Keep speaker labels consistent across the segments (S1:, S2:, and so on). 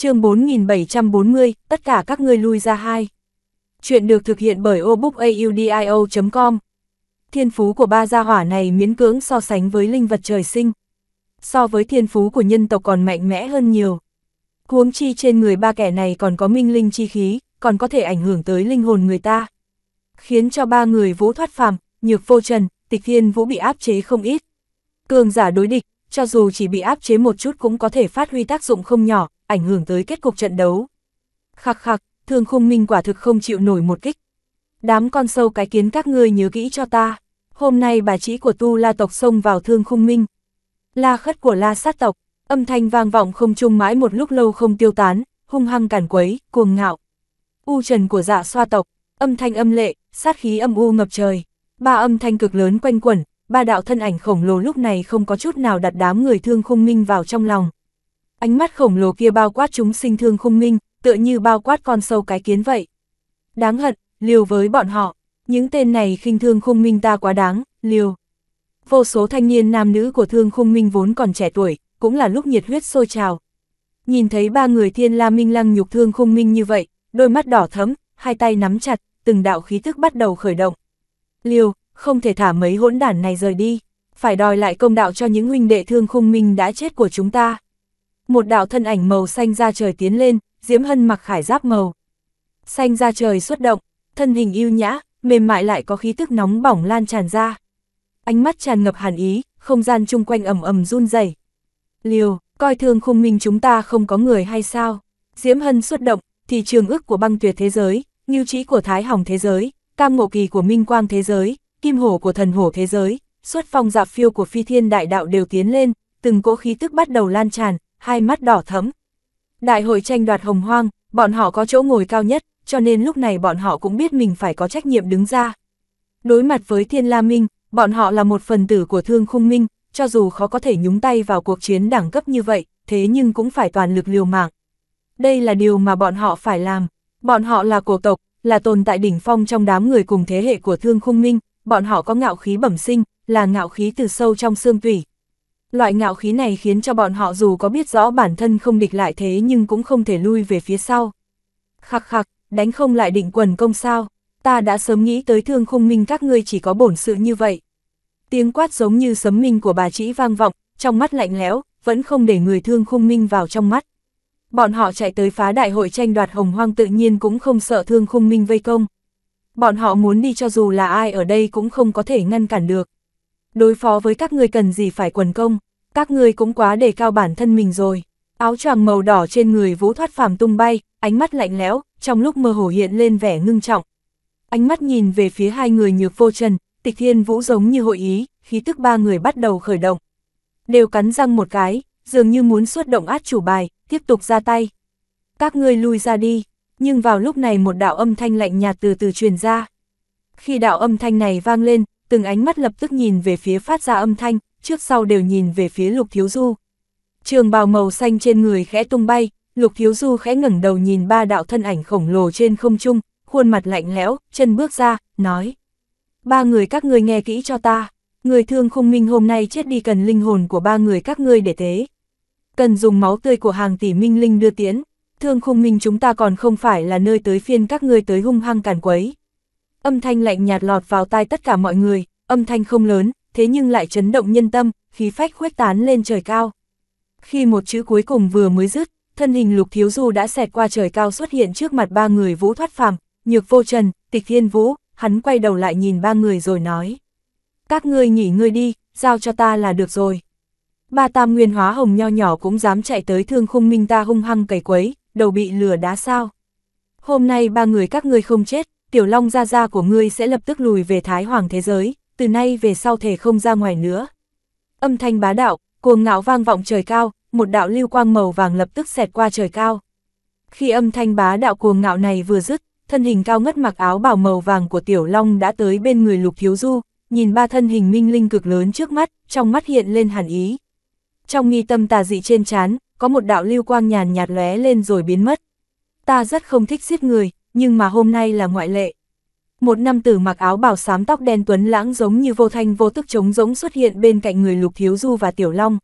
S1: chương 4740, tất cả các ngươi lui ra hai. Chuyện được thực hiện bởi obookaudio.com. Thiên phú của ba gia hỏa này miễn cưỡng so sánh với linh vật trời sinh. So với thiên phú của nhân tộc còn mạnh mẽ hơn nhiều. Huống chi trên người ba kẻ này còn có minh linh chi khí, còn có thể ảnh hưởng tới linh hồn người ta. Khiến cho ba người vũ thoát phàm, nhược vô trần, tịch thiên vũ bị áp chế không ít. Cường giả đối địch, cho dù chỉ bị áp chế một chút cũng có thể phát huy tác dụng không nhỏ, ảnh hưởng tới kết cục trận đấu. Khắc khắc, thương khung minh quả thực không chịu nổi một kích. Đám con sâu cái kiến các ngươi nhớ kỹ cho ta, hôm nay bà chỉ của tu la tộc xông vào thương khung minh. La khất của la sát tộc, âm thanh vang vọng không trung mãi một lúc lâu không tiêu tán, hung hăng cản quấy, cuồng ngạo. U trần của dạ xoa tộc, âm thanh âm lệ, sát khí âm u ngập trời. Ba âm thanh cực lớn quanh quẩn, ba đạo thân ảnh khổng lồ lúc này không có chút nào đặt đám người thương khung minh vào trong lòng. Ánh mắt khổng lồ kia bao quát chúng sinh thương khung minh, tựa như bao quát con sâu cái kiến vậy. Đáng hận, liều với bọn họ, những tên này khinh thương khung minh ta quá đáng, liều. Vô số thanh niên nam nữ của thương khung minh vốn còn trẻ tuổi, cũng là lúc nhiệt huyết sôi trào. Nhìn thấy ba người thiên la minh lăng nhục thương khung minh như vậy, đôi mắt đỏ thấm, hai tay nắm chặt, từng đạo khí thức bắt đầu khởi động. Liều, không thể thả mấy hỗn đản này rời đi, phải đòi lại công đạo cho những huynh đệ thương khung minh đã chết của chúng ta một đạo thân ảnh màu xanh ra trời tiến lên, Diễm Hân mặc khải giáp màu. Xanh ra trời xuất động, thân hình yêu nhã, mềm mại lại có khí tức nóng bỏng lan tràn ra. Ánh mắt tràn ngập hàn ý, không gian chung quanh ầm ầm run rẩy. Liều, coi thường khung minh chúng ta không có người hay sao? Diễm Hân xuất động, thị trường ước của băng tuyệt thế giới, như trí của thái hỏng thế giới, cam ngộ kỳ của minh quang thế giới, kim hổ của thần hổ thế giới, xuất phong dạp phiêu của phi thiên đại đạo đều tiến lên, từng cỗ khí tức bắt đầu lan tràn, hai mắt đỏ thấm. Đại hội tranh đoạt hồng hoang, bọn họ có chỗ ngồi cao nhất, cho nên lúc này bọn họ cũng biết mình phải có trách nhiệm đứng ra. Đối mặt với Thiên La Minh, bọn họ là một phần tử của Thương Khung Minh, cho dù khó có thể nhúng tay vào cuộc chiến đẳng cấp như vậy, thế nhưng cũng phải toàn lực liều mạng. Đây là điều mà bọn họ phải làm. Bọn họ là cổ tộc, là tồn tại đỉnh phong trong đám người cùng thế hệ của Thương Khung Minh, bọn họ có ngạo khí bẩm sinh, là ngạo khí từ sâu trong xương tủy. Loại ngạo khí này khiến cho bọn họ dù có biết rõ bản thân không địch lại thế nhưng cũng không thể lui về phía sau. Khắc khắc, đánh không lại định quần công sao, ta đã sớm nghĩ tới thương khung minh các ngươi chỉ có bổn sự như vậy. Tiếng quát giống như sấm minh của bà chỉ vang vọng, trong mắt lạnh lẽo, vẫn không để người thương khung minh vào trong mắt. Bọn họ chạy tới phá đại hội tranh đoạt hồng hoang tự nhiên cũng không sợ thương khung minh vây công. Bọn họ muốn đi cho dù là ai ở đây cũng không có thể ngăn cản được đối phó với các ngươi cần gì phải quần công, các ngươi cũng quá đề cao bản thân mình rồi. Áo choàng màu đỏ trên người vũ thoát phàm tung bay, ánh mắt lạnh lẽo, trong lúc mơ hồ hiện lên vẻ ngưng trọng. Ánh mắt nhìn về phía hai người nhược vô trần, tịch thiên vũ giống như hội ý, khí tức ba người bắt đầu khởi động. Đều cắn răng một cái, dường như muốn xuất động át chủ bài, tiếp tục ra tay. Các ngươi lui ra đi, nhưng vào lúc này một đạo âm thanh lạnh nhạt từ từ truyền ra. Khi đạo âm thanh này vang lên, từng ánh mắt lập tức nhìn về phía phát ra âm thanh, trước sau đều nhìn về phía Lục Thiếu Du. Trường bào màu xanh trên người khẽ tung bay, Lục Thiếu Du khẽ ngẩng đầu nhìn ba đạo thân ảnh khổng lồ trên không trung, khuôn mặt lạnh lẽo, chân bước ra, nói. Ba người các ngươi nghe kỹ cho ta, người thương khung minh hôm nay chết đi cần linh hồn của ba người các ngươi để tế. Cần dùng máu tươi của hàng tỷ minh linh đưa tiễn, thương khung minh chúng ta còn không phải là nơi tới phiên các ngươi tới hung hăng càn quấy âm thanh lạnh nhạt lọt vào tai tất cả mọi người, âm thanh không lớn, thế nhưng lại chấn động nhân tâm, khí phách khuếch tán lên trời cao. Khi một chữ cuối cùng vừa mới dứt, thân hình Lục Thiếu Du đã xẹt qua trời cao xuất hiện trước mặt ba người Vũ Thoát Phàm, Nhược Vô Trần, Tịch Thiên Vũ, hắn quay đầu lại nhìn ba người rồi nói: "Các ngươi nghỉ ngơi đi, giao cho ta là được rồi." Ba Tam Nguyên Hóa Hồng nho nhỏ cũng dám chạy tới Thương Khung Minh ta hung hăng cày quấy, đầu bị lửa đá sao? Hôm nay ba người các ngươi không chết, tiểu long gia gia của ngươi sẽ lập tức lùi về Thái Hoàng thế giới, từ nay về sau thể không ra ngoài nữa. Âm thanh bá đạo, cuồng ngạo vang vọng trời cao, một đạo lưu quang màu vàng lập tức xẹt qua trời cao. Khi âm thanh bá đạo cuồng ngạo này vừa dứt, thân hình cao ngất mặc áo bảo màu vàng của tiểu long đã tới bên người lục thiếu du, nhìn ba thân hình minh linh cực lớn trước mắt, trong mắt hiện lên hàn ý. Trong nghi tâm tà dị trên chán, có một đạo lưu quang nhàn nhạt lóe lên rồi biến mất. Ta rất không thích giết người, nhưng mà hôm nay là ngoại lệ. Một nam tử mặc áo bào xám tóc đen tuấn lãng giống như vô thanh vô tức trống rỗng xuất hiện bên cạnh người Lục Thiếu Du và Tiểu Long.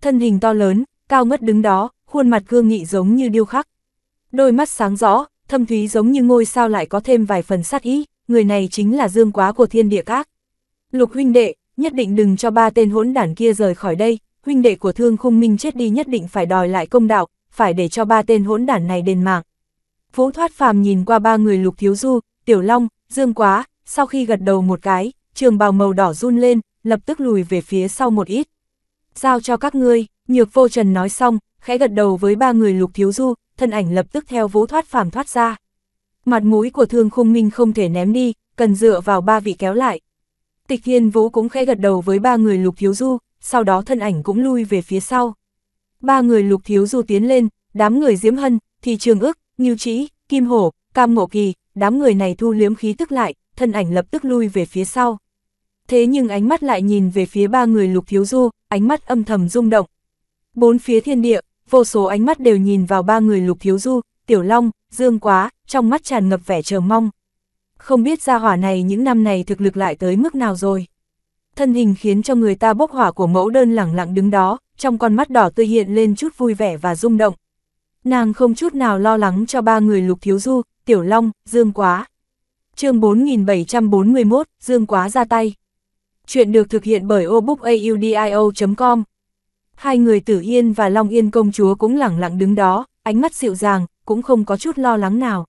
S1: Thân hình to lớn, cao ngất đứng đó, khuôn mặt gương nghị giống như điêu khắc. Đôi mắt sáng rõ, thâm thúy giống như ngôi sao lại có thêm vài phần sát ý, người này chính là dương quá của thiên địa các. Lục huynh đệ, nhất định đừng cho ba tên hỗn đản kia rời khỏi đây, huynh đệ của thương khung minh chết đi nhất định phải đòi lại công đạo, phải để cho ba tên hỗn đản này đền mạng. Vũ Thoát Phàm nhìn qua ba người Lục Thiếu Du, Tiểu Long, Dương Quá, sau khi gật đầu một cái, trường bào màu đỏ run lên, lập tức lùi về phía sau một ít. Giao cho các ngươi, Nhược Vô Trần nói xong, khẽ gật đầu với ba người Lục Thiếu Du, thân ảnh lập tức theo Vũ Thoát Phàm thoát ra. Mặt mũi của Thương Khung Minh không thể ném đi, cần dựa vào ba vị kéo lại. Tịch Thiên Vũ cũng khẽ gật đầu với ba người Lục Thiếu Du, sau đó thân ảnh cũng lui về phía sau. Ba người Lục Thiếu Du tiến lên, đám người Diễm Hân, thì Trường ước, Ngưu Trí, Kim Hổ, Cam Ngộ Kỳ, đám người này thu liếm khí tức lại, thân ảnh lập tức lui về phía sau. Thế nhưng ánh mắt lại nhìn về phía ba người Lục Thiếu Du, ánh mắt âm thầm rung động. Bốn phía thiên địa, vô số ánh mắt đều nhìn vào ba người Lục Thiếu Du, Tiểu Long, Dương Quá, trong mắt tràn ngập vẻ chờ mong. Không biết gia hỏa này những năm này thực lực lại tới mức nào rồi. Thân hình khiến cho người ta bốc hỏa của mẫu đơn lẳng lặng đứng đó, trong con mắt đỏ tươi hiện lên chút vui vẻ và rung động. Nàng không chút nào lo lắng cho ba người Lục Thiếu Du, Tiểu Long, Dương Quá. chương 4741, Dương Quá ra tay. Chuyện được thực hiện bởi obookaudio.com. Hai người Tử Yên và Long Yên công chúa cũng lẳng lặng đứng đó, ánh mắt dịu dàng, cũng không có chút lo lắng nào.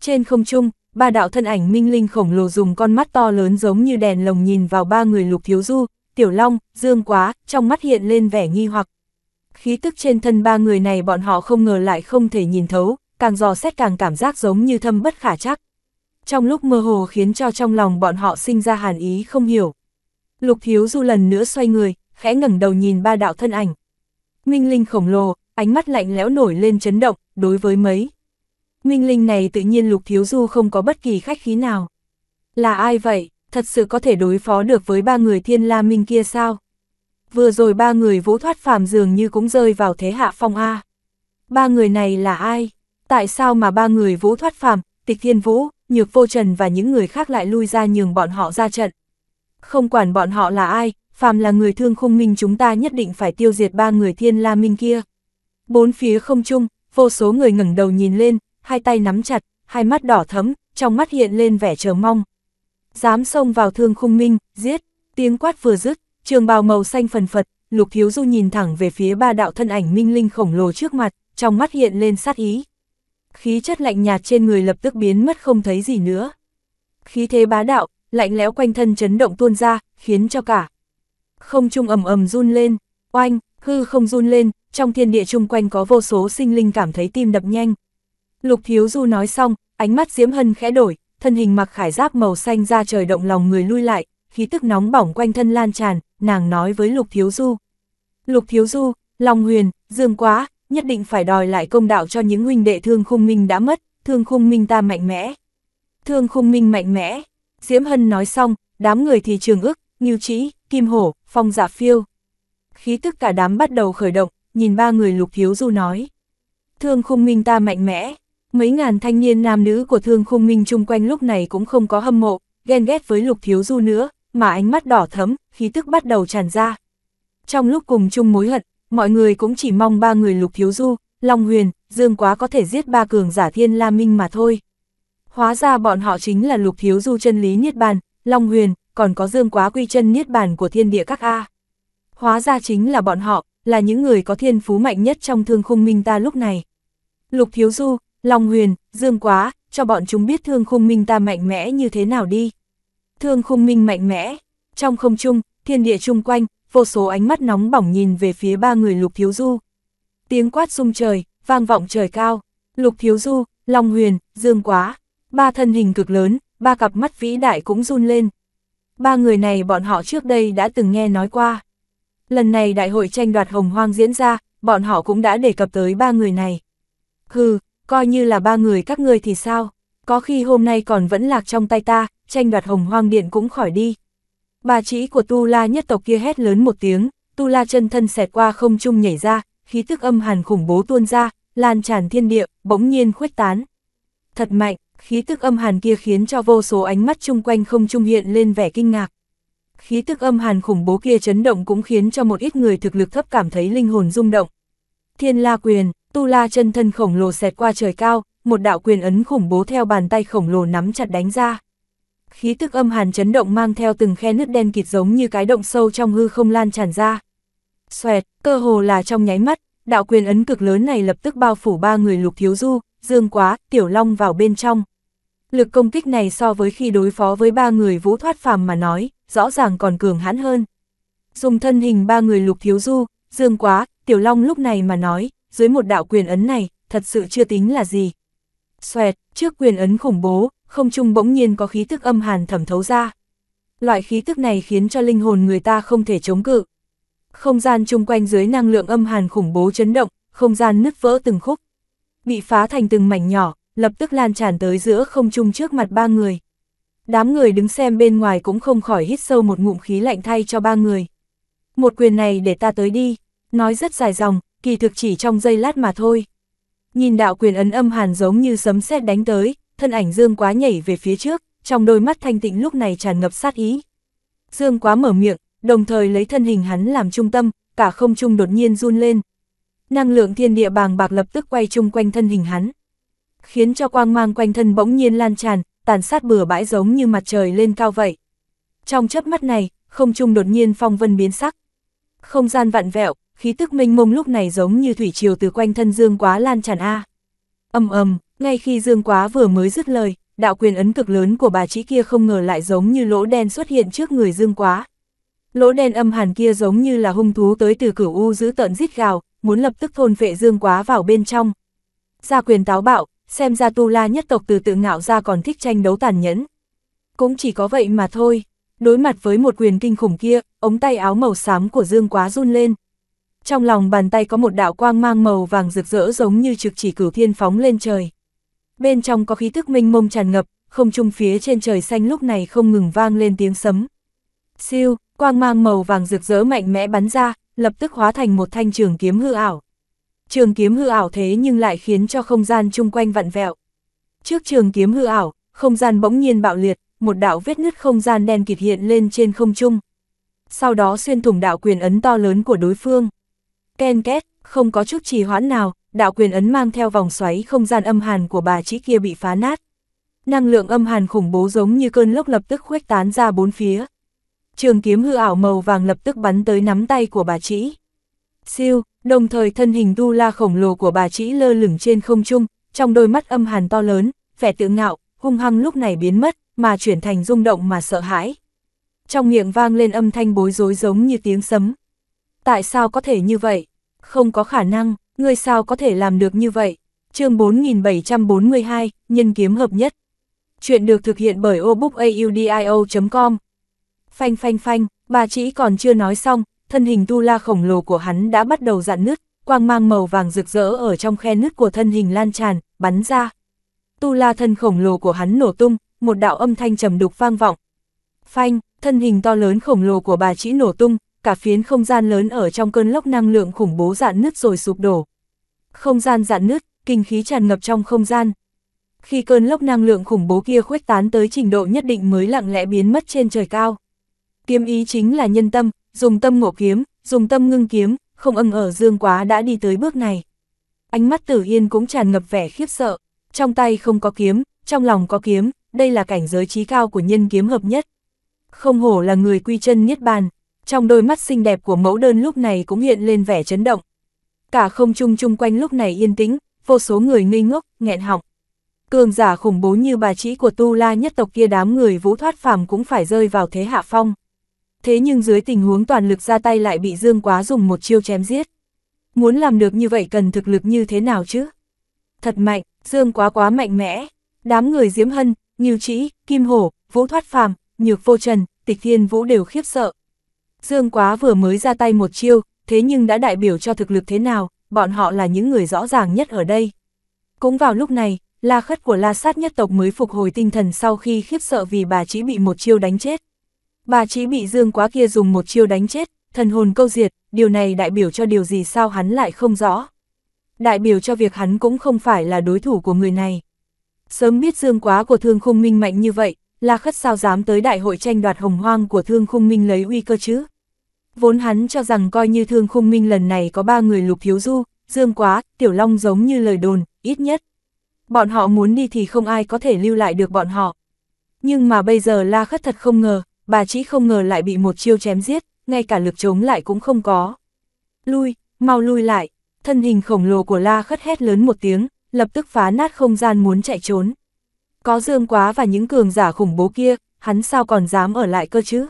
S1: Trên không trung, ba đạo thân ảnh minh linh khổng lồ dùng con mắt to lớn giống như đèn lồng nhìn vào ba người Lục Thiếu Du, Tiểu Long, Dương Quá, trong mắt hiện lên vẻ nghi hoặc, khí tức trên thân ba người này bọn họ không ngờ lại không thể nhìn thấu, càng dò xét càng cảm giác giống như thâm bất khả chắc. Trong lúc mơ hồ khiến cho trong lòng bọn họ sinh ra hàn ý không hiểu. Lục Thiếu Du lần nữa xoay người, khẽ ngẩng đầu nhìn ba đạo thân ảnh. Minh Linh khổng lồ, ánh mắt lạnh lẽo nổi lên chấn động, đối với mấy. Minh Linh này tự nhiên Lục Thiếu Du không có bất kỳ khách khí nào. Là ai vậy, thật sự có thể đối phó được với ba người thiên la minh kia sao? vừa rồi ba người vũ thoát phàm dường như cũng rơi vào thế hạ phong A. Ba người này là ai? Tại sao mà ba người vũ thoát phàm, tịch thiên vũ, nhược vô trần và những người khác lại lui ra nhường bọn họ ra trận? Không quản bọn họ là ai, phàm là người thương khung minh chúng ta nhất định phải tiêu diệt ba người thiên la minh kia. Bốn phía không trung vô số người ngẩng đầu nhìn lên, hai tay nắm chặt, hai mắt đỏ thấm, trong mắt hiện lên vẻ chờ mong. Dám xông vào thương khung minh, giết, tiếng quát vừa dứt, Trường bào màu xanh phần phật, Lục Thiếu Du nhìn thẳng về phía ba đạo thân ảnh minh linh khổng lồ trước mặt, trong mắt hiện lên sát ý. Khí chất lạnh nhạt trên người lập tức biến mất không thấy gì nữa. Khí thế bá đạo, lạnh lẽo quanh thân chấn động tuôn ra, khiến cho cả. Không trung ầm ầm run lên, oanh, hư không run lên, trong thiên địa chung quanh có vô số sinh linh cảm thấy tim đập nhanh. Lục Thiếu Du nói xong, ánh mắt Diễm Hân khẽ đổi, thân hình mặc khải giáp màu xanh ra trời động lòng người lui lại, khí tức nóng bỏng quanh thân lan tràn, nàng nói với Lục Thiếu Du. Lục Thiếu Du, Long Huyền, Dương Quá, nhất định phải đòi lại công đạo cho những huynh đệ thương khung minh đã mất, thương khung minh ta mạnh mẽ. Thương khung minh mạnh mẽ, Diễm Hân nói xong, đám người thì trường ức, nghiêu trí, kim hổ, phong giả dạ phiêu. Khí tức cả đám bắt đầu khởi động, nhìn ba người Lục Thiếu Du nói. Thương khung minh ta mạnh mẽ, mấy ngàn thanh niên nam nữ của thương khung minh chung quanh lúc này cũng không có hâm mộ, ghen ghét với Lục Thiếu Du nữa, mà ánh mắt đỏ thấm, khí tức bắt đầu tràn ra. Trong lúc cùng chung mối hận, mọi người cũng chỉ mong ba người Lục Thiếu Du, Long Huyền, Dương Quá có thể giết ba cường giả thiên la minh mà thôi. Hóa ra bọn họ chính là Lục Thiếu Du chân lý Niết Bàn, Long Huyền, còn có Dương Quá quy chân Niết Bàn của thiên địa các A. Hóa ra chính là bọn họ, là những người có thiên phú mạnh nhất trong thương khung minh ta lúc này. Lục Thiếu Du, Long Huyền, Dương Quá, cho bọn chúng biết thương khung minh ta mạnh mẽ như thế nào đi thương khung minh mạnh mẽ. Trong không trung, thiên địa chung quanh, vô số ánh mắt nóng bỏng nhìn về phía ba người Lục Thiếu Du. Tiếng quát sung trời, vang vọng trời cao. Lục Thiếu Du, Long Huyền, Dương Quá, ba thân hình cực lớn, ba cặp mắt vĩ đại cũng run lên. Ba người này bọn họ trước đây đã từng nghe nói qua. Lần này đại hội tranh đoạt hồng hoang diễn ra, bọn họ cũng đã đề cập tới ba người này. Hừ, coi như là ba người các ngươi thì sao? có khi hôm nay còn vẫn lạc trong tay ta, tranh đoạt hồng hoang điện cũng khỏi đi. Bà chỉ của Tu La nhất tộc kia hét lớn một tiếng, Tu La chân thân xẹt qua không trung nhảy ra, khí tức âm hàn khủng bố tuôn ra, lan tràn thiên địa, bỗng nhiên khuếch tán. Thật mạnh, khí tức âm hàn kia khiến cho vô số ánh mắt chung quanh không trung hiện lên vẻ kinh ngạc. Khí tức âm hàn khủng bố kia chấn động cũng khiến cho một ít người thực lực thấp cảm thấy linh hồn rung động. Thiên La Quyền, Tu La chân thân khổng lồ xẹt qua trời cao, một đạo quyền ấn khủng bố theo bàn tay khổng lồ nắm chặt đánh ra. Khí tức âm hàn chấn động mang theo từng khe nứt đen kịt giống như cái động sâu trong hư không lan tràn ra. Xoẹt, cơ hồ là trong nháy mắt, đạo quyền ấn cực lớn này lập tức bao phủ ba người lục thiếu du, dương quá, tiểu long vào bên trong. Lực công kích này so với khi đối phó với ba người vũ thoát phàm mà nói, rõ ràng còn cường hãn hơn. Dùng thân hình ba người lục thiếu du, dương quá, tiểu long lúc này mà nói, dưới một đạo quyền ấn này, thật sự chưa tính là gì xoẹt, trước quyền ấn khủng bố, không trung bỗng nhiên có khí tức âm hàn thẩm thấu ra. Loại khí tức này khiến cho linh hồn người ta không thể chống cự. Không gian chung quanh dưới năng lượng âm hàn khủng bố chấn động, không gian nứt vỡ từng khúc. Bị phá thành từng mảnh nhỏ, lập tức lan tràn tới giữa không trung trước mặt ba người. Đám người đứng xem bên ngoài cũng không khỏi hít sâu một ngụm khí lạnh thay cho ba người. Một quyền này để ta tới đi, nói rất dài dòng, kỳ thực chỉ trong giây lát mà thôi. Nhìn đạo quyền ấn âm hàn giống như sấm sét đánh tới, thân ảnh Dương Quá nhảy về phía trước, trong đôi mắt thanh tịnh lúc này tràn ngập sát ý. Dương Quá mở miệng, đồng thời lấy thân hình hắn làm trung tâm, cả không trung đột nhiên run lên. Năng lượng thiên địa bàng bạc lập tức quay chung quanh thân hình hắn, khiến cho quang mang quanh thân bỗng nhiên lan tràn, tàn sát bừa bãi giống như mặt trời lên cao vậy. Trong chớp mắt này, không trung đột nhiên phong vân biến sắc. Không gian vặn vẹo, khí tức mênh mông lúc này giống như thủy triều từ quanh thân Dương Quá lan tràn a. Ầm ầm, ngay khi Dương Quá vừa mới dứt lời, đạo quyền ấn cực lớn của bà trí kia không ngờ lại giống như lỗ đen xuất hiện trước người Dương Quá. Lỗ đen âm hàn kia giống như là hung thú tới từ cửu u giữ tận rít gào, muốn lập tức thôn phệ Dương Quá vào bên trong. Gia quyền táo bạo, xem ra Tu La nhất tộc từ tự ngạo ra còn thích tranh đấu tàn nhẫn. Cũng chỉ có vậy mà thôi. Đối mặt với một quyền kinh khủng kia, ống tay áo màu xám của Dương Quá run lên, trong lòng bàn tay có một đạo quang mang màu vàng rực rỡ giống như trực chỉ cửu thiên phóng lên trời. Bên trong có khí thức minh mông tràn ngập, không trung phía trên trời xanh lúc này không ngừng vang lên tiếng sấm. Siêu, quang mang màu vàng rực rỡ mạnh mẽ bắn ra, lập tức hóa thành một thanh trường kiếm hư ảo. Trường kiếm hư ảo thế nhưng lại khiến cho không gian chung quanh vặn vẹo. Trước trường kiếm hư ảo, không gian bỗng nhiên bạo liệt, một đạo vết nứt không gian đen kịt hiện lên trên không trung. Sau đó xuyên thủng đạo quyền ấn to lớn của đối phương. Ken két, không có chút trì hoãn nào, đạo quyền ấn mang theo vòng xoáy không gian âm hàn của bà trí kia bị phá nát. Năng lượng âm hàn khủng bố giống như cơn lốc lập tức khuếch tán ra bốn phía. Trường kiếm hư ảo màu vàng lập tức bắn tới nắm tay của bà trĩ. Siêu, đồng thời thân hình tu la khổng lồ của bà trĩ lơ lửng trên không trung, trong đôi mắt âm hàn to lớn, vẻ tự ngạo, hung hăng lúc này biến mất, mà chuyển thành rung động mà sợ hãi. Trong miệng vang lên âm thanh bối rối giống như tiếng sấm. Tại sao có thể như vậy? Không có khả năng, ngươi sao có thể làm được như vậy? chương 4742, nhân kiếm hợp nhất. Chuyện được thực hiện bởi obookaudio.com. Phanh phanh phanh, bà chỉ còn chưa nói xong, thân hình tu la khổng lồ của hắn đã bắt đầu dạn nứt, quang mang màu vàng rực rỡ ở trong khe nứt của thân hình lan tràn, bắn ra. Tu la thân khổng lồ của hắn nổ tung, một đạo âm thanh trầm đục vang vọng. Phanh, thân hình to lớn khổng lồ của bà chỉ nổ tung, cả phiến không gian lớn ở trong cơn lốc năng lượng khủng bố dạn nứt rồi sụp đổ. Không gian dạn nứt, kinh khí tràn ngập trong không gian. Khi cơn lốc năng lượng khủng bố kia khuếch tán tới trình độ nhất định mới lặng lẽ biến mất trên trời cao. Kiếm ý chính là nhân tâm, dùng tâm ngộ kiếm, dùng tâm ngưng kiếm, không âm ở dương quá đã đi tới bước này. Ánh mắt tử yên cũng tràn ngập vẻ khiếp sợ, trong tay không có kiếm, trong lòng có kiếm, đây là cảnh giới trí cao của nhân kiếm hợp nhất. Không hổ là người quy chân niết bàn, trong đôi mắt xinh đẹp của mẫu đơn lúc này cũng hiện lên vẻ chấn động. Cả không trung chung quanh lúc này yên tĩnh, vô số người ngây ngốc, nghẹn họng. Cường giả khủng bố như bà chỉ của Tu La nhất tộc kia đám người vũ thoát phàm cũng phải rơi vào thế hạ phong. Thế nhưng dưới tình huống toàn lực ra tay lại bị Dương Quá dùng một chiêu chém giết. Muốn làm được như vậy cần thực lực như thế nào chứ? Thật mạnh, Dương Quá quá mạnh mẽ. Đám người Diễm Hân, Nghiêu Trĩ, Kim Hổ, Vũ Thoát Phàm, Nhược Vô Trần, Tịch Thiên Vũ đều khiếp sợ. Dương Quá vừa mới ra tay một chiêu, thế nhưng đã đại biểu cho thực lực thế nào, bọn họ là những người rõ ràng nhất ở đây. Cũng vào lúc này, la khất của la sát nhất tộc mới phục hồi tinh thần sau khi khiếp sợ vì bà chỉ bị một chiêu đánh chết. Bà chỉ bị Dương Quá kia dùng một chiêu đánh chết, thần hồn câu diệt, điều này đại biểu cho điều gì sao hắn lại không rõ. Đại biểu cho việc hắn cũng không phải là đối thủ của người này. Sớm biết Dương Quá của Thương Khung Minh mạnh như vậy, La Khất sao dám tới đại hội tranh đoạt hồng hoang của Thương Khung Minh lấy uy cơ chứ? vốn hắn cho rằng coi như thương khung minh lần này có ba người lục thiếu du, dương quá, tiểu long giống như lời đồn, ít nhất. Bọn họ muốn đi thì không ai có thể lưu lại được bọn họ. Nhưng mà bây giờ la khất thật không ngờ, bà chỉ không ngờ lại bị một chiêu chém giết, ngay cả lực chống lại cũng không có. Lui, mau lui lại, thân hình khổng lồ của la khất hét lớn một tiếng, lập tức phá nát không gian muốn chạy trốn. Có dương quá và những cường giả khủng bố kia, hắn sao còn dám ở lại cơ chứ?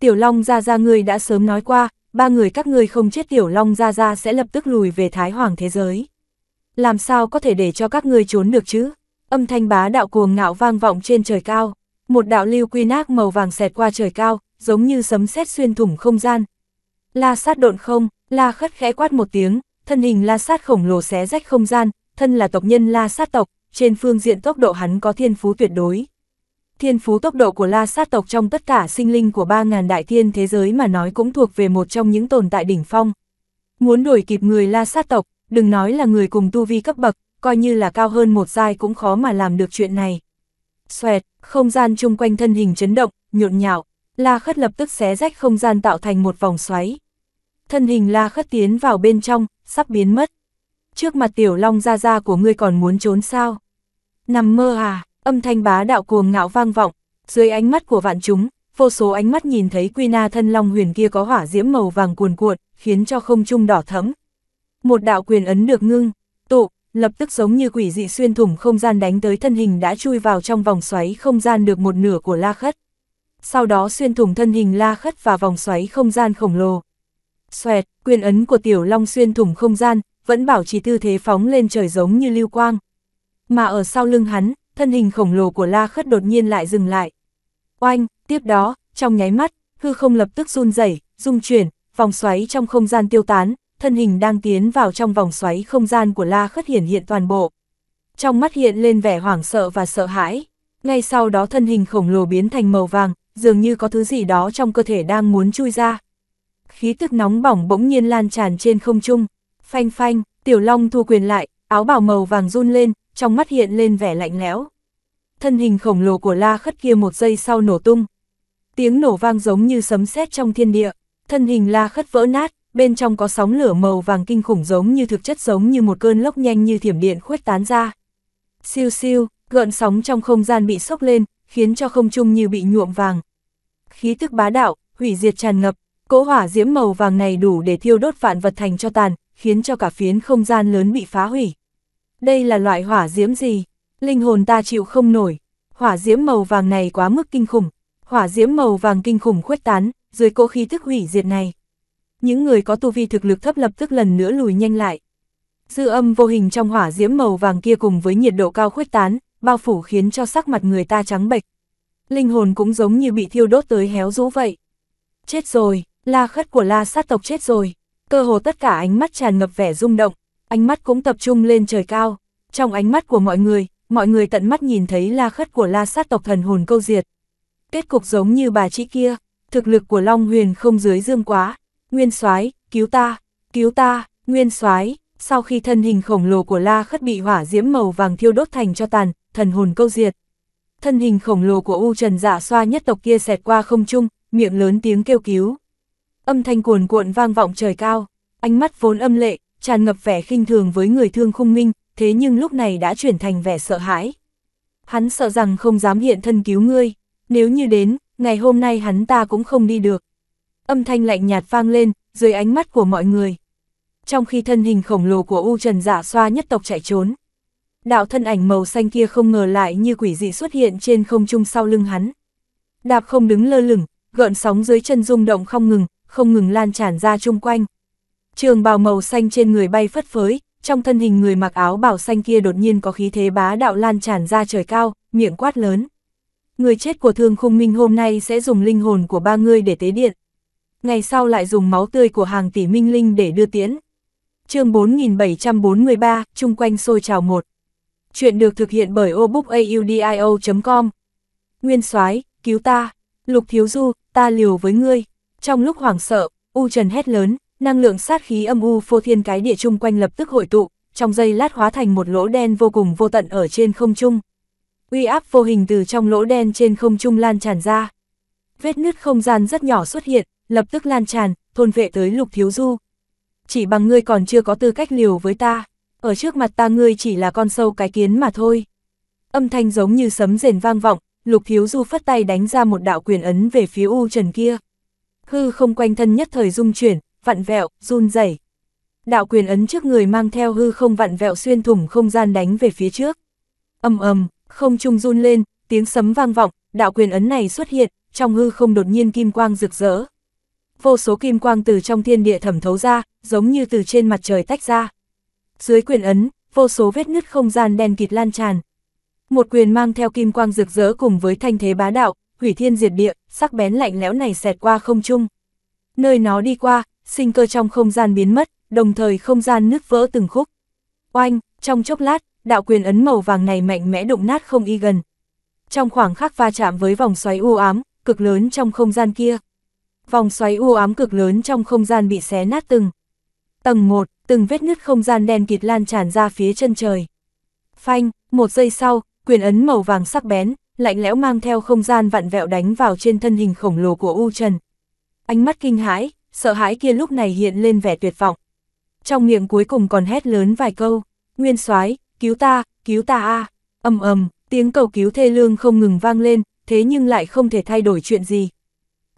S1: Tiểu Long Gia Gia ngươi đã sớm nói qua, ba người các ngươi không chết Tiểu Long Gia Gia sẽ lập tức lùi về Thái Hoàng thế giới. Làm sao có thể để cho các ngươi trốn được chứ? Âm thanh bá đạo cuồng ngạo vang vọng trên trời cao, một đạo lưu quy nác màu vàng xẹt qua trời cao, giống như sấm sét xuyên thủng không gian. La sát độn không, la khất khẽ quát một tiếng, thân hình la sát khổng lồ xé rách không gian, thân là tộc nhân la sát tộc, trên phương diện tốc độ hắn có thiên phú tuyệt đối. Thiên phú tốc độ của la sát tộc trong tất cả sinh linh của 3.000 đại thiên thế giới mà nói cũng thuộc về một trong những tồn tại đỉnh phong. Muốn đuổi kịp người la sát tộc, đừng nói là người cùng tu vi cấp bậc, coi như là cao hơn một giai cũng khó mà làm được chuyện này. Xoẹt, không gian chung quanh thân hình chấn động, nhộn nhạo, la khất lập tức xé rách không gian tạo thành một vòng xoáy. Thân hình la khất tiến vào bên trong, sắp biến mất. Trước mặt tiểu long ra ra của ngươi còn muốn trốn sao? Nằm mơ à? âm thanh bá đạo cuồng ngạo vang vọng, dưới ánh mắt của vạn chúng, vô số ánh mắt nhìn thấy quy na thân long huyền kia có hỏa diễm màu vàng cuồn cuộn, khiến cho không trung đỏ thẫm. Một đạo quyền ấn được ngưng, tụ, lập tức giống như quỷ dị xuyên thủng không gian đánh tới thân hình đã chui vào trong vòng xoáy không gian được một nửa của La Khất. Sau đó xuyên thủng thân hình La Khất và vòng xoáy không gian khổng lồ. Xoẹt, quyền ấn của Tiểu Long xuyên thủng không gian, vẫn bảo trì tư thế phóng lên trời giống như lưu quang. Mà ở sau lưng hắn, thân hình khổng lồ của La Khất đột nhiên lại dừng lại. Oanh, tiếp đó, trong nháy mắt, hư không lập tức run rẩy, rung chuyển, vòng xoáy trong không gian tiêu tán, thân hình đang tiến vào trong vòng xoáy không gian của La Khất hiển hiện toàn bộ. Trong mắt hiện lên vẻ hoảng sợ và sợ hãi, ngay sau đó thân hình khổng lồ biến thành màu vàng, dường như có thứ gì đó trong cơ thể đang muốn chui ra. Khí tức nóng bỏng bỗng nhiên lan tràn trên không trung, phanh phanh, Tiểu Long thu quyền lại, áo bào màu vàng run lên, trong mắt hiện lên vẻ lạnh lẽo thân hình khổng lồ của la khất kia một giây sau nổ tung. Tiếng nổ vang giống như sấm sét trong thiên địa, thân hình la khất vỡ nát, bên trong có sóng lửa màu vàng kinh khủng giống như thực chất giống như một cơn lốc nhanh như thiểm điện khuếch tán ra. Siêu siêu, gợn sóng trong không gian bị sốc lên, khiến cho không trung như bị nhuộm vàng. Khí tức bá đạo, hủy diệt tràn ngập, cỗ hỏa diễm màu vàng này đủ để thiêu đốt vạn vật thành cho tàn, khiến cho cả phiến không gian lớn bị phá hủy. Đây là loại hỏa diễm gì? Linh hồn ta chịu không nổi, hỏa diễm màu vàng này quá mức kinh khủng, hỏa diễm màu vàng kinh khủng khuếch tán, dưới cỗ khí thức hủy diệt này. Những người có tu vi thực lực thấp lập tức lần nữa lùi nhanh lại. Dư âm vô hình trong hỏa diễm màu vàng kia cùng với nhiệt độ cao khuếch tán, bao phủ khiến cho sắc mặt người ta trắng bệch. Linh hồn cũng giống như bị thiêu đốt tới héo rũ vậy. Chết rồi, la khất của la sát tộc chết rồi. Cơ hồ tất cả ánh mắt tràn ngập vẻ rung động, ánh mắt cũng tập trung lên trời cao. Trong ánh mắt của mọi người, mọi người tận mắt nhìn thấy la khất của la sát tộc thần hồn câu diệt. Kết cục giống như bà chị kia, thực lực của Long Huyền không dưới dương quá, nguyên soái cứu ta, cứu ta, nguyên soái sau khi thân hình khổng lồ của la khất bị hỏa diễm màu vàng thiêu đốt thành cho tàn, thần hồn câu diệt. Thân hình khổng lồ của U Trần giả dạ xoa nhất tộc kia xẹt qua không trung, miệng lớn tiếng kêu cứu. Âm thanh cuồn cuộn vang vọng trời cao, ánh mắt vốn âm lệ, tràn ngập vẻ khinh thường với người thương khung minh, thế nhưng lúc này đã chuyển thành vẻ sợ hãi. Hắn sợ rằng không dám hiện thân cứu ngươi, nếu như đến, ngày hôm nay hắn ta cũng không đi được. Âm thanh lạnh nhạt vang lên, dưới ánh mắt của mọi người. Trong khi thân hình khổng lồ của U Trần giả dạ xoa nhất tộc chạy trốn. Đạo thân ảnh màu xanh kia không ngờ lại như quỷ dị xuất hiện trên không trung sau lưng hắn. Đạp không đứng lơ lửng, gợn sóng dưới chân rung động không ngừng, không ngừng lan tràn ra chung quanh. Trường bào màu xanh trên người bay phất phới, trong thân hình người mặc áo bảo xanh kia đột nhiên có khí thế bá đạo lan tràn ra trời cao, miệng quát lớn. Người chết của thương khung minh hôm nay sẽ dùng linh hồn của ba người để tế điện. Ngày sau lại dùng máu tươi của hàng tỷ minh linh để đưa tiễn. chương 4743, chung quanh sôi trào một. Chuyện được thực hiện bởi obookaudio.com Nguyên soái cứu ta, lục thiếu du, ta liều với ngươi. Trong lúc hoảng sợ, U Trần hét lớn, năng lượng sát khí âm u phô thiên cái địa chung quanh lập tức hội tụ, trong giây lát hóa thành một lỗ đen vô cùng vô tận ở trên không trung. Uy áp vô hình từ trong lỗ đen trên không trung lan tràn ra. Vết nứt không gian rất nhỏ xuất hiện, lập tức lan tràn, thôn vệ tới Lục Thiếu Du. Chỉ bằng ngươi còn chưa có tư cách liều với ta, ở trước mặt ta ngươi chỉ là con sâu cái kiến mà thôi. Âm thanh giống như sấm rền vang vọng, Lục Thiếu Du phất tay đánh ra một đạo quyền ấn về phía U Trần kia. Hư không quanh thân nhất thời dung chuyển, vặn vẹo, run rẩy. Đạo quyền ấn trước người mang theo hư không vặn vẹo xuyên thủng không gian đánh về phía trước. Ầm ầm, không trung run lên, tiếng sấm vang vọng, đạo quyền ấn này xuất hiện, trong hư không đột nhiên kim quang rực rỡ. Vô số kim quang từ trong thiên địa thẩm thấu ra, giống như từ trên mặt trời tách ra. Dưới quyền ấn, vô số vết nứt không gian đen kịt lan tràn. Một quyền mang theo kim quang rực rỡ cùng với thanh thế bá đạo, hủy thiên diệt địa, sắc bén lạnh lẽo này xẹt qua không trung. Nơi nó đi qua, sinh cơ trong không gian biến mất, đồng thời không gian nứt vỡ từng khúc. Oanh, trong chốc lát, đạo quyền ấn màu vàng này mạnh mẽ đụng nát không y gần. Trong khoảng khắc va chạm với vòng xoáy u ám, cực lớn trong không gian kia. Vòng xoáy u ám cực lớn trong không gian bị xé nát từng. Tầng 1, từng vết nứt không gian đen kịt lan tràn ra phía chân trời. Phanh, một giây sau, quyền ấn màu vàng sắc bén, lạnh lẽo mang theo không gian vặn vẹo đánh vào trên thân hình khổng lồ của U Trần. Ánh mắt kinh hãi, sợ hãi kia lúc này hiện lên vẻ tuyệt vọng. Trong miệng cuối cùng còn hét lớn vài câu, nguyên soái cứu ta, cứu ta a ầm ầm tiếng cầu cứu thê lương không ngừng vang lên, thế nhưng lại không thể thay đổi chuyện gì.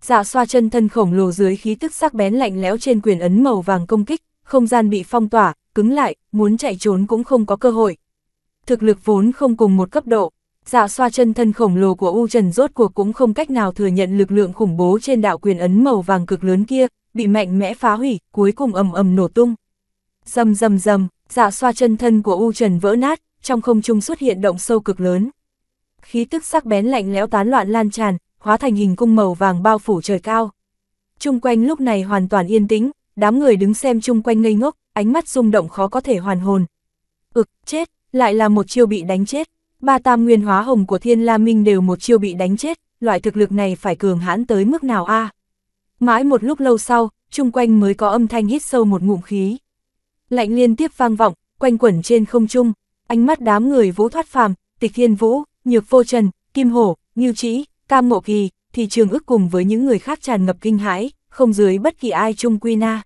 S1: Dạ xoa chân thân khổng lồ dưới khí tức sắc bén lạnh lẽo trên quyền ấn màu vàng công kích, không gian bị phong tỏa, cứng lại, muốn chạy trốn cũng không có cơ hội. Thực lực vốn không cùng một cấp độ, dạ xoa chân thân khổng lồ của U Trần rốt cuộc cũng không cách nào thừa nhận lực lượng khủng bố trên đạo quyền ấn màu vàng cực lớn kia, bị mạnh mẽ phá hủy, cuối cùng ầm ầm nổ tung. rầm rầm rầm dạ xoa chân thân của U Trần vỡ nát, trong không trung xuất hiện động sâu cực lớn. Khí tức sắc bén lạnh lẽo tán loạn lan tràn, hóa thành hình cung màu vàng bao phủ trời cao. Trung quanh lúc này hoàn toàn yên tĩnh, đám người đứng xem chung quanh ngây ngốc, ánh mắt rung động khó có thể hoàn hồn. Ực, chết, lại là một chiêu bị đánh chết. Ba tam nguyên hóa hồng của Thiên La Minh đều một chiêu bị đánh chết, loại thực lực này phải cường hãn tới mức nào a? À? Mãi một lúc lâu sau, chung quanh mới có âm thanh hít sâu một ngụm khí. Lạnh liên tiếp vang vọng, quanh quẩn trên không trung, ánh mắt đám người vũ thoát phàm, tịch thiên vũ, nhược vô trần, kim hổ, nghiêu trĩ, cam ngộ kỳ, thì trường ức cùng với những người khác tràn ngập kinh hãi, không dưới bất kỳ ai chung quy na.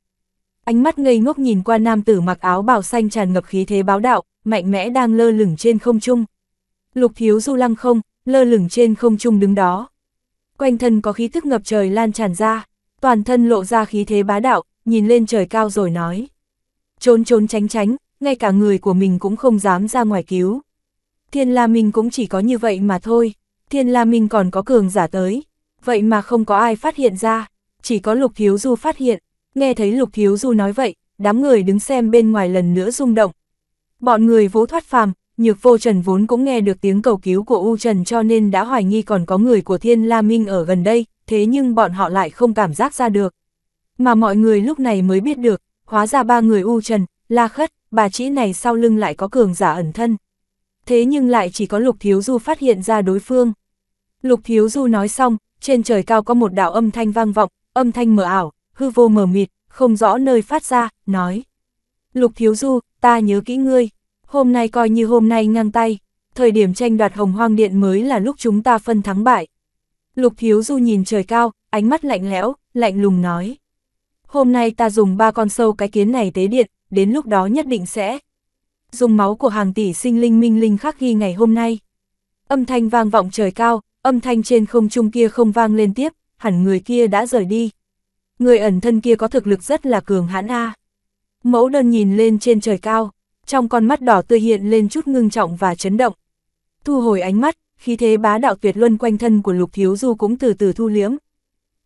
S1: Ánh mắt ngây ngốc nhìn qua nam tử mặc áo bào xanh tràn ngập khí thế báo đạo, mạnh mẽ đang lơ lửng trên không trung. Lục thiếu du lăng không, lơ lửng trên không trung đứng đó. Quanh thân có khí tức ngập trời lan tràn ra toàn thân lộ ra khí thế bá đạo, nhìn lên trời cao rồi nói. Trốn trốn tránh tránh, ngay cả người của mình cũng không dám ra ngoài cứu. Thiên La Minh cũng chỉ có như vậy mà thôi, Thiên La Minh còn có cường giả tới, vậy mà không có ai phát hiện ra, chỉ có Lục Thiếu Du phát hiện, nghe thấy Lục Thiếu Du nói vậy, đám người đứng xem bên ngoài lần nữa rung động. Bọn người vũ thoát phàm, nhược vô trần vốn cũng nghe được tiếng cầu cứu của U Trần cho nên đã hoài nghi còn có người của Thiên La Minh ở gần đây, thế nhưng bọn họ lại không cảm giác ra được. Mà mọi người lúc này mới biết được, hóa ra ba người U Trần, La Khất, bà chỉ này sau lưng lại có cường giả ẩn thân. Thế nhưng lại chỉ có Lục Thiếu Du phát hiện ra đối phương. Lục Thiếu Du nói xong, trên trời cao có một đạo âm thanh vang vọng, âm thanh mờ ảo, hư vô mờ mịt, không rõ nơi phát ra, nói. Lục Thiếu Du, ta nhớ kỹ ngươi, hôm nay coi như hôm nay ngang tay, thời điểm tranh đoạt hồng hoang điện mới là lúc chúng ta phân thắng bại. Lục thiếu Du nhìn trời cao, ánh mắt lạnh lẽo, lạnh lùng nói. Hôm nay ta dùng ba con sâu cái kiến này tế điện, đến lúc đó nhất định sẽ dùng máu của hàng tỷ sinh linh minh linh khắc ghi ngày hôm nay. Âm thanh vang vọng trời cao, âm thanh trên không trung kia không vang lên tiếp, hẳn người kia đã rời đi. Người ẩn thân kia có thực lực rất là cường hãn a. Mẫu đơn nhìn lên trên trời cao, trong con mắt đỏ tươi hiện lên chút ngưng trọng và chấn động. Thu hồi ánh mắt, khi thế bá đạo tuyệt luân quanh thân của Lục Thiếu Du cũng từ từ thu liếm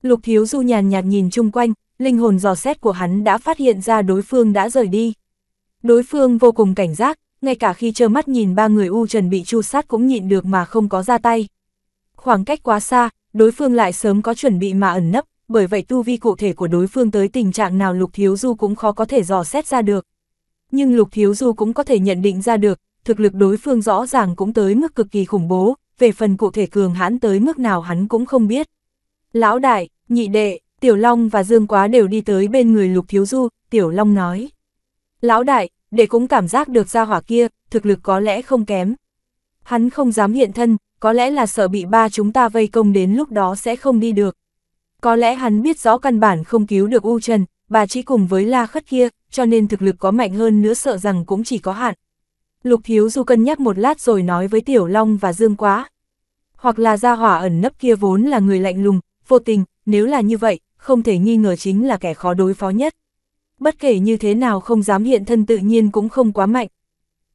S1: Lục Thiếu Du nhàn nhạt nhìn chung quanh, linh hồn dò xét của hắn đã phát hiện ra đối phương đã rời đi. Đối phương vô cùng cảnh giác, ngay cả khi trơ mắt nhìn ba người U Trần bị chu sát cũng nhịn được mà không có ra tay. Khoảng cách quá xa, đối phương lại sớm có chuẩn bị mà ẩn nấp, bởi vậy tu vi cụ thể của đối phương tới tình trạng nào Lục Thiếu Du cũng khó có thể dò xét ra được. Nhưng Lục Thiếu Du cũng có thể nhận định ra được, thực lực đối phương rõ ràng cũng tới mức cực kỳ khủng bố, về phần cụ thể cường hãn tới mức nào hắn cũng không biết. Lão đại, nhị đệ, Tiểu Long và Dương Quá đều đi tới bên người Lục Thiếu Du, Tiểu Long nói. Lão đại, đệ cũng cảm giác được ra hỏa kia, thực lực có lẽ không kém. Hắn không dám hiện thân, có lẽ là sợ bị ba chúng ta vây công đến lúc đó sẽ không đi được. Có lẽ hắn biết rõ căn bản không cứu được U Trần, bà chỉ cùng với La Khất kia, cho nên thực lực có mạnh hơn nữa sợ rằng cũng chỉ có hạn. Lục Hiếu Du cân nhắc một lát rồi nói với Tiểu Long và Dương Quá. Hoặc là gia hỏa ẩn nấp kia vốn là người lạnh lùng, vô tình, nếu là như vậy, không thể nghi ngờ chính là kẻ khó đối phó nhất. Bất kể như thế nào không dám hiện thân tự nhiên cũng không quá mạnh.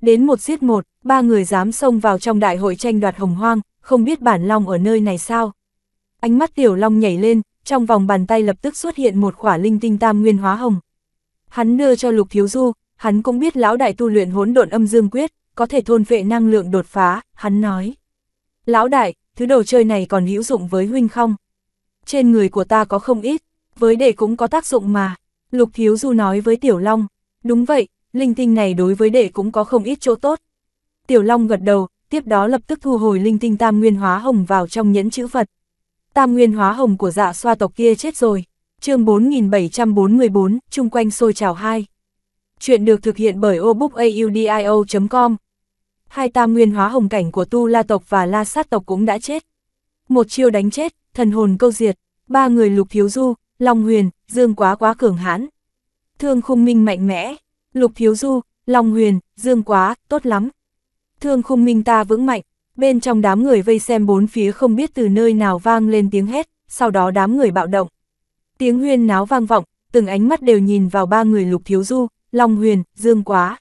S1: Đến một giết một, ba người dám xông vào trong đại hội tranh đoạt hồng hoang, không biết bản long ở nơi này sao. Ánh mắt Tiểu Long nhảy lên, trong vòng bàn tay lập tức xuất hiện một khỏa linh tinh tam nguyên hóa hồng. Hắn đưa cho Lục Thiếu Du, Hắn cũng biết lão đại tu luyện hốn độn âm dương quyết, có thể thôn vệ năng lượng đột phá, hắn nói. Lão đại, thứ đồ chơi này còn hữu dụng với huynh không? Trên người của ta có không ít, với đệ cũng có tác dụng mà. Lục Thiếu Du nói với Tiểu Long, đúng vậy, linh tinh này đối với đệ cũng có không ít chỗ tốt. Tiểu Long gật đầu, tiếp đó lập tức thu hồi linh tinh tam nguyên hóa hồng vào trong nhẫn chữ vật. Tam nguyên hóa hồng của dạ xoa tộc kia chết rồi, chương 4744, chung quanh sôi trào hai. Chuyện được thực hiện bởi obookaudio.com Hai tam nguyên hóa hồng cảnh của Tu La tộc và La Sát tộc cũng đã chết. Một chiêu đánh chết, thần hồn câu diệt, ba người Lục Thiếu Du, Long Huyền, Dương Quá quá cường hãn. Thương khung minh mạnh mẽ, Lục Thiếu Du, Long Huyền, Dương Quá, tốt lắm. Thương khung minh ta vững mạnh, bên trong đám người vây xem bốn phía không biết từ nơi nào vang lên tiếng hét, sau đó đám người bạo động. Tiếng huyên náo vang vọng, từng ánh mắt đều nhìn vào ba người Lục Thiếu Du, Long Huyền, Dương Quá.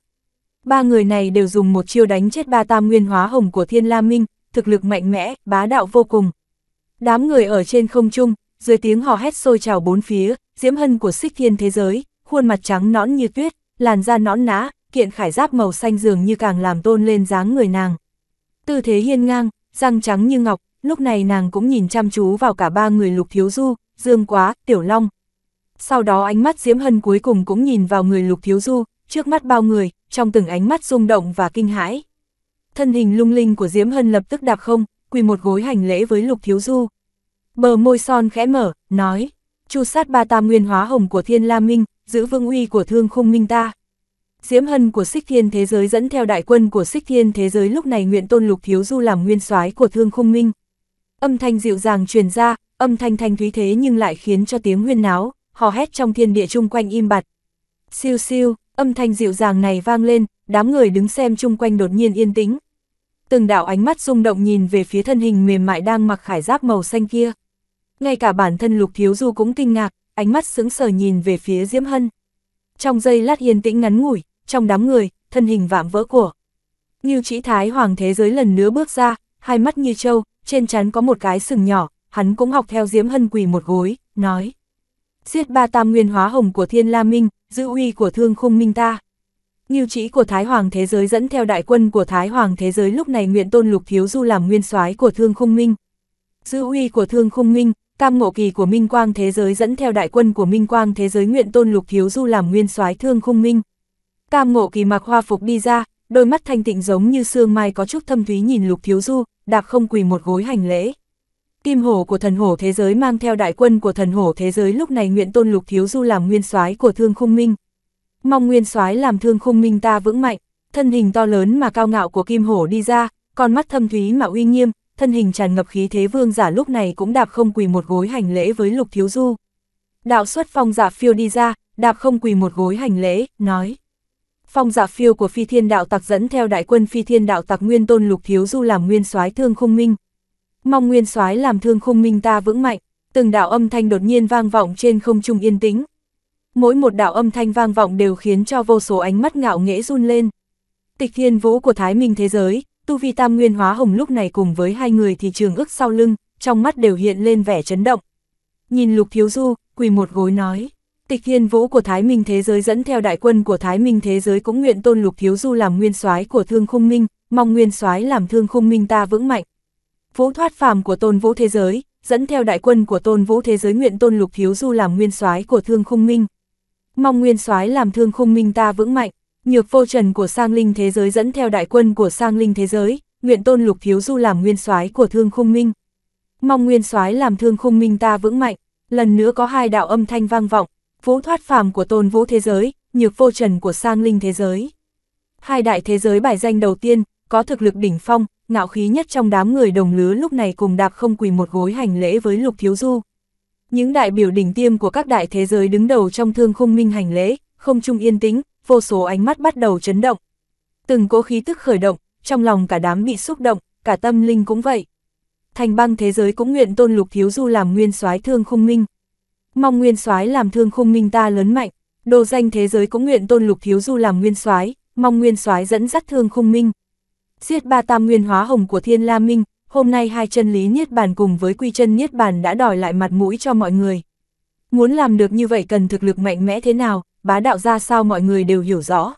S1: Ba người này đều dùng một chiêu đánh chết ba tam nguyên hóa hồng của Thiên La Minh, thực lực mạnh mẽ, bá đạo vô cùng. Đám người ở trên không trung, dưới tiếng hò hét sôi trào bốn phía, diễm hân của xích thiên thế giới, khuôn mặt trắng nõn như tuyết, làn da nõn ná, kiện khải giáp màu xanh dường như càng làm tôn lên dáng người nàng. Tư thế hiên ngang, răng trắng như ngọc, lúc này nàng cũng nhìn chăm chú vào cả ba người lục thiếu du, dương quá, tiểu long, sau đó ánh mắt Diễm Hân cuối cùng cũng nhìn vào người Lục Thiếu Du, trước mắt bao người, trong từng ánh mắt rung động và kinh hãi. Thân hình lung linh của Diễm Hân lập tức đạp không, quỳ một gối hành lễ với Lục Thiếu Du. Bờ môi son khẽ mở, nói, chu sát ba tam nguyên hóa hồng của Thiên La Minh, giữ vương uy của thương khung minh ta. Diễm Hân của Sích Thiên Thế Giới dẫn theo đại quân của Sích Thiên Thế Giới lúc này nguyện tôn Lục Thiếu Du làm nguyên soái của thương khung minh. Âm thanh dịu dàng truyền ra, âm thanh thanh thúy thế nhưng lại khiến cho tiếng huyên náo, hò hét trong thiên địa chung quanh im bặt. Siêu siêu, âm thanh dịu dàng này vang lên, đám người đứng xem chung quanh đột nhiên yên tĩnh. Từng đạo ánh mắt rung động nhìn về phía thân hình mềm mại đang mặc khải giáp màu xanh kia. Ngay cả bản thân Lục Thiếu Du cũng kinh ngạc, ánh mắt sững sờ nhìn về phía Diễm Hân. Trong giây lát yên tĩnh ngắn ngủi, trong đám người, thân hình vạm vỡ của. Ngưu Trĩ Thái Hoàng thế giới lần nữa bước ra, hai mắt như trâu, trên trán có một cái sừng nhỏ, hắn cũng học theo Diễm Hân quỳ một gối, nói. Giết ba tam nguyên hóa hồng của Thiên La Minh, giữ uy của Thương Khung Minh ta. Nghiêu trĩ của Thái Hoàng Thế Giới dẫn theo đại quân của Thái Hoàng Thế Giới lúc này nguyện tôn lục thiếu du làm nguyên soái của Thương Khung Minh. Dư uy của Thương Khung Minh, tam ngộ kỳ của Minh Quang Thế Giới dẫn theo đại quân của Minh Quang Thế Giới nguyện tôn lục thiếu du làm nguyên soái Thương Khung Minh. Tam ngộ kỳ mặc hoa phục đi ra, đôi mắt thanh tịnh giống như sương mai có chút thâm thúy nhìn lục thiếu du, đạp không quỳ một gối hành lễ. Kim hổ của thần hổ thế giới mang theo đại quân của thần hổ thế giới lúc này nguyện tôn lục thiếu du làm nguyên soái của thương khung minh. Mong nguyên soái làm thương khung minh ta vững mạnh, thân hình to lớn mà cao ngạo của kim hổ đi ra, con mắt thâm thúy mà uy nghiêm, thân hình tràn ngập khí thế vương giả lúc này cũng đạp không quỳ một gối hành lễ với lục thiếu du. Đạo xuất phong giả dạ phiêu đi ra, đạp không quỳ một gối hành lễ, nói. Phong giả dạ phiêu của phi thiên đạo tặc dẫn theo đại quân phi thiên đạo tặc nguyên tôn lục thiếu du làm nguyên soái thương khung minh mong nguyên soái làm thương khung minh ta vững mạnh, từng đạo âm thanh đột nhiên vang vọng trên không trung yên tĩnh. Mỗi một đạo âm thanh vang vọng đều khiến cho vô số ánh mắt ngạo nghễ run lên. Tịch thiên vũ của Thái Minh thế giới, tu vi tam nguyên hóa hồng lúc này cùng với hai người thì trường ức sau lưng, trong mắt đều hiện lên vẻ chấn động. Nhìn lục thiếu du, quỳ một gối nói. Tịch thiên vũ của Thái Minh thế giới dẫn theo đại quân của Thái Minh thế giới cũng nguyện tôn lục thiếu du làm nguyên soái của thương khung minh, mong nguyên soái làm thương khung minh ta vững mạnh. Vũ thoát phàm của tôn vũ thế giới, dẫn theo đại quân của tôn vũ thế giới nguyện tôn lục thiếu du làm nguyên soái của thương khung minh. Mong nguyên soái làm thương khung minh ta vững mạnh, nhược vô trần của sang linh thế giới dẫn theo đại quân của sang linh thế giới, nguyện tôn lục thiếu du làm nguyên soái của thương khung minh. Mong nguyên soái làm thương khung minh ta vững mạnh, lần nữa có hai đạo âm thanh vang vọng, vũ thoát phàm của tôn vũ thế giới, nhược vô trần của sang linh thế giới. Hai đại thế giới bài danh đầu tiên, có thực lực đỉnh phong, ngạo khí nhất trong đám người đồng lứa lúc này cùng đạp không quỳ một gối hành lễ với Lục Thiếu Du. Những đại biểu đỉnh tiêm của các đại thế giới đứng đầu trong thương khung minh hành lễ, không chung yên tĩnh, vô số ánh mắt bắt đầu chấn động. Từng cố khí tức khởi động, trong lòng cả đám bị xúc động, cả tâm linh cũng vậy. Thành băng thế giới cũng nguyện tôn Lục Thiếu Du làm nguyên soái thương khung minh. Mong nguyên soái làm thương khung minh ta lớn mạnh, đồ danh thế giới cũng nguyện tôn Lục Thiếu Du làm nguyên soái, mong nguyên soái dẫn dắt thương khung minh. Giết ba tam nguyên hóa hồng của Thiên La Minh, hôm nay hai chân lý Niết Bàn cùng với quy chân Niết Bàn đã đòi lại mặt mũi cho mọi người. Muốn làm được như vậy cần thực lực mạnh mẽ thế nào, bá đạo ra sao mọi người đều hiểu rõ.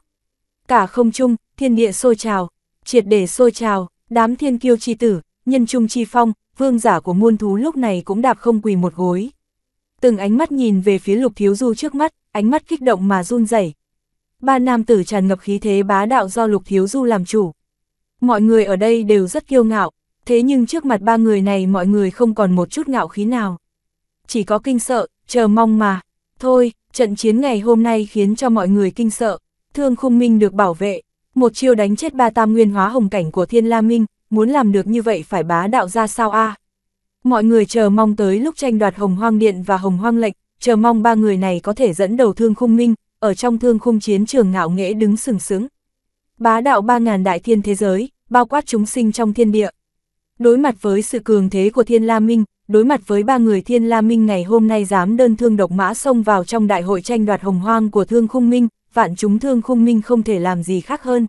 S1: Cả không trung, thiên địa sôi trào, triệt để sôi trào, đám thiên kiêu chi tử, nhân trung chi phong, vương giả của muôn thú lúc này cũng đạp không quỳ một gối. Từng ánh mắt nhìn về phía lục thiếu du trước mắt, ánh mắt kích động mà run rẩy. Ba nam tử tràn ngập khí thế bá đạo do lục thiếu du làm chủ, Mọi người ở đây đều rất kiêu ngạo, thế nhưng trước mặt ba người này mọi người không còn một chút ngạo khí nào. Chỉ có kinh sợ, chờ mong mà. Thôi, trận chiến ngày hôm nay khiến cho mọi người kinh sợ, thương khung minh được bảo vệ. Một chiêu đánh chết ba tam nguyên hóa hồng cảnh của thiên la minh, muốn làm được như vậy phải bá đạo ra sao a Mọi người chờ mong tới lúc tranh đoạt hồng hoang điện và hồng hoang lệnh, chờ mong ba người này có thể dẫn đầu thương khung minh, ở trong thương khung chiến trường ngạo nghễ đứng sừng sững. Bá đạo ba ngàn đại thiên thế giới, bao quát chúng sinh trong thiên địa. Đối mặt với sự cường thế của Thiên La Minh, đối mặt với ba người Thiên La Minh ngày hôm nay dám đơn thương độc mã xông vào trong đại hội tranh đoạt hồng hoang của Thương Khung Minh, vạn chúng Thương Khung Minh không thể làm gì khác hơn.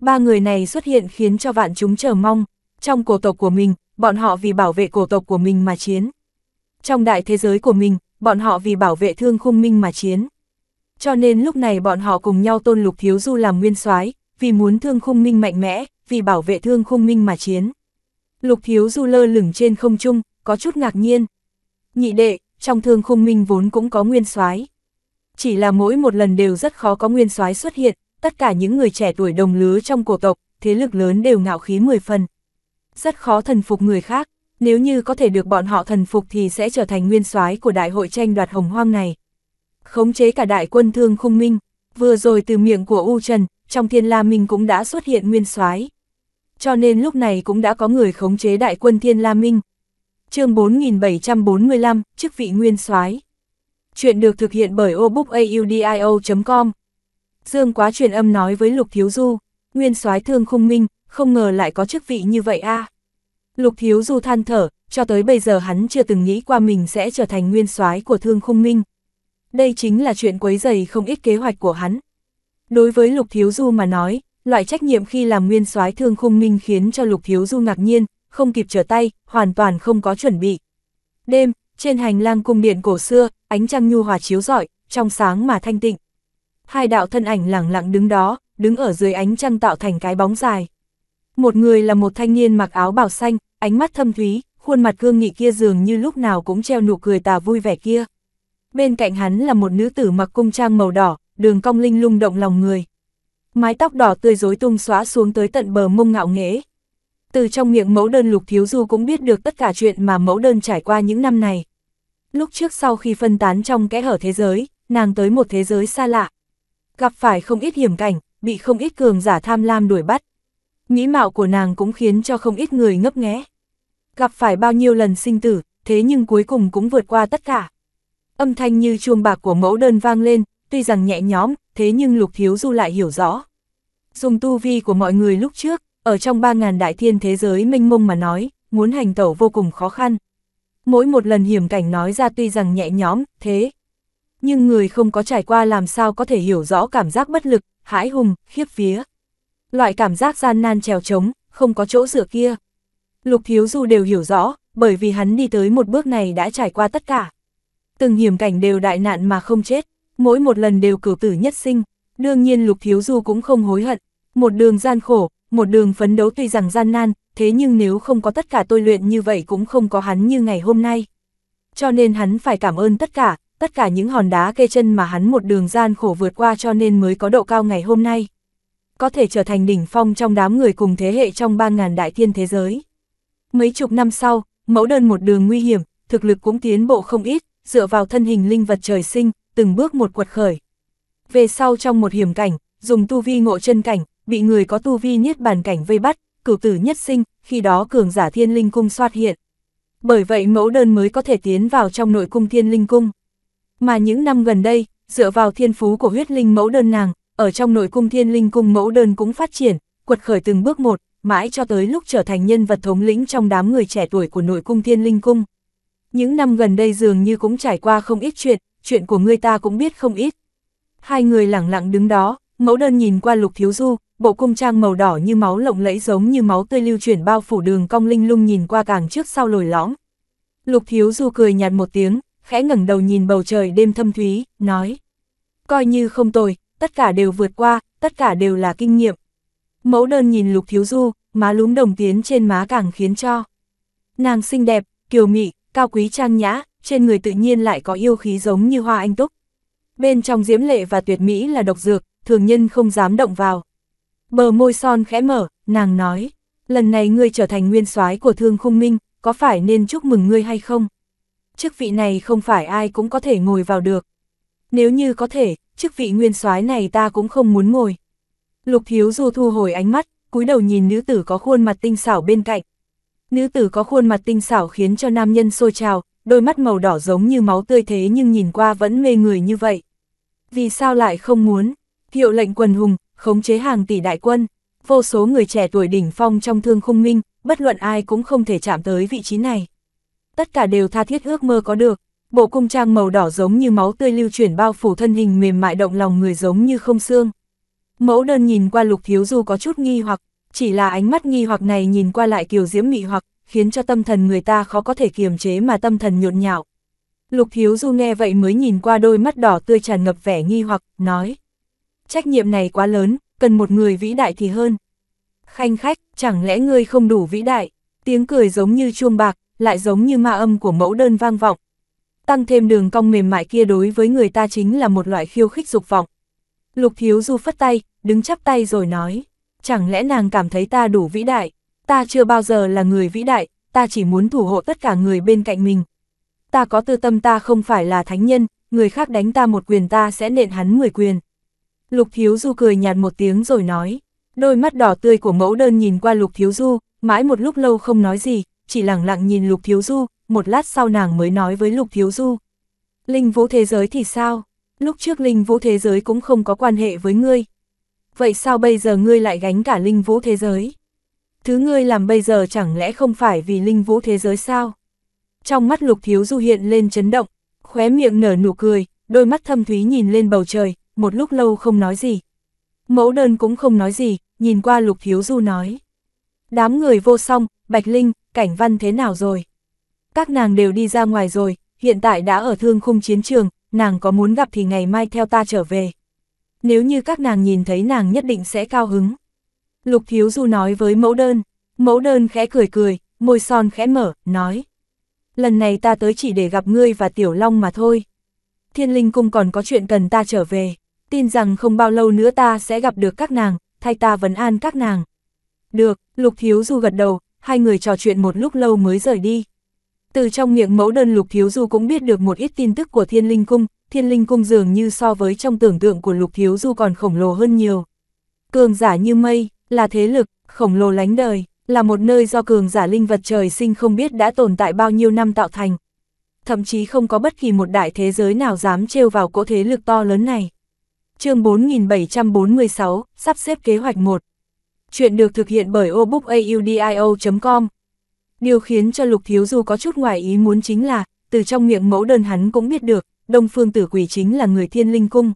S1: Ba người này xuất hiện khiến cho vạn chúng chờ mong, trong cổ tộc của mình, bọn họ vì bảo vệ cổ tộc của mình mà chiến. Trong đại thế giới của mình, bọn họ vì bảo vệ Thương Khung Minh mà chiến. Cho nên lúc này bọn họ cùng nhau tôn Lục Thiếu Du làm nguyên soái vì muốn thương khung minh mạnh mẽ, vì bảo vệ thương khung minh mà chiến. Lục thiếu du lơ lửng trên không trung, có chút ngạc nhiên. Nhị đệ, trong thương khung minh vốn cũng có nguyên soái Chỉ là mỗi một lần đều rất khó có nguyên soái xuất hiện, tất cả những người trẻ tuổi đồng lứa trong cổ tộc, thế lực lớn đều ngạo khí mười phần. Rất khó thần phục người khác, nếu như có thể được bọn họ thần phục thì sẽ trở thành nguyên soái của đại hội tranh đoạt hồng hoang này. Khống chế cả đại quân thương khung minh, vừa rồi từ miệng của U Trần, trong thiên la minh cũng đã xuất hiện nguyên soái Cho nên lúc này cũng đã có người khống chế đại quân thiên la minh. chương 4745, chức vị nguyên soái Chuyện được thực hiện bởi obookaudio.com Dương quá truyền âm nói với Lục Thiếu Du, nguyên soái thương khung minh, không ngờ lại có chức vị như vậy a Lục Thiếu Du than thở, cho tới bây giờ hắn chưa từng nghĩ qua mình sẽ trở thành nguyên soái của thương khung minh. Đây chính là chuyện quấy dày không ít kế hoạch của hắn, Đối với Lục Thiếu Du mà nói, loại trách nhiệm khi làm nguyên soái thương khung minh khiến cho Lục Thiếu Du ngạc nhiên, không kịp trở tay, hoàn toàn không có chuẩn bị. Đêm, trên hành lang cung điện cổ xưa, ánh trăng nhu hòa chiếu rọi, trong sáng mà thanh tịnh. Hai đạo thân ảnh lẳng lặng đứng đó, đứng ở dưới ánh trăng tạo thành cái bóng dài. Một người là một thanh niên mặc áo bào xanh, ánh mắt thâm thúy, khuôn mặt gương nghị kia dường như lúc nào cũng treo nụ cười tà vui vẻ kia. Bên cạnh hắn là một nữ tử mặc cung trang màu đỏ, đường cong linh lung động lòng người. Mái tóc đỏ tươi rối tung xóa xuống tới tận bờ mông ngạo nghễ. Từ trong miệng mẫu đơn Lục Thiếu Du cũng biết được tất cả chuyện mà mẫu đơn trải qua những năm này. Lúc trước sau khi phân tán trong kẽ hở thế giới, nàng tới một thế giới xa lạ. Gặp phải không ít hiểm cảnh, bị không ít cường giả tham lam đuổi bắt. Nghĩ mạo của nàng cũng khiến cho không ít người ngấp nghé. Gặp phải bao nhiêu lần sinh tử, thế nhưng cuối cùng cũng vượt qua tất cả. Âm thanh như chuông bạc của mẫu đơn vang lên, tuy rằng nhẹ nhõm, thế nhưng Lục Thiếu Du lại hiểu rõ. Dùng tu vi của mọi người lúc trước, ở trong 3.000 đại thiên thế giới mênh mông mà nói, muốn hành tẩu vô cùng khó khăn. Mỗi một lần hiểm cảnh nói ra tuy rằng nhẹ nhõm, thế. Nhưng người không có trải qua làm sao có thể hiểu rõ cảm giác bất lực, hãi hùng, khiếp vía. Loại cảm giác gian nan trèo trống, không có chỗ dựa kia. Lục Thiếu Du đều hiểu rõ, bởi vì hắn đi tới một bước này đã trải qua tất cả. Từng hiểm cảnh đều đại nạn mà không chết mỗi một lần đều cử tử nhất sinh, đương nhiên Lục Thiếu Du cũng không hối hận, một đường gian khổ, một đường phấn đấu tuy rằng gian nan, thế nhưng nếu không có tất cả tôi luyện như vậy cũng không có hắn như ngày hôm nay. Cho nên hắn phải cảm ơn tất cả, tất cả những hòn đá kê chân mà hắn một đường gian khổ vượt qua cho nên mới có độ cao ngày hôm nay. Có thể trở thành đỉnh phong trong đám người cùng thế hệ trong 3.000 đại thiên thế giới. Mấy chục năm sau, mẫu đơn một đường nguy hiểm, thực lực cũng tiến bộ không ít, dựa vào thân hình linh vật trời sinh, từng bước một quật khởi. Về sau trong một hiểm cảnh, dùng tu vi ngộ chân cảnh, bị người có tu vi nhất bàn cảnh vây bắt, cửu tử nhất sinh, khi đó cường giả thiên linh cung xoát hiện. Bởi vậy mẫu đơn mới có thể tiến vào trong nội cung thiên linh cung. Mà những năm gần đây, dựa vào thiên phú của huyết linh mẫu đơn nàng, ở trong nội cung thiên linh cung mẫu đơn cũng phát triển, quật khởi từng bước một, mãi cho tới lúc trở thành nhân vật thống lĩnh trong đám người trẻ tuổi của nội cung thiên linh cung. Những năm gần đây dường như cũng trải qua không ít chuyện, chuyện của ngươi ta cũng biết không ít. Hai người lẳng lặng đứng đó, mẫu đơn nhìn qua lục thiếu du, bộ cung trang màu đỏ như máu lộng lẫy giống như máu tươi lưu chuyển bao phủ đường cong linh lung nhìn qua càng trước sau lồi lõm. Lục thiếu du cười nhạt một tiếng, khẽ ngẩng đầu nhìn bầu trời đêm thâm thúy, nói. Coi như không tồi, tất cả đều vượt qua, tất cả đều là kinh nghiệm. Mẫu đơn nhìn lục thiếu du, má lúm đồng tiến trên má càng khiến cho. Nàng xinh đẹp, kiều mị, cao quý trang nhã, trên người tự nhiên lại có yêu khí giống như hoa anh túc. Bên trong diễm lệ và tuyệt mỹ là độc dược, thường nhân không dám động vào. Bờ môi son khẽ mở, nàng nói, lần này ngươi trở thành nguyên soái của thương khung minh, có phải nên chúc mừng ngươi hay không? Chức vị này không phải ai cũng có thể ngồi vào được. Nếu như có thể, chức vị nguyên soái này ta cũng không muốn ngồi. Lục Thiếu Du thu hồi ánh mắt, cúi đầu nhìn nữ tử có khuôn mặt tinh xảo bên cạnh. Nữ tử có khuôn mặt tinh xảo khiến cho nam nhân sôi trào, đôi mắt màu đỏ giống như máu tươi thế nhưng nhìn qua vẫn mê người như vậy. Vì sao lại không muốn? Hiệu lệnh quần hùng, khống chế hàng tỷ đại quân, vô số người trẻ tuổi đỉnh phong trong thương khung minh, bất luận ai cũng không thể chạm tới vị trí này. Tất cả đều tha thiết ước mơ có được, bộ cung trang màu đỏ giống như máu tươi lưu chuyển bao phủ thân hình mềm mại động lòng người giống như không xương. Mẫu đơn nhìn qua lục thiếu du có chút nghi hoặc, chỉ là ánh mắt nghi hoặc này nhìn qua lại kiều diễm mị hoặc, khiến cho tâm thần người ta khó có thể kiềm chế mà tâm thần nhộn nhạo. Lục Thiếu Du nghe vậy mới nhìn qua đôi mắt đỏ tươi tràn ngập vẻ nghi hoặc, nói. Trách nhiệm này quá lớn, cần một người vĩ đại thì hơn. Khanh khách, chẳng lẽ ngươi không đủ vĩ đại? Tiếng cười giống như chuông bạc, lại giống như ma âm của mẫu đơn vang vọng. Tăng thêm đường cong mềm mại kia đối với người ta chính là một loại khiêu khích dục vọng. Lục Thiếu Du phất tay, đứng chắp tay rồi nói. Chẳng lẽ nàng cảm thấy ta đủ vĩ đại? ta chưa bao giờ là người vĩ đại, ta chỉ muốn thủ hộ tất cả người bên cạnh mình. Ta có tư tâm ta không phải là thánh nhân, người khác đánh ta một quyền ta sẽ nện hắn 10 quyền. Lục Thiếu Du cười nhạt một tiếng rồi nói, đôi mắt đỏ tươi của mẫu đơn nhìn qua Lục Thiếu Du, mãi một lúc lâu không nói gì, chỉ lặng lặng nhìn Lục Thiếu Du, một lát sau nàng mới nói với Lục Thiếu Du. Linh vũ thế giới thì sao? Lúc trước linh vũ thế giới cũng không có quan hệ với ngươi. Vậy sao bây giờ ngươi lại gánh cả linh vũ thế giới? Thứ ngươi làm bây giờ chẳng lẽ không phải vì linh vũ thế giới sao? Trong mắt lục thiếu du hiện lên chấn động, khóe miệng nở nụ cười, đôi mắt thâm thúy nhìn lên bầu trời, một lúc lâu không nói gì. Mẫu đơn cũng không nói gì, nhìn qua lục thiếu du nói. Đám người vô song, Bạch Linh, Cảnh Văn thế nào rồi? Các nàng đều đi ra ngoài rồi, hiện tại đã ở thương khung chiến trường, nàng có muốn gặp thì ngày mai theo ta trở về. Nếu như các nàng nhìn thấy nàng nhất định sẽ cao hứng. Lục Thiếu Du nói với mẫu đơn, mẫu đơn khẽ cười cười, môi son khẽ mở, nói. Lần này ta tới chỉ để gặp ngươi và Tiểu Long mà thôi. Thiên Linh Cung còn có chuyện cần ta trở về, tin rằng không bao lâu nữa ta sẽ gặp được các nàng, thay ta vấn an các nàng. Được, Lục Thiếu Du gật đầu, hai người trò chuyện một lúc lâu mới rời đi. Từ trong miệng mẫu đơn Lục Thiếu Du cũng biết được một ít tin tức của Thiên Linh Cung, Thiên Linh Cung dường như so với trong tưởng tượng của Lục Thiếu Du còn khổng lồ hơn nhiều. Cường giả như mây, là thế lực, khổng lồ lánh đời, là một nơi do cường giả linh vật trời sinh không biết đã tồn tại bao nhiêu năm tạo thành. Thậm chí không có bất kỳ một đại thế giới nào dám trêu vào cỗ thế lực to lớn này. chương 4746, sắp xếp kế hoạch 1. Chuyện được thực hiện bởi obookaudio.com. Điều khiến cho Lục Thiếu Du có chút ngoài ý muốn chính là, từ trong miệng mẫu đơn hắn cũng biết được, Đông Phương Tử Quỷ chính là người thiên linh cung.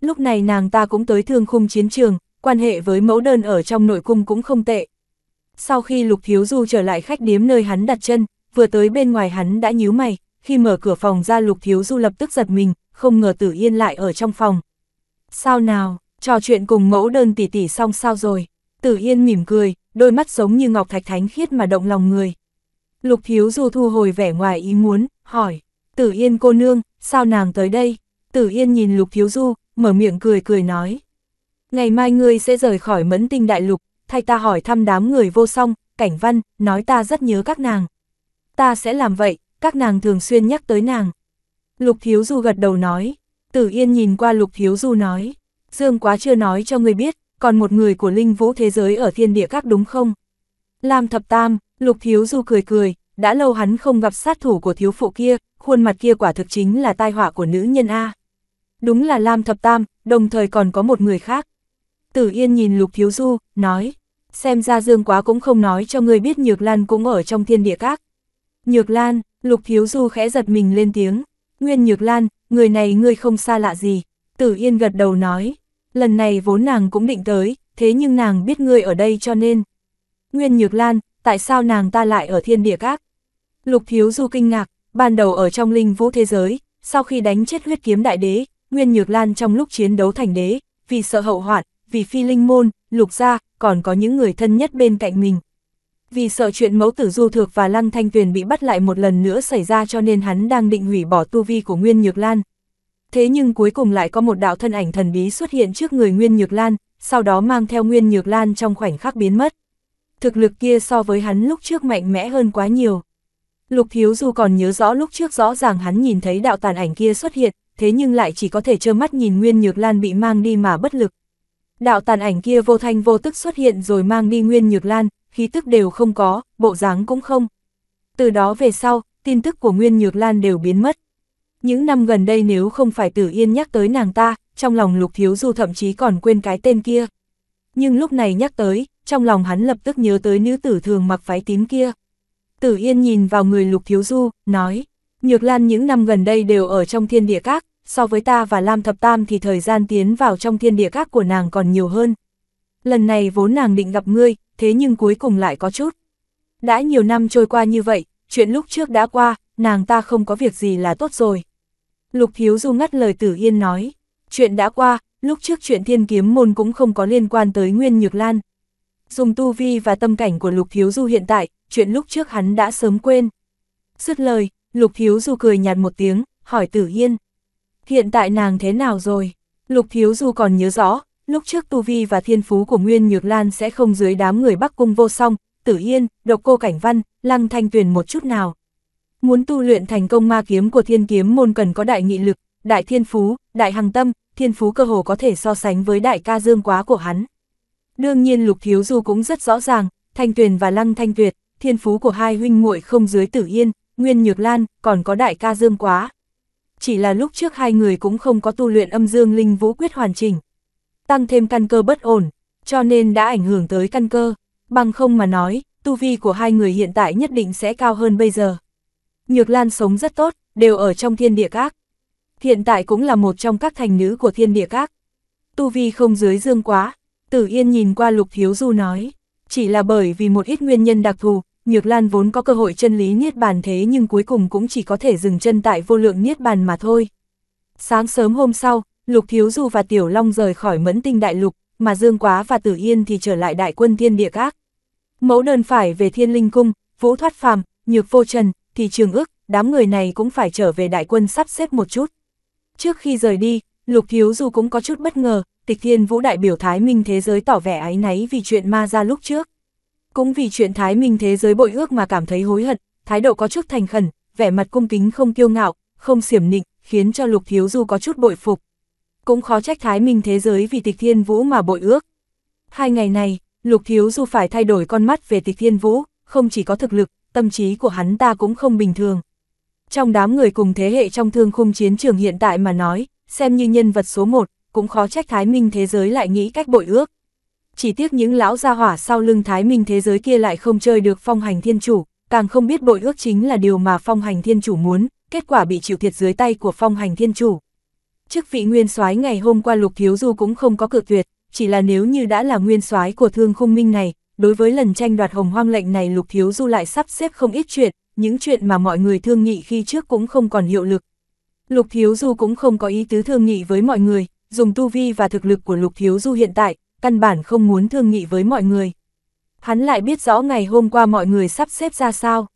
S1: Lúc này nàng ta cũng tới thương khung chiến trường, quan hệ với mẫu đơn ở trong nội cung cũng không tệ. Sau khi Lục Thiếu Du trở lại khách điếm nơi hắn đặt chân, vừa tới bên ngoài hắn đã nhíu mày, khi mở cửa phòng ra Lục Thiếu Du lập tức giật mình, không ngờ Tử Yên lại ở trong phòng. Sao nào, trò chuyện cùng mẫu đơn tỷ tỷ xong sao rồi? Tử Yên mỉm cười, đôi mắt giống như ngọc thạch thánh khiết mà động lòng người. Lục Thiếu Du thu hồi vẻ ngoài ý muốn, hỏi, Tử Yên cô nương, sao nàng tới đây? Tử Yên nhìn Lục Thiếu Du, mở miệng cười cười nói, Ngày mai ngươi sẽ rời khỏi mẫn tinh đại lục, thay ta hỏi thăm đám người vô song, cảnh văn, nói ta rất nhớ các nàng. Ta sẽ làm vậy, các nàng thường xuyên nhắc tới nàng. Lục Thiếu Du gật đầu nói, Tử Yên nhìn qua Lục Thiếu Du nói, Dương quá chưa nói cho ngươi biết, còn một người của linh vũ thế giới ở thiên địa các đúng không? Lam thập tam, Lục Thiếu Du cười cười, đã lâu hắn không gặp sát thủ của thiếu phụ kia, khuôn mặt kia quả thực chính là tai họa của nữ nhân A. Đúng là Lam thập tam, đồng thời còn có một người khác. Tử Yên nhìn Lục Thiếu Du, nói, xem ra Dương Quá cũng không nói cho người biết Nhược Lan cũng ở trong thiên địa các. Nhược Lan, Lục Thiếu Du khẽ giật mình lên tiếng, Nguyên Nhược Lan, người này ngươi không xa lạ gì, Tử Yên gật đầu nói, lần này vốn nàng cũng định tới, thế nhưng nàng biết ngươi ở đây cho nên. Nguyên Nhược Lan, tại sao nàng ta lại ở thiên địa các? Lục Thiếu Du kinh ngạc, ban đầu ở trong linh vũ thế giới, sau khi đánh chết huyết kiếm đại đế, Nguyên Nhược Lan trong lúc chiến đấu thành đế, vì sợ hậu hoạn, vì phi linh môn, lục gia, còn có những người thân nhất bên cạnh mình. Vì sợ chuyện mẫu tử du thược và lăng thanh tuyền bị bắt lại một lần nữa xảy ra cho nên hắn đang định hủy bỏ tu vi của Nguyên Nhược Lan. Thế nhưng cuối cùng lại có một đạo thân ảnh thần bí xuất hiện trước người Nguyên Nhược Lan, sau đó mang theo Nguyên Nhược Lan trong khoảnh khắc biến mất. Thực lực kia so với hắn lúc trước mạnh mẽ hơn quá nhiều. Lục Thiếu Du còn nhớ rõ lúc trước rõ ràng hắn nhìn thấy đạo tàn ảnh kia xuất hiện, thế nhưng lại chỉ có thể trơ mắt nhìn Nguyên Nhược Lan bị mang đi mà bất lực đạo tàn ảnh kia vô thanh vô tức xuất hiện rồi mang đi Nguyên Nhược Lan, khí tức đều không có, bộ dáng cũng không. Từ đó về sau, tin tức của Nguyên Nhược Lan đều biến mất. Những năm gần đây nếu không phải Tử Yên nhắc tới nàng ta, trong lòng Lục Thiếu Du thậm chí còn quên cái tên kia. Nhưng lúc này nhắc tới, trong lòng hắn lập tức nhớ tới nữ tử thường mặc váy tím kia. Tử Yên nhìn vào người Lục Thiếu Du, nói, Nhược Lan những năm gần đây đều ở trong thiên địa các, so với ta và Lam Thập Tam thì thời gian tiến vào trong thiên địa các của nàng còn nhiều hơn. Lần này vốn nàng định gặp ngươi, thế nhưng cuối cùng lại có chút. Đã nhiều năm trôi qua như vậy, chuyện lúc trước đã qua, nàng ta không có việc gì là tốt rồi. Lục Hiếu Du ngắt lời Tử Yên nói, chuyện đã qua, lúc trước chuyện thiên kiếm môn cũng không có liên quan tới Nguyên Nhược Lan. Dùng tu vi và tâm cảnh của Lục Hiếu Du hiện tại, chuyện lúc trước hắn đã sớm quên. xuất lời, Lục Hiếu Du cười nhạt một tiếng, hỏi Tử Yên. Hiện tại nàng thế nào rồi? Lục Thiếu Du còn nhớ rõ, lúc trước tu vi và thiên phú của Nguyên Nhược Lan sẽ không dưới đám người Bắc Cung vô song, Tử Yên, Độc Cô Cảnh Văn, Lăng Thanh Tuyền một chút nào. Muốn tu luyện thành công ma kiếm của thiên kiếm môn cần có đại nghị lực, đại thiên phú, đại hằng tâm, thiên phú cơ hồ có thể so sánh với đại ca dương quá của hắn. Đương nhiên Lục Thiếu Du cũng rất rõ ràng, Thanh Tuyền và Lăng Thanh Tuyệt, thiên phú của hai huynh muội không dưới Tử Yên, Nguyên Nhược Lan, còn có đại ca dương quá chỉ là lúc trước hai người cũng không có tu luyện âm dương linh vũ quyết hoàn chỉnh. Tăng thêm căn cơ bất ổn, cho nên đã ảnh hưởng tới căn cơ, bằng không mà nói, tu vi của hai người hiện tại nhất định sẽ cao hơn bây giờ. Nhược Lan sống rất tốt, đều ở trong thiên địa các. Hiện tại cũng là một trong các thành nữ của thiên địa các. Tu vi không dưới dương quá, Tử Yên nhìn qua Lục Thiếu Du nói, chỉ là bởi vì một ít nguyên nhân đặc thù, Nhược Lan vốn có cơ hội chân lý Niết Bàn thế nhưng cuối cùng cũng chỉ có thể dừng chân tại vô lượng Niết Bàn mà thôi. Sáng sớm hôm sau, Lục Thiếu Du và Tiểu Long rời khỏi mẫn tinh đại lục, mà Dương Quá và Tử Yên thì trở lại đại quân thiên địa các. Mẫu đơn phải về thiên linh cung, vũ thoát phàm, nhược vô trần, thì trường ước, đám người này cũng phải trở về đại quân sắp xếp một chút. Trước khi rời đi, Lục Thiếu Du cũng có chút bất ngờ, tịch thiên vũ đại biểu Thái Minh thế giới tỏ vẻ áy náy vì chuyện ma ra lúc trước. Cũng vì chuyện Thái Minh thế giới bội ước mà cảm thấy hối hận, thái độ có chút thành khẩn, vẻ mặt cung kính không kiêu ngạo, không xiểm nịnh, khiến cho Lục Thiếu Du có chút bội phục. Cũng khó trách Thái Minh thế giới vì tịch thiên vũ mà bội ước. Hai ngày này, Lục Thiếu Du phải thay đổi con mắt về tịch thiên vũ, không chỉ có thực lực, tâm trí của hắn ta cũng không bình thường. Trong đám người cùng thế hệ trong thương khung chiến trường hiện tại mà nói, xem như nhân vật số một, cũng khó trách Thái Minh thế giới lại nghĩ cách bội ước chỉ tiếc những lão gia hỏa sau lưng thái minh thế giới kia lại không chơi được phong hành thiên chủ, càng không biết bội ước chính là điều mà phong hành thiên chủ muốn, kết quả bị chịu thiệt dưới tay của phong hành thiên chủ. Chức vị nguyên soái ngày hôm qua Lục Thiếu Du cũng không có cự tuyệt, chỉ là nếu như đã là nguyên soái của thương khung minh này, đối với lần tranh đoạt hồng hoang lệnh này Lục Thiếu Du lại sắp xếp không ít chuyện, những chuyện mà mọi người thương nghị khi trước cũng không còn hiệu lực. Lục Thiếu Du cũng không có ý tứ thương nghị với mọi người, dùng tu vi và thực lực của Lục Thiếu Du hiện tại, căn bản không muốn thương nghị với mọi người. Hắn lại biết rõ ngày hôm qua mọi người sắp xếp ra sao.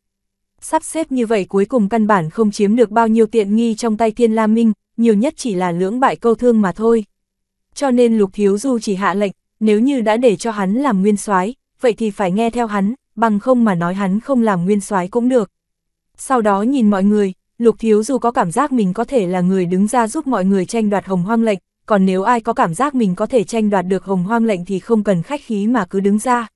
S1: Sắp xếp như vậy cuối cùng căn bản không chiếm được bao nhiêu tiện nghi trong tay Thiên La Minh, nhiều nhất chỉ là lưỡng bại câu thương mà thôi. Cho nên Lục Thiếu Du chỉ hạ lệnh, nếu như đã để cho hắn làm nguyên soái, vậy thì phải nghe theo hắn, bằng không mà nói hắn không làm nguyên soái cũng được. Sau đó nhìn mọi người, Lục Thiếu Du có cảm giác mình có thể là người đứng ra giúp mọi người tranh đoạt hồng hoang lệnh, còn nếu ai có cảm giác mình có thể tranh đoạt được hồng hoang lệnh thì không cần khách khí mà cứ đứng ra.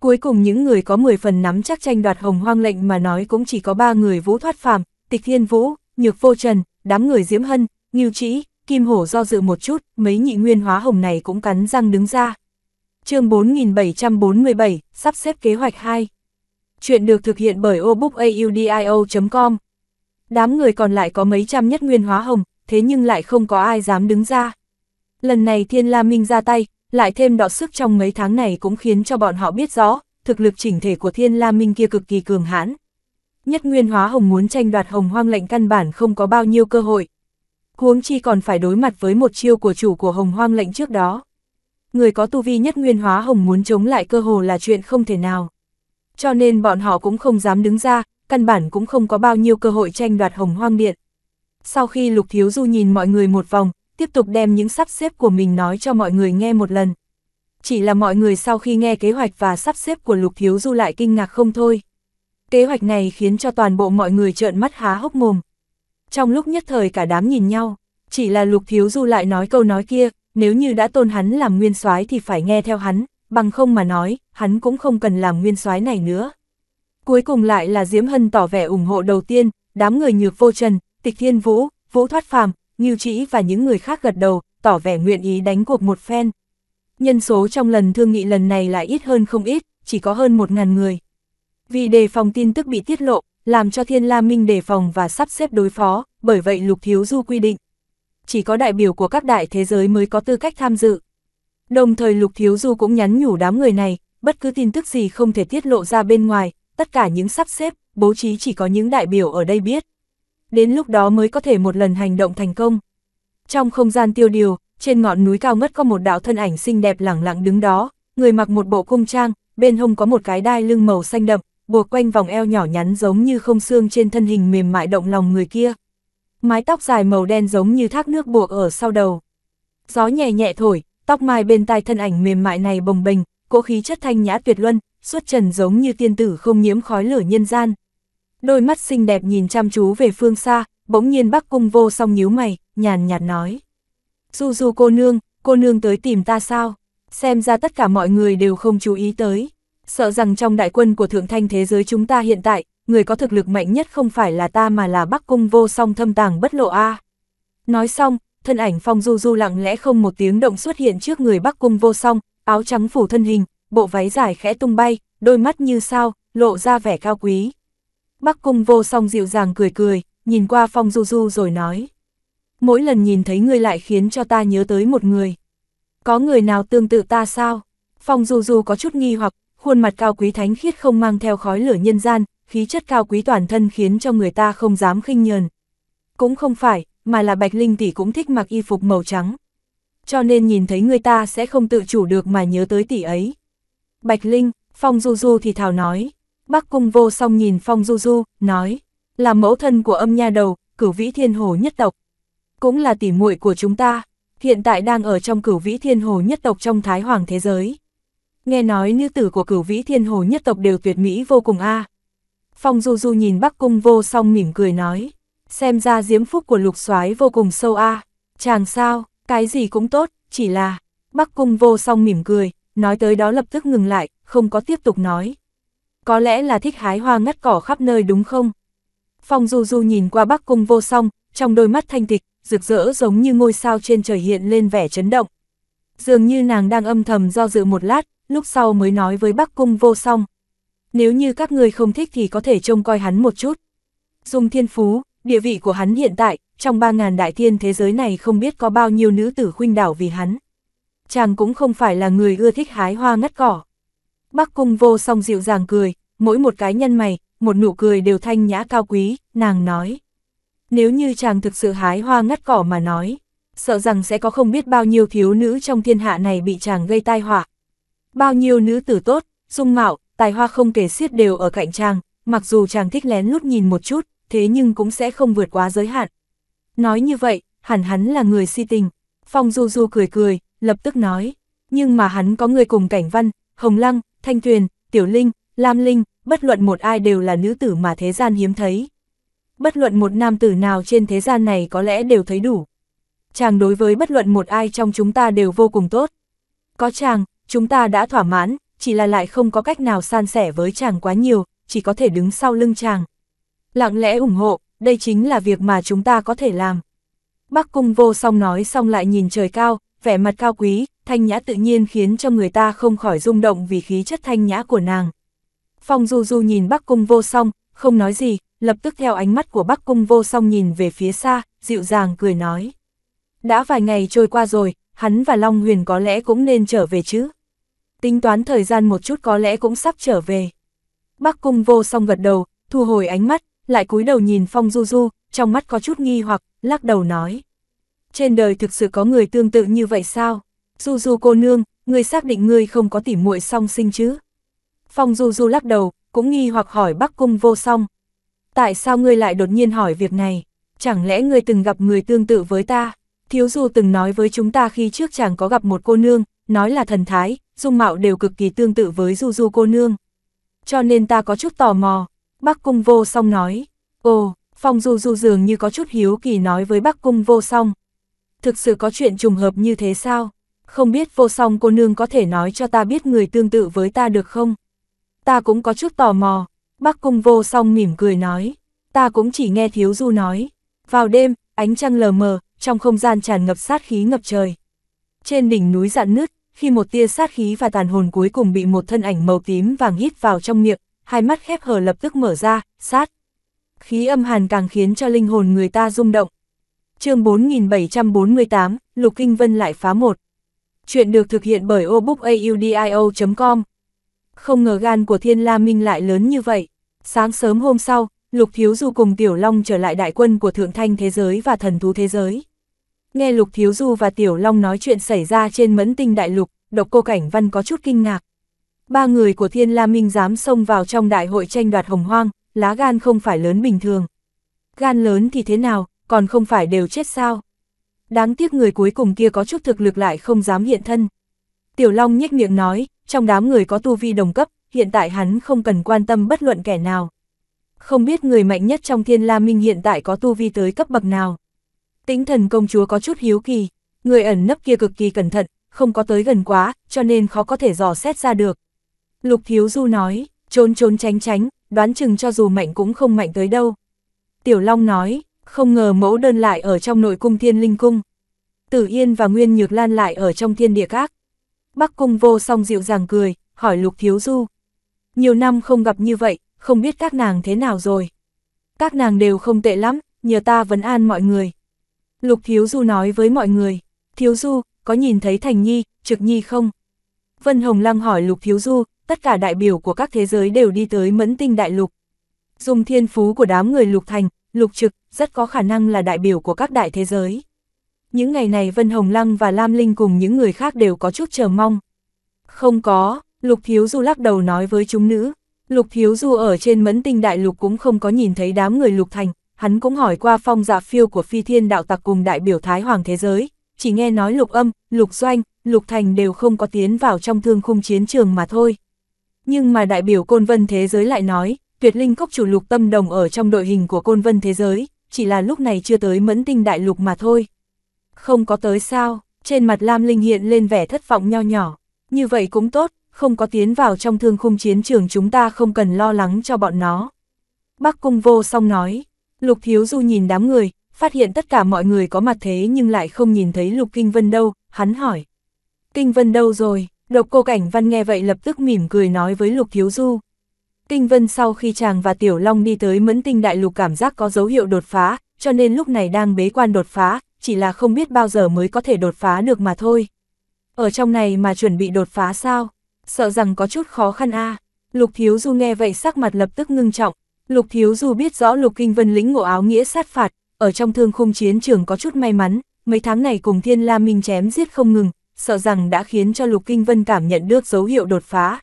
S1: Cuối cùng những người có 10 phần nắm chắc tranh đoạt hồng hoang lệnh mà nói cũng chỉ có 3 người vũ thoát phàm, tịch thiên vũ, nhược vô trần, đám người diễm hân, nghiêu trĩ, kim hổ do dự một chút, mấy nhị nguyên hóa hồng này cũng cắn răng đứng ra. chương 4747, sắp xếp kế hoạch 2. Chuyện được thực hiện bởi obookaudio.com Đám người còn lại có mấy trăm nhất nguyên hóa hồng, thế nhưng lại không có ai dám đứng ra. Lần này Thiên La Minh ra tay, lại thêm đọ sức trong mấy tháng này cũng khiến cho bọn họ biết rõ, thực lực chỉnh thể của Thiên La Minh kia cực kỳ cường hãn. Nhất Nguyên Hóa Hồng muốn tranh đoạt Hồng Hoang lệnh căn bản không có bao nhiêu cơ hội. Huống chi còn phải đối mặt với một chiêu của chủ của Hồng Hoang lệnh trước đó. Người có tu vi Nhất Nguyên Hóa Hồng muốn chống lại cơ hồ là chuyện không thể nào. Cho nên bọn họ cũng không dám đứng ra, căn bản cũng không có bao nhiêu cơ hội tranh đoạt Hồng Hoang Điện. Sau khi Lục Thiếu Du nhìn mọi người một vòng, tiếp tục đem những sắp xếp của mình nói cho mọi người nghe một lần. Chỉ là mọi người sau khi nghe kế hoạch và sắp xếp của Lục Thiếu Du lại kinh ngạc không thôi. Kế hoạch này khiến cho toàn bộ mọi người trợn mắt há hốc mồm. Trong lúc nhất thời cả đám nhìn nhau, chỉ là Lục Thiếu Du lại nói câu nói kia, nếu như đã tôn hắn làm nguyên soái thì phải nghe theo hắn, bằng không mà nói, hắn cũng không cần làm nguyên soái này nữa. Cuối cùng lại là Diễm Hân tỏ vẻ ủng hộ đầu tiên, đám người nhược vô trần, tịch thiên vũ, vũ thoát phàm, Ngưu Trĩ và những người khác gật đầu, tỏ vẻ nguyện ý đánh cuộc một phen. Nhân số trong lần thương nghị lần này lại ít hơn không ít, chỉ có hơn 1.000 người. Vì đề phòng tin tức bị tiết lộ, làm cho Thiên La Minh đề phòng và sắp xếp đối phó, bởi vậy Lục Thiếu Du quy định. Chỉ có đại biểu của các đại thế giới mới có tư cách tham dự. Đồng thời Lục Thiếu Du cũng nhắn nhủ đám người này, bất cứ tin tức gì không thể tiết lộ ra bên ngoài, tất cả những sắp xếp, bố trí chỉ có những đại biểu ở đây biết đến lúc đó mới có thể một lần hành động thành công. Trong không gian tiêu điều, trên ngọn núi cao ngất có một đạo thân ảnh xinh đẹp lẳng lặng đứng đó, người mặc một bộ cung trang, bên hông có một cái đai lưng màu xanh đậm, buộc quanh vòng eo nhỏ nhắn giống như không xương trên thân hình mềm mại động lòng người kia. Mái tóc dài màu đen giống như thác nước buộc ở sau đầu. Gió nhẹ nhẹ thổi, tóc mai bên tai thân ảnh mềm mại này bồng bềnh, cỗ khí chất thanh nhã tuyệt luân, xuất trần giống như tiên tử không nhiễm khói lửa nhân gian, đôi mắt xinh đẹp nhìn chăm chú về phương xa, bỗng nhiên Bắc Cung Vô Song nhíu mày, nhàn nhạt nói. Du du cô nương, cô nương tới tìm ta sao? Xem ra tất cả mọi người đều không chú ý tới. Sợ rằng trong đại quân của thượng thanh thế giới chúng ta hiện tại, người có thực lực mạnh nhất không phải là ta mà là Bắc Cung Vô Song thâm tàng bất lộ a. Nói xong, thân ảnh Phong Du Du lặng lẽ không một tiếng động xuất hiện trước người Bắc Cung Vô Song, áo trắng phủ thân hình, bộ váy dài khẽ tung bay, đôi mắt như sao, lộ ra vẻ cao quý. Bắc cung vô song dịu dàng cười cười, nhìn qua phong du du rồi nói. Mỗi lần nhìn thấy ngươi lại khiến cho ta nhớ tới một người. Có người nào tương tự ta sao? Phong du du có chút nghi hoặc, khuôn mặt cao quý thánh khiết không mang theo khói lửa nhân gian, khí chất cao quý toàn thân khiến cho người ta không dám khinh nhờn. Cũng không phải, mà là Bạch Linh tỷ cũng thích mặc y phục màu trắng. Cho nên nhìn thấy người ta sẽ không tự chủ được mà nhớ tới tỷ ấy. Bạch Linh, Phong Du Du thì thào nói, Bắc cung vô song nhìn phong du du, nói, là mẫu thân của âm nha đầu, cửu vĩ thiên hồ nhất tộc. Cũng là tỉ muội của chúng ta, hiện tại đang ở trong cửu vĩ thiên hồ nhất tộc trong thái hoàng thế giới. Nghe nói nữ tử của cửu vĩ thiên hồ nhất tộc đều tuyệt mỹ vô cùng a. Phong du du nhìn bắc cung vô song mỉm cười nói, xem ra diễm phúc của lục soái vô cùng sâu a. Chàng sao, cái gì cũng tốt, chỉ là, bắc cung vô song mỉm cười, nói tới đó lập tức ngừng lại, không có tiếp tục nói có lẽ là thích hái hoa ngắt cỏ khắp nơi đúng không? Phong Du Du nhìn qua Bắc Cung vô song, trong đôi mắt thanh tịch, rực rỡ giống như ngôi sao trên trời hiện lên vẻ chấn động. Dường như nàng đang âm thầm do dự một lát, lúc sau mới nói với Bắc Cung vô song. Nếu như các người không thích thì có thể trông coi hắn một chút. Dung thiên phú, địa vị của hắn hiện tại, trong 3.000 đại thiên thế giới này không biết có bao nhiêu nữ tử khuynh đảo vì hắn. Chàng cũng không phải là người ưa thích hái hoa ngắt cỏ. Bắc cung vô song dịu dàng cười, mỗi một cái nhân mày, một nụ cười đều thanh nhã cao quý, nàng nói. Nếu như chàng thực sự hái hoa ngắt cỏ mà nói, sợ rằng sẽ có không biết bao nhiêu thiếu nữ trong thiên hạ này bị chàng gây tai họa. Bao nhiêu nữ tử tốt, dung mạo, tài hoa không kể xiết đều ở cạnh chàng, mặc dù chàng thích lén lút nhìn một chút, thế nhưng cũng sẽ không vượt quá giới hạn. Nói như vậy, hẳn hắn là người si tình. Phong Du Du cười cười, lập tức nói, nhưng mà hắn có người cùng cảnh văn, Hồng Lăng, Thanh Tuyền, Tiểu Linh, Lam Linh, bất luận một ai đều là nữ tử mà thế gian hiếm thấy. Bất luận một nam tử nào trên thế gian này có lẽ đều thấy đủ. Chàng đối với bất luận một ai trong chúng ta đều vô cùng tốt. Có chàng, chúng ta đã thỏa mãn, chỉ là lại không có cách nào san sẻ với chàng quá nhiều, chỉ có thể đứng sau lưng chàng. Lặng lẽ ủng hộ, đây chính là việc mà chúng ta có thể làm. Bắc cung vô song nói xong lại nhìn trời cao, vẻ mặt cao quý, thanh nhã tự nhiên khiến cho người ta không khỏi rung động vì khí chất thanh nhã của nàng. Phong Du Du nhìn Bắc Cung vô song, không nói gì, lập tức theo ánh mắt của Bắc Cung vô song nhìn về phía xa, dịu dàng cười nói. Đã vài ngày trôi qua rồi, hắn và Long Huyền có lẽ cũng nên trở về chứ. Tính toán thời gian một chút có lẽ cũng sắp trở về. Bắc Cung vô song gật đầu, thu hồi ánh mắt, lại cúi đầu nhìn Phong Du Du, trong mắt có chút nghi hoặc, lắc đầu nói trên đời thực sự có người tương tự như vậy sao? Du Du cô nương, ngươi xác định ngươi không có tỉ muội song sinh chứ? Phong Du Du lắc đầu, cũng nghi hoặc hỏi Bắc Cung vô song. Tại sao ngươi lại đột nhiên hỏi việc này? Chẳng lẽ ngươi từng gặp người tương tự với ta? Thiếu Du từng nói với chúng ta khi trước chàng có gặp một cô nương, nói là thần thái, dung mạo đều cực kỳ tương tự với Du Du cô nương. Cho nên ta có chút tò mò. Bắc Cung vô song nói, ồ, Phong Du Du dường như có chút hiếu kỳ nói với Bắc Cung vô song thực sự có chuyện trùng hợp như thế sao? Không biết vô song cô nương có thể nói cho ta biết người tương tự với ta được không? Ta cũng có chút tò mò, bác cung vô song mỉm cười nói, ta cũng chỉ nghe thiếu du nói. Vào đêm, ánh trăng lờ mờ, trong không gian tràn ngập sát khí ngập trời. Trên đỉnh núi dạn nứt, khi một tia sát khí và tàn hồn cuối cùng bị một thân ảnh màu tím vàng hít vào trong miệng, hai mắt khép hờ lập tức mở ra, sát. Khí âm hàn càng khiến cho linh hồn người ta rung động, chương 4748, Lục Kinh Vân lại phá một. Chuyện được thực hiện bởi obookaudio.com. Không ngờ gan của Thiên La Minh lại lớn như vậy. Sáng sớm hôm sau, Lục Thiếu Du cùng Tiểu Long trở lại đại quân của Thượng Thanh Thế Giới và Thần Thú Thế Giới. Nghe Lục Thiếu Du và Tiểu Long nói chuyện xảy ra trên mẫn tinh đại lục, độc cô Cảnh Văn có chút kinh ngạc. Ba người của Thiên La Minh dám xông vào trong đại hội tranh đoạt hồng hoang, lá gan không phải lớn bình thường. Gan lớn thì thế nào, còn không phải đều chết sao. Đáng tiếc người cuối cùng kia có chút thực lực lại không dám hiện thân. Tiểu Long nhếch miệng nói, trong đám người có tu vi đồng cấp, hiện tại hắn không cần quan tâm bất luận kẻ nào. Không biết người mạnh nhất trong thiên la minh hiện tại có tu vi tới cấp bậc nào. Tính thần công chúa có chút hiếu kỳ, người ẩn nấp kia cực kỳ cẩn thận, không có tới gần quá, cho nên khó có thể dò xét ra được. Lục Thiếu Du nói, trốn trốn tránh tránh, đoán chừng cho dù mạnh cũng không mạnh tới đâu. Tiểu Long nói, không ngờ mẫu đơn lại ở trong nội cung thiên linh cung. Tử Yên và Nguyên Nhược Lan lại ở trong thiên địa các. Bắc cung vô song dịu dàng cười, hỏi Lục Thiếu Du. Nhiều năm không gặp như vậy, không biết các nàng thế nào rồi. Các nàng đều không tệ lắm, nhờ ta vấn an mọi người. Lục Thiếu Du nói với mọi người, Thiếu Du, có nhìn thấy Thành Nhi, Trực Nhi không? Vân Hồng Lăng hỏi Lục Thiếu Du, tất cả đại biểu của các thế giới đều đi tới mẫn tinh đại lục. Dùng thiên phú của đám người Lục Thành, Lục Trực, rất có khả năng là đại biểu của các đại thế giới. Những ngày này Vân Hồng Lăng và Lam Linh cùng những người khác đều có chút chờ mong. Không có, Lục Thiếu Du lắc đầu nói với chúng nữ. Lục Thiếu Du ở trên mẫn tinh đại lục cũng không có nhìn thấy đám người Lục Thành, hắn cũng hỏi qua phong dạ phiêu của phi thiên đạo tặc cùng đại biểu Thái Hoàng Thế Giới, chỉ nghe nói Lục Âm, Lục Doanh, Lục Thành đều không có tiến vào trong thương khung chiến trường mà thôi. Nhưng mà đại biểu Côn Vân Thế Giới lại nói, tuyệt linh cốc chủ lục tâm đồng ở trong đội hình của côn vân thế giới, chỉ là lúc này chưa tới mẫn tinh đại lục mà thôi. Không có tới sao, trên mặt Lam Linh hiện lên vẻ thất vọng nho nhỏ, như vậy cũng tốt, không có tiến vào trong thương khung chiến trường chúng ta không cần lo lắng cho bọn nó. bác Cung vô song nói, Lục Thiếu Du nhìn đám người, phát hiện tất cả mọi người có mặt thế nhưng lại không nhìn thấy Lục Kinh Vân đâu, hắn hỏi. Kinh Vân đâu rồi, độc cô cảnh văn nghe vậy lập tức mỉm cười nói với Lục Thiếu Du. Kinh Vân sau khi chàng và Tiểu Long đi tới mẫn tinh đại lục cảm giác có dấu hiệu đột phá, cho nên lúc này đang bế quan đột phá, chỉ là không biết bao giờ mới có thể đột phá được mà thôi. Ở trong này mà chuẩn bị đột phá sao? Sợ rằng có chút khó khăn a. Lục Thiếu Du nghe vậy sắc mặt lập tức ngưng trọng. Lục Thiếu Du biết rõ Lục Kinh Vân lĩnh ngộ áo nghĩa sát phạt, ở trong thương khung chiến trường có chút may mắn, mấy tháng này cùng Thiên La Minh chém giết không ngừng, sợ rằng đã khiến cho Lục Kinh Vân cảm nhận được dấu hiệu đột phá.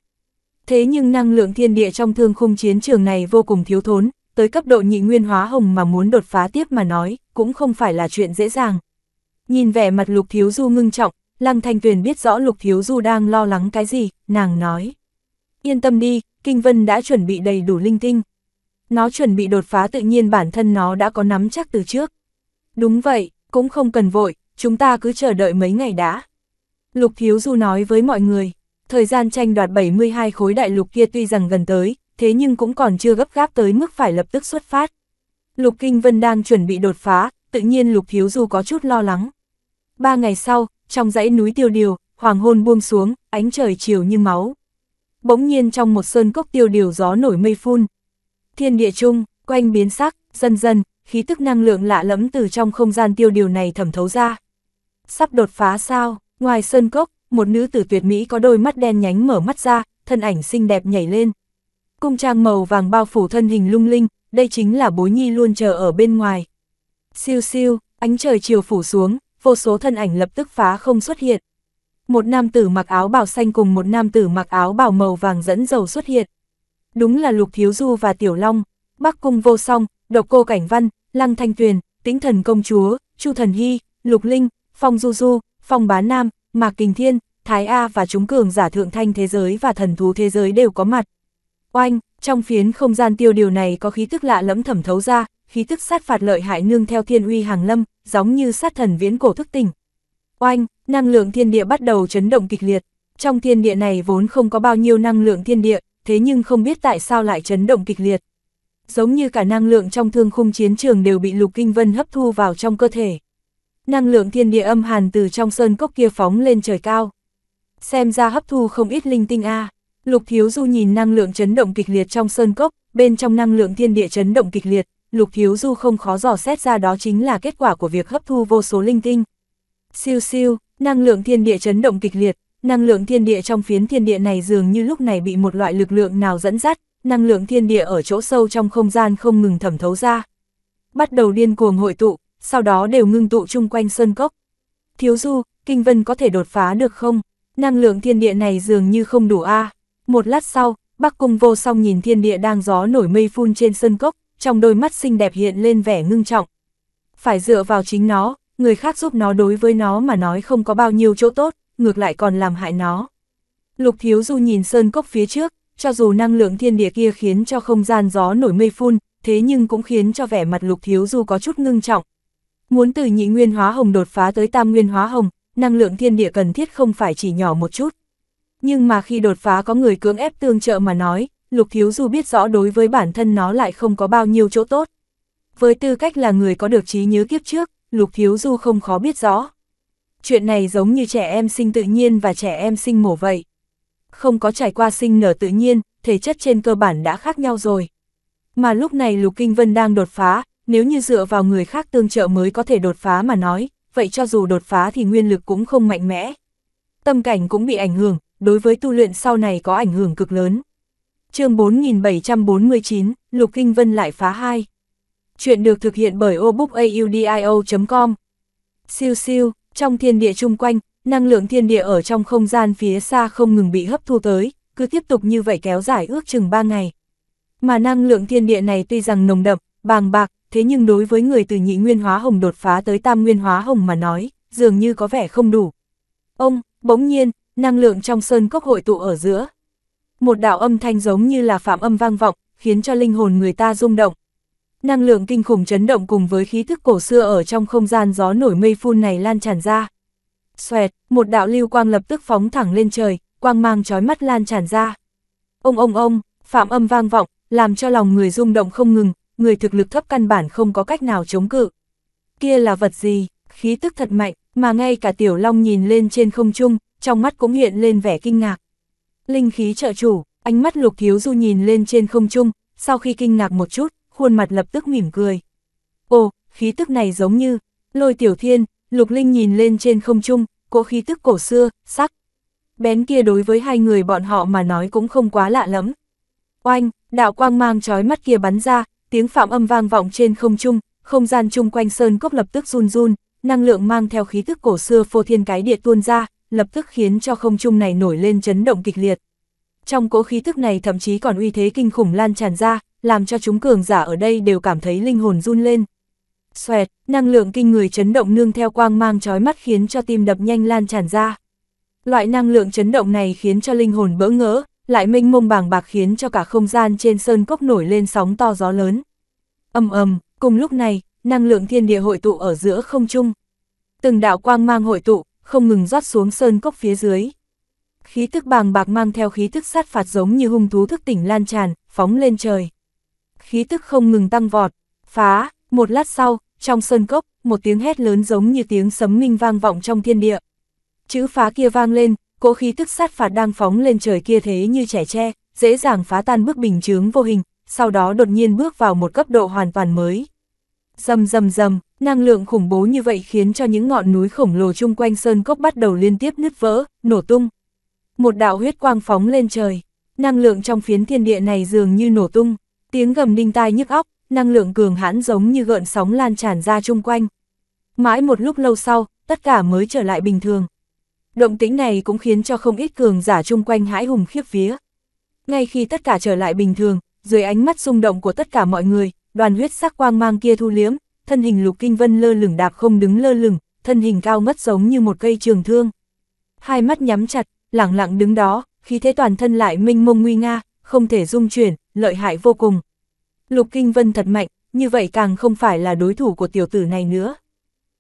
S1: Thế nhưng năng lượng thiên địa trong thương khung chiến trường này vô cùng thiếu thốn, tới cấp độ nhị nguyên hóa hồng mà muốn đột phá tiếp mà nói, cũng không phải là chuyện dễ dàng. Nhìn vẻ mặt Lục Thiếu Du ngưng trọng, Lăng Thanh Tuyền biết rõ Lục Thiếu Du đang lo lắng cái gì, nàng nói. Yên tâm đi, Kinh Vân đã chuẩn bị đầy đủ linh tinh. Nó chuẩn bị đột phá tự nhiên bản thân nó đã có nắm chắc từ trước. Đúng vậy, cũng không cần vội, chúng ta cứ chờ đợi mấy ngày đã. Lục Thiếu Du nói với mọi người thời gian tranh đoạt 72 khối đại lục kia tuy rằng gần tới, thế nhưng cũng còn chưa gấp gáp tới mức phải lập tức xuất phát. Lục Kinh Vân đang chuẩn bị đột phá, tự nhiên Lục Thiếu Du có chút lo lắng. Ba ngày sau, trong dãy núi tiêu điều, hoàng hôn buông xuống, ánh trời chiều như máu. Bỗng nhiên trong một sơn cốc tiêu điều gió nổi mây phun. Thiên địa chung, quanh biến sắc, dần dần, khí tức năng lượng lạ lẫm từ trong không gian tiêu điều này thẩm thấu ra. Sắp đột phá sao, ngoài sơn cốc, một nữ tử tuyệt mỹ có đôi mắt đen nhánh mở mắt ra, thân ảnh xinh đẹp nhảy lên. Cung trang màu vàng bao phủ thân hình lung linh, đây chính là bối nhi luôn chờ ở bên ngoài. Siêu siêu, ánh trời chiều phủ xuống, vô số thân ảnh lập tức phá không xuất hiện. Một nam tử mặc áo bào xanh cùng một nam tử mặc áo bào màu vàng dẫn dầu xuất hiện. Đúng là Lục Thiếu Du và Tiểu Long, Bắc Cung Vô Song, Độc Cô Cảnh Văn, Lăng Thanh Tuyền, Tĩnh Thần Công Chúa, Chu Thần Hy, Lục Linh, Phong Du Du, Phong Bá Nam, Mạc Kình Thiên, Thái A và chúng cường giả thượng thanh thế giới và thần thú thế giới đều có mặt. Oanh, trong phiến không gian tiêu điều này có khí tức lạ lẫm thẩm thấu ra, khí tức sát phạt lợi hại nương theo thiên uy hàng lâm, giống như sát thần viễn cổ thức tỉnh. Oanh, năng lượng thiên địa bắt đầu chấn động kịch liệt. Trong thiên địa này vốn không có bao nhiêu năng lượng thiên địa, thế nhưng không biết tại sao lại chấn động kịch liệt. Giống như cả năng lượng trong thương khung chiến trường đều bị Lục Kinh Vân hấp thu vào trong cơ thể năng lượng thiên địa âm hàn từ trong sơn cốc kia phóng lên trời cao. Xem ra hấp thu không ít linh tinh a. Lục Thiếu Du nhìn năng lượng chấn động kịch liệt trong sơn cốc, bên trong năng lượng thiên địa chấn động kịch liệt, Lục Thiếu Du không khó dò xét ra đó chính là kết quả của việc hấp thu vô số linh tinh. Siêu siêu, năng lượng thiên địa chấn động kịch liệt, năng lượng thiên địa trong phiến thiên địa này dường như lúc này bị một loại lực lượng nào dẫn dắt, năng lượng thiên địa ở chỗ sâu trong không gian không ngừng thẩm thấu ra. Bắt đầu điên cuồng hội tụ, sau đó đều ngưng tụ chung quanh sơn cốc. Thiếu du, kinh vân có thể đột phá được không? Năng lượng thiên địa này dường như không đủ a. Một lát sau, Bắc Cung vô song nhìn thiên địa đang gió nổi mây phun trên sơn cốc, trong đôi mắt xinh đẹp hiện lên vẻ ngưng trọng. Phải dựa vào chính nó, người khác giúp nó đối với nó mà nói không có bao nhiêu chỗ tốt, ngược lại còn làm hại nó. Lục Thiếu Du nhìn sơn cốc phía trước, cho dù năng lượng thiên địa kia khiến cho không gian gió nổi mây phun, thế nhưng cũng khiến cho vẻ mặt Lục Thiếu Du có chút ngưng trọng, Muốn từ nhị nguyên hóa hồng đột phá tới tam nguyên hóa hồng, năng lượng thiên địa cần thiết không phải chỉ nhỏ một chút. Nhưng mà khi đột phá có người cưỡng ép tương trợ mà nói, Lục Thiếu Du biết rõ đối với bản thân nó lại không có bao nhiêu chỗ tốt. Với tư cách là người có được trí nhớ kiếp trước, Lục Thiếu Du không khó biết rõ. Chuyện này giống như trẻ em sinh tự nhiên và trẻ em sinh mổ vậy. Không có trải qua sinh nở tự nhiên, thể chất trên cơ bản đã khác nhau rồi. Mà lúc này Lục Kinh Vân đang đột phá, nếu như dựa vào người khác tương trợ mới có thể đột phá mà nói, vậy cho dù đột phá thì nguyên lực cũng không mạnh mẽ. Tâm cảnh cũng bị ảnh hưởng, đối với tu luyện sau này có ảnh hưởng cực lớn. chương 4749, Lục Kinh Vân lại phá 2. Chuyện được thực hiện bởi obookaudio.com. Siêu siêu, trong thiên địa chung quanh, năng lượng thiên địa ở trong không gian phía xa không ngừng bị hấp thu tới, cứ tiếp tục như vậy kéo dài ước chừng 3 ngày. Mà năng lượng thiên địa này tuy rằng nồng đậm, bàng bạc, thế nhưng đối với người từ nhị nguyên hóa hồng đột phá tới tam nguyên hóa hồng mà nói, dường như có vẻ không đủ. Ông, bỗng nhiên, năng lượng trong sơn cốc hội tụ ở giữa. Một đạo âm thanh giống như là phạm âm vang vọng, khiến cho linh hồn người ta rung động. Năng lượng kinh khủng chấn động cùng với khí thức cổ xưa ở trong không gian gió nổi mây phun này lan tràn ra. Xoẹt, một đạo lưu quang lập tức phóng thẳng lên trời, quang mang chói mắt lan tràn ra. Ông ông ông, phạm âm vang vọng, làm cho lòng người rung động không ngừng, người thực lực thấp căn bản không có cách nào chống cự. Kia là vật gì, khí tức thật mạnh, mà ngay cả Tiểu Long nhìn lên trên không trung, trong mắt cũng hiện lên vẻ kinh ngạc. Linh khí trợ chủ, ánh mắt Lục Thiếu Du nhìn lên trên không trung, sau khi kinh ngạc một chút, khuôn mặt lập tức mỉm cười. Ồ, khí tức này giống như, lôi Tiểu Thiên, Lục Linh nhìn lên trên không trung, cỗ khí tức cổ xưa, sắc. Bén kia đối với hai người bọn họ mà nói cũng không quá lạ lắm. Oanh, đạo quang mang trói mắt kia bắn ra, tiếng phạm âm vang vọng trên không trung, không gian chung quanh sơn cốc lập tức run run, năng lượng mang theo khí tức cổ xưa phô thiên cái địa tuôn ra, lập tức khiến cho không trung này nổi lên chấn động kịch liệt. Trong cỗ khí tức này thậm chí còn uy thế kinh khủng lan tràn ra, làm cho chúng cường giả ở đây đều cảm thấy linh hồn run lên. Xoẹt, năng lượng kinh người chấn động nương theo quang mang trói mắt khiến cho tim đập nhanh lan tràn ra. Loại năng lượng chấn động này khiến cho linh hồn bỡ ngỡ, lại mênh mông bàng bạc khiến cho cả không gian trên sơn cốc nổi lên sóng to gió lớn. Âm ầm, cùng lúc này, năng lượng thiên địa hội tụ ở giữa không trung. Từng đạo quang mang hội tụ, không ngừng rót xuống sơn cốc phía dưới. Khí tức bàng bạc mang theo khí tức sát phạt giống như hung thú thức tỉnh lan tràn, phóng lên trời. Khí tức không ngừng tăng vọt, phá, một lát sau, trong sơn cốc, một tiếng hét lớn giống như tiếng sấm minh vang vọng trong thiên địa. Chữ phá kia vang lên, cỗ khí tức sát phạt đang phóng lên trời kia thế như trẻ tre, dễ dàng phá tan bức bình chướng vô hình, sau đó đột nhiên bước vào một cấp độ hoàn toàn mới. Dầm dầm dầm, năng lượng khủng bố như vậy khiến cho những ngọn núi khổng lồ chung quanh sơn cốc bắt đầu liên tiếp nứt vỡ, nổ tung. Một đạo huyết quang phóng lên trời, năng lượng trong phiến thiên địa này dường như nổ tung, tiếng gầm đinh tai nhức óc, năng lượng cường hãn giống như gợn sóng lan tràn ra chung quanh. Mãi một lúc lâu sau, tất cả mới trở lại bình thường. Động tính này cũng khiến cho không ít cường giả chung quanh hãi hùng khiếp vía. Ngay khi tất cả trở lại bình thường, dưới ánh mắt rung động của tất cả mọi người, đoàn huyết sắc quang mang kia thu liếm, thân hình Lục Kinh Vân lơ lửng đạp không đứng lơ lửng, thân hình cao ngất giống như một cây trường thương. Hai mắt nhắm chặt, lặng lặng đứng đó, khí thế toàn thân lại minh mông nguy nga, không thể dung chuyển, lợi hại vô cùng. Lục Kinh Vân thật mạnh, như vậy càng không phải là đối thủ của tiểu tử này nữa.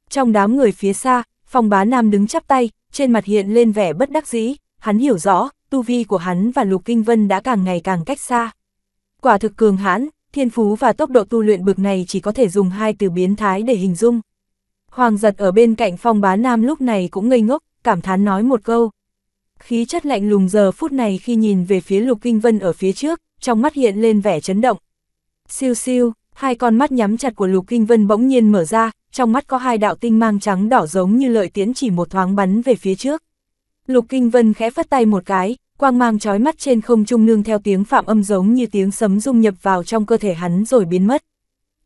S1: Trong đám người phía xa, Phong bá nam đứng chắp tay, trên mặt hiện lên vẻ bất đắc dĩ, hắn hiểu rõ, tu vi của hắn và Lục Kinh Vân đã càng ngày càng cách xa. Quả thực cường hãn, thiên phú và tốc độ tu luyện bực này chỉ có thể dùng hai từ biến thái để hình dung. Hoàng giật ở bên cạnh phong bá nam lúc này cũng ngây ngốc, cảm thán nói một câu. Khí chất lạnh lùng giờ phút này khi nhìn về phía Lục Kinh Vân ở phía trước, trong mắt hiện lên vẻ chấn động. Siêu siêu, hai con mắt nhắm chặt của Lục Kinh Vân bỗng nhiên mở ra, trong mắt có hai đạo tinh mang trắng đỏ giống như lợi tiến chỉ một thoáng bắn về phía trước. Lục Kinh Vân khẽ phất tay một cái, quang mang trói mắt trên không trung nương theo tiếng phạm âm giống như tiếng sấm dung nhập vào trong cơ thể hắn rồi biến mất.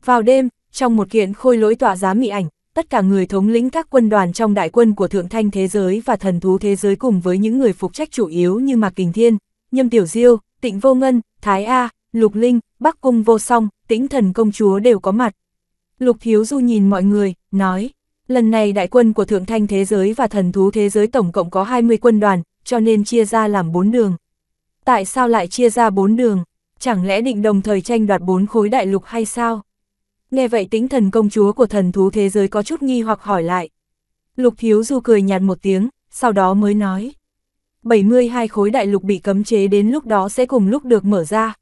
S1: Vào đêm, trong một kiện khôi lỗi tỏa giá mị ảnh, tất cả người thống lĩnh các quân đoàn trong đại quân của Thượng Thanh Thế Giới và Thần Thú Thế Giới cùng với những người phục trách chủ yếu như Mạc Kình Thiên, Nhâm Tiểu Diêu, Tịnh Vô Ngân, Thái A, Lục Linh, Bắc Cung Vô Song, Tĩnh Thần Công Chúa đều có mặt, Lục Thiếu Du nhìn mọi người, nói, lần này đại quân của Thượng Thanh Thế Giới và Thần Thú Thế Giới tổng cộng có 20 quân đoàn, cho nên chia ra làm 4 đường. Tại sao lại chia ra 4 đường? Chẳng lẽ định đồng thời tranh đoạt 4 khối đại lục hay sao? Nghe vậy tính thần công chúa của Thần Thú Thế Giới có chút nghi hoặc hỏi lại. Lục Thiếu Du cười nhạt một tiếng, sau đó mới nói. 72 khối đại lục bị cấm chế đến lúc đó sẽ cùng lúc được mở ra.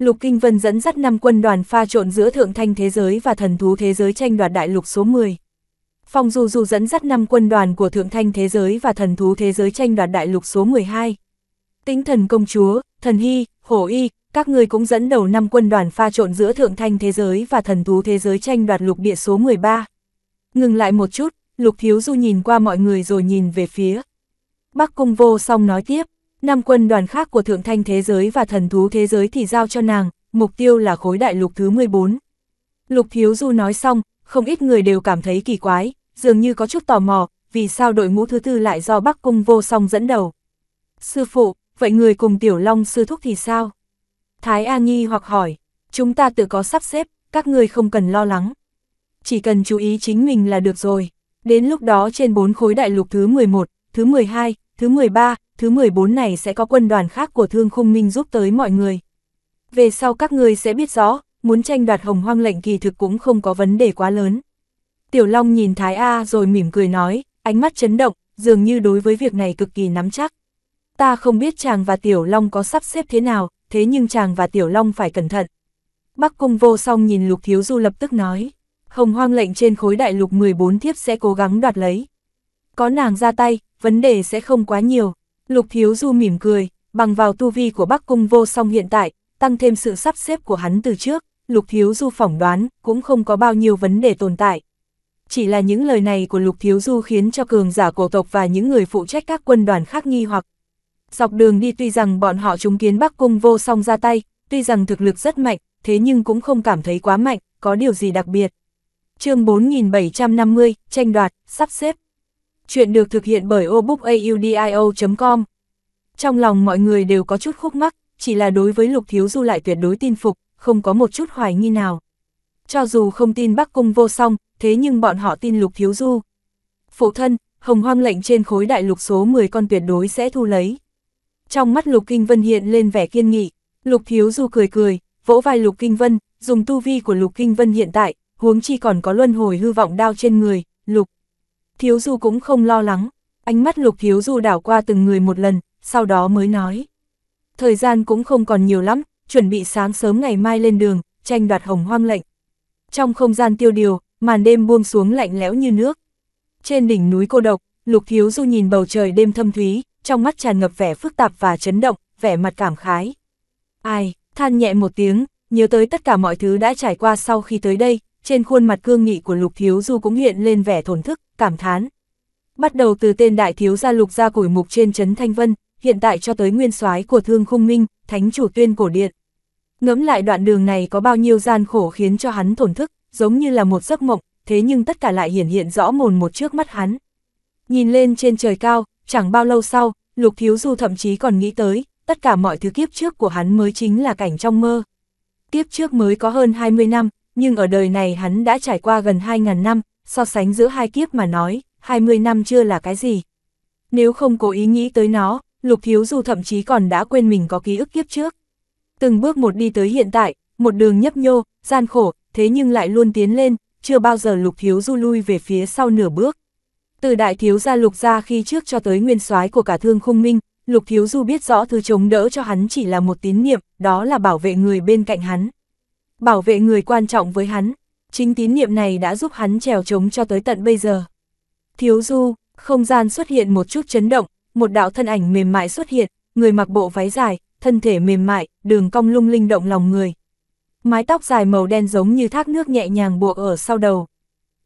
S1: Lục Kinh Vân dẫn dắt năm quân đoàn pha trộn giữa thượng thanh thế giới và thần thú thế giới tranh đoạt đại lục số 10. Phong Du Du dẫn dắt năm quân đoàn của thượng thanh thế giới và thần thú thế giới tranh đoạt đại lục số 12. Tính thần công chúa, thần hy, hổ y, các người cũng dẫn đầu năm quân đoàn pha trộn giữa thượng thanh thế giới và thần thú thế giới tranh đoạt lục địa số 13. Ngừng lại một chút, Lục Thiếu Du nhìn qua mọi người rồi nhìn về phía. Bắc Cung Vô Song nói tiếp, năm quân đoàn khác của thượng thanh thế giới và thần thú thế giới thì giao cho nàng, mục tiêu là khối đại lục thứ 14. Lục Thiếu Du nói xong, không ít người đều cảm thấy kỳ quái, dường như có chút tò mò, vì sao đội ngũ thứ tư lại do Bắc Cung vô song dẫn đầu. Sư phụ, vậy người cùng Tiểu Long sư thúc thì sao? Thái A Nhi hoặc hỏi, chúng ta tự có sắp xếp, các người không cần lo lắng. Chỉ cần chú ý chính mình là được rồi. Đến lúc đó trên bốn khối đại lục thứ 11, thứ 12, thứ 13, thứ 14 này sẽ có quân đoàn khác của thương khung minh giúp tới mọi người. Về sau các người sẽ biết rõ, muốn tranh đoạt hồng hoang lệnh kỳ thực cũng không có vấn đề quá lớn. Tiểu Long nhìn Thái A rồi mỉm cười nói, ánh mắt chấn động, dường như đối với việc này cực kỳ nắm chắc. Ta không biết chàng và Tiểu Long có sắp xếp thế nào, thế nhưng chàng và Tiểu Long phải cẩn thận. Bắc Cung vô song nhìn Lục Thiếu Du lập tức nói, hồng hoang lệnh trên khối đại lục 14 thiếp sẽ cố gắng đoạt lấy. Có nàng ra tay, vấn đề sẽ không quá nhiều, Lục Thiếu Du mỉm cười, bằng vào tu vi của Bắc Cung vô song hiện tại, tăng thêm sự sắp xếp của hắn từ trước, Lục Thiếu Du phỏng đoán cũng không có bao nhiêu vấn đề tồn tại. Chỉ là những lời này của Lục Thiếu Du khiến cho cường giả cổ tộc và những người phụ trách các quân đoàn khác nghi hoặc. Dọc đường đi tuy rằng bọn họ chứng kiến Bắc Cung vô song ra tay, tuy rằng thực lực rất mạnh, thế nhưng cũng không cảm thấy quá mạnh, có điều gì đặc biệt. chương 4750, tranh đoạt, sắp xếp chuyện được thực hiện bởi obookaudio.com. Trong lòng mọi người đều có chút khúc mắc, chỉ là đối với Lục Thiếu Du lại tuyệt đối tin phục, không có một chút hoài nghi nào. Cho dù không tin Bắc Cung vô song, thế nhưng bọn họ tin Lục Thiếu Du. Phụ thân, hồng hoang lệnh trên khối đại lục số 10 con tuyệt đối sẽ thu lấy. Trong mắt Lục Kinh Vân hiện lên vẻ kiên nghị, Lục Thiếu Du cười cười, vỗ vai Lục Kinh Vân, dùng tu vi của Lục Kinh Vân hiện tại, huống chi còn có luân hồi hư vọng đao trên người, Lục. Thiếu Du cũng không lo lắng, ánh mắt Lục Thiếu Du đảo qua từng người một lần, sau đó mới nói. Thời gian cũng không còn nhiều lắm, chuẩn bị sáng sớm ngày mai lên đường, tranh đoạt hồng hoang lệnh. Trong không gian tiêu điều, màn đêm buông xuống lạnh lẽo như nước. Trên đỉnh núi cô độc, Lục Thiếu Du nhìn bầu trời đêm thâm thúy, trong mắt tràn ngập vẻ phức tạp và chấn động, vẻ mặt cảm khái. Ai, than nhẹ một tiếng, nhớ tới tất cả mọi thứ đã trải qua sau khi tới đây, trên khuôn mặt cương nghị của lục thiếu du cũng hiện lên vẻ thổn thức, cảm thán. Bắt đầu từ tên đại thiếu gia lục gia củi mục trên trấn Thanh Vân, hiện tại cho tới nguyên soái của Thương Khung Minh, thánh chủ tuyên cổ điện. Ngẫm lại đoạn đường này có bao nhiêu gian khổ khiến cho hắn thổn thức, giống như là một giấc mộng, thế nhưng tất cả lại hiển hiện rõ mồn một trước mắt hắn. Nhìn lên trên trời cao, chẳng bao lâu sau, Lục Thiếu Du thậm chí còn nghĩ tới, tất cả mọi thứ kiếp trước của hắn mới chính là cảnh trong mơ. Kiếp trước mới có hơn 20 năm, nhưng ở đời này hắn đã trải qua gần 2.000 năm, so sánh giữa hai kiếp mà nói, 20 năm chưa là cái gì. Nếu không cố ý nghĩ tới nó, Lục Thiếu Du thậm chí còn đã quên mình có ký ức kiếp trước. Từng bước một đi tới hiện tại, một đường nhấp nhô, gian khổ, thế nhưng lại luôn tiến lên, chưa bao giờ Lục Thiếu Du lui về phía sau nửa bước. Từ đại thiếu gia Lục gia khi trước cho tới nguyên soái của cả Thương Khung Minh, Lục Thiếu Du biết rõ thứ chống đỡ cho hắn chỉ là một tín niệm, đó là bảo vệ người bên cạnh hắn. Bảo vệ người quan trọng với hắn, chính tín niệm này đã giúp hắn trèo trống cho tới tận bây giờ. Thiếu du, không gian xuất hiện một chút chấn động, một đạo thân ảnh mềm mại xuất hiện, người mặc bộ váy dài, thân thể mềm mại, đường cong lung linh động lòng người. Mái tóc dài màu đen giống như thác nước nhẹ nhàng buộc ở sau đầu.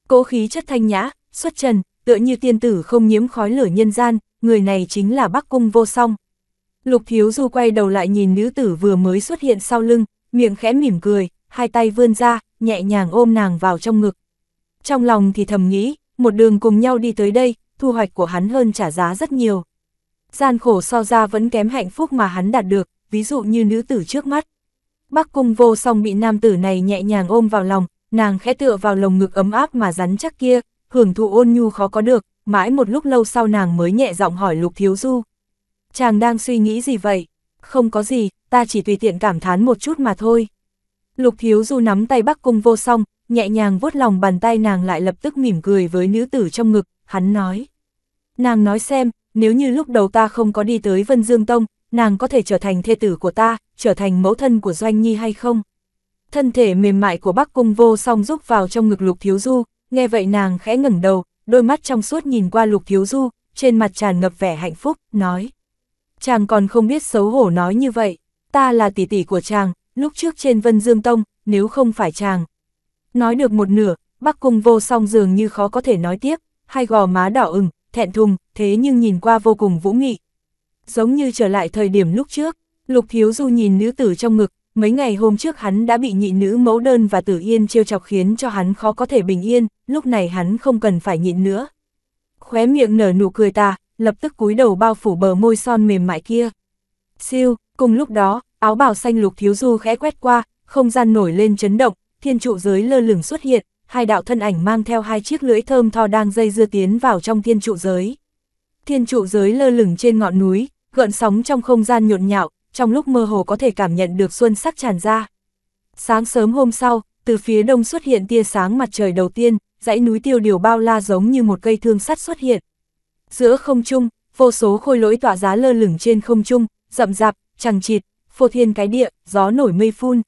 S1: Cố khí chất thanh nhã, xuất trần, tựa như tiên tử không nhiễm khói lửa nhân gian, người này chính là Bắc Cung Vô Song. Lục Thiếu Du quay đầu lại nhìn nữ tử vừa mới xuất hiện sau lưng, miệng khẽ mỉm cười, hai tay vươn ra, nhẹ nhàng ôm nàng vào trong ngực. Trong lòng thì thầm nghĩ, một đường cùng nhau đi tới đây, thu hoạch của hắn hơn trả giá rất nhiều. Gian khổ so ra vẫn kém hạnh phúc mà hắn đạt được, ví dụ như nữ tử trước mắt. Bắc cung vô song bị nam tử này nhẹ nhàng ôm vào lòng, nàng khẽ tựa vào lồng ngực ấm áp mà rắn chắc kia, hưởng thụ ôn nhu khó có được, mãi một lúc lâu sau nàng mới nhẹ giọng hỏi lục thiếu du. Chàng đang suy nghĩ gì vậy? Không có gì, ta chỉ tùy tiện cảm thán một chút mà thôi. Lục Thiếu Du nắm tay Bắc Cung Vô Song, nhẹ nhàng vuốt lòng bàn tay nàng lại lập tức mỉm cười với nữ tử trong ngực, hắn nói. Nàng nói xem, nếu như lúc đầu ta không có đi tới Vân Dương Tông, nàng có thể trở thành thê tử của ta, trở thành mẫu thân của Doanh Nhi hay không? Thân thể mềm mại của Bắc Cung Vô Song rúc vào trong ngực Lục Thiếu Du, nghe vậy nàng khẽ ngẩng đầu, đôi mắt trong suốt nhìn qua Lục Thiếu Du, trên mặt tràn ngập vẻ hạnh phúc, nói. Chàng còn không biết xấu hổ nói như vậy, ta là tỷ tỷ của chàng, lúc trước trên Vân Dương Tông, nếu không phải chàng. Nói được một nửa, Bắc Cung vô song dường như khó có thể nói tiếp, hai gò má đỏ ửng, thẹn thùng, thế nhưng nhìn qua vô cùng vũ nghị. Giống như trở lại thời điểm lúc trước, Lục Thiếu Du nhìn nữ tử trong ngực, mấy ngày hôm trước hắn đã bị nhị nữ mẫu đơn và tử yên trêu chọc khiến cho hắn khó có thể bình yên, lúc này hắn không cần phải nhịn nữa. Khóe miệng nở nụ cười ta, lập tức cúi đầu bao phủ bờ môi son mềm mại kia. Siêu, cùng lúc đó, áo bào xanh lục thiếu du khẽ quét qua, không gian nổi lên chấn động, thiên trụ giới lơ lửng xuất hiện, hai đạo thân ảnh mang theo hai chiếc lưỡi thơm tho đang dây dưa tiến vào trong thiên trụ giới. Thiên trụ giới lơ lửng trên ngọn núi, gợn sóng trong không gian nhộn nhạo, trong lúc mơ hồ có thể cảm nhận được xuân sắc tràn ra. Sáng sớm hôm sau, từ phía đông xuất hiện tia sáng mặt trời đầu tiên, dãy núi tiêu điều bao la giống như một cây thương sắt xuất hiện. Giữa không trung, vô số khôi lỗi tỏa giá lơ lửng trên không trung, rậm rạp, chẳng chịt, phô thiên cái địa, gió nổi mây phun.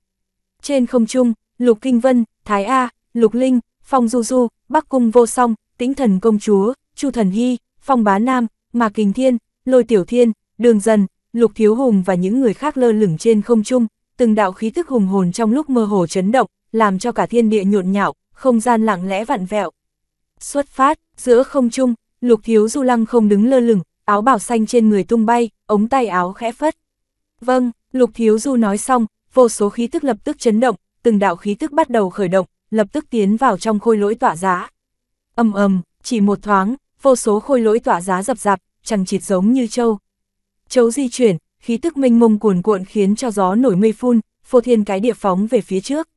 S1: Trên không trung, Lục Kinh Vân, Thái A, Lục Linh, Phong Du Du, Bắc Cung Vô Song, Tĩnh Thần Công Chúa, Chu Thần Hy, Phong Bá Nam, mạc Kình Thiên, Lôi Tiểu Thiên, Đường Dần, Lục Thiếu Hùng và những người khác lơ lửng trên không trung, từng đạo khí tức hùng hồn trong lúc mơ hồ chấn động, làm cho cả thiên địa nhộn nhạo, không gian lặng lẽ vặn vẹo. Xuất phát, giữa không trung, Lục Thiếu Du Lăng không đứng lơ lửng, áo bào xanh trên người tung bay, ống tay áo khẽ phất. Vâng, Lục Thiếu Du nói xong, vô số khí tức lập tức chấn động, từng đạo khí tức bắt đầu khởi động, lập tức tiến vào trong khôi lỗi tỏa giá. Âm ầm, chỉ một thoáng, vô số khôi lỗi tỏa giá dập dạp, chẳng chịt giống như châu. Châu di chuyển, khí tức mênh mông cuồn cuộn khiến cho gió nổi mây phun, phô thiên cái địa phóng về phía trước.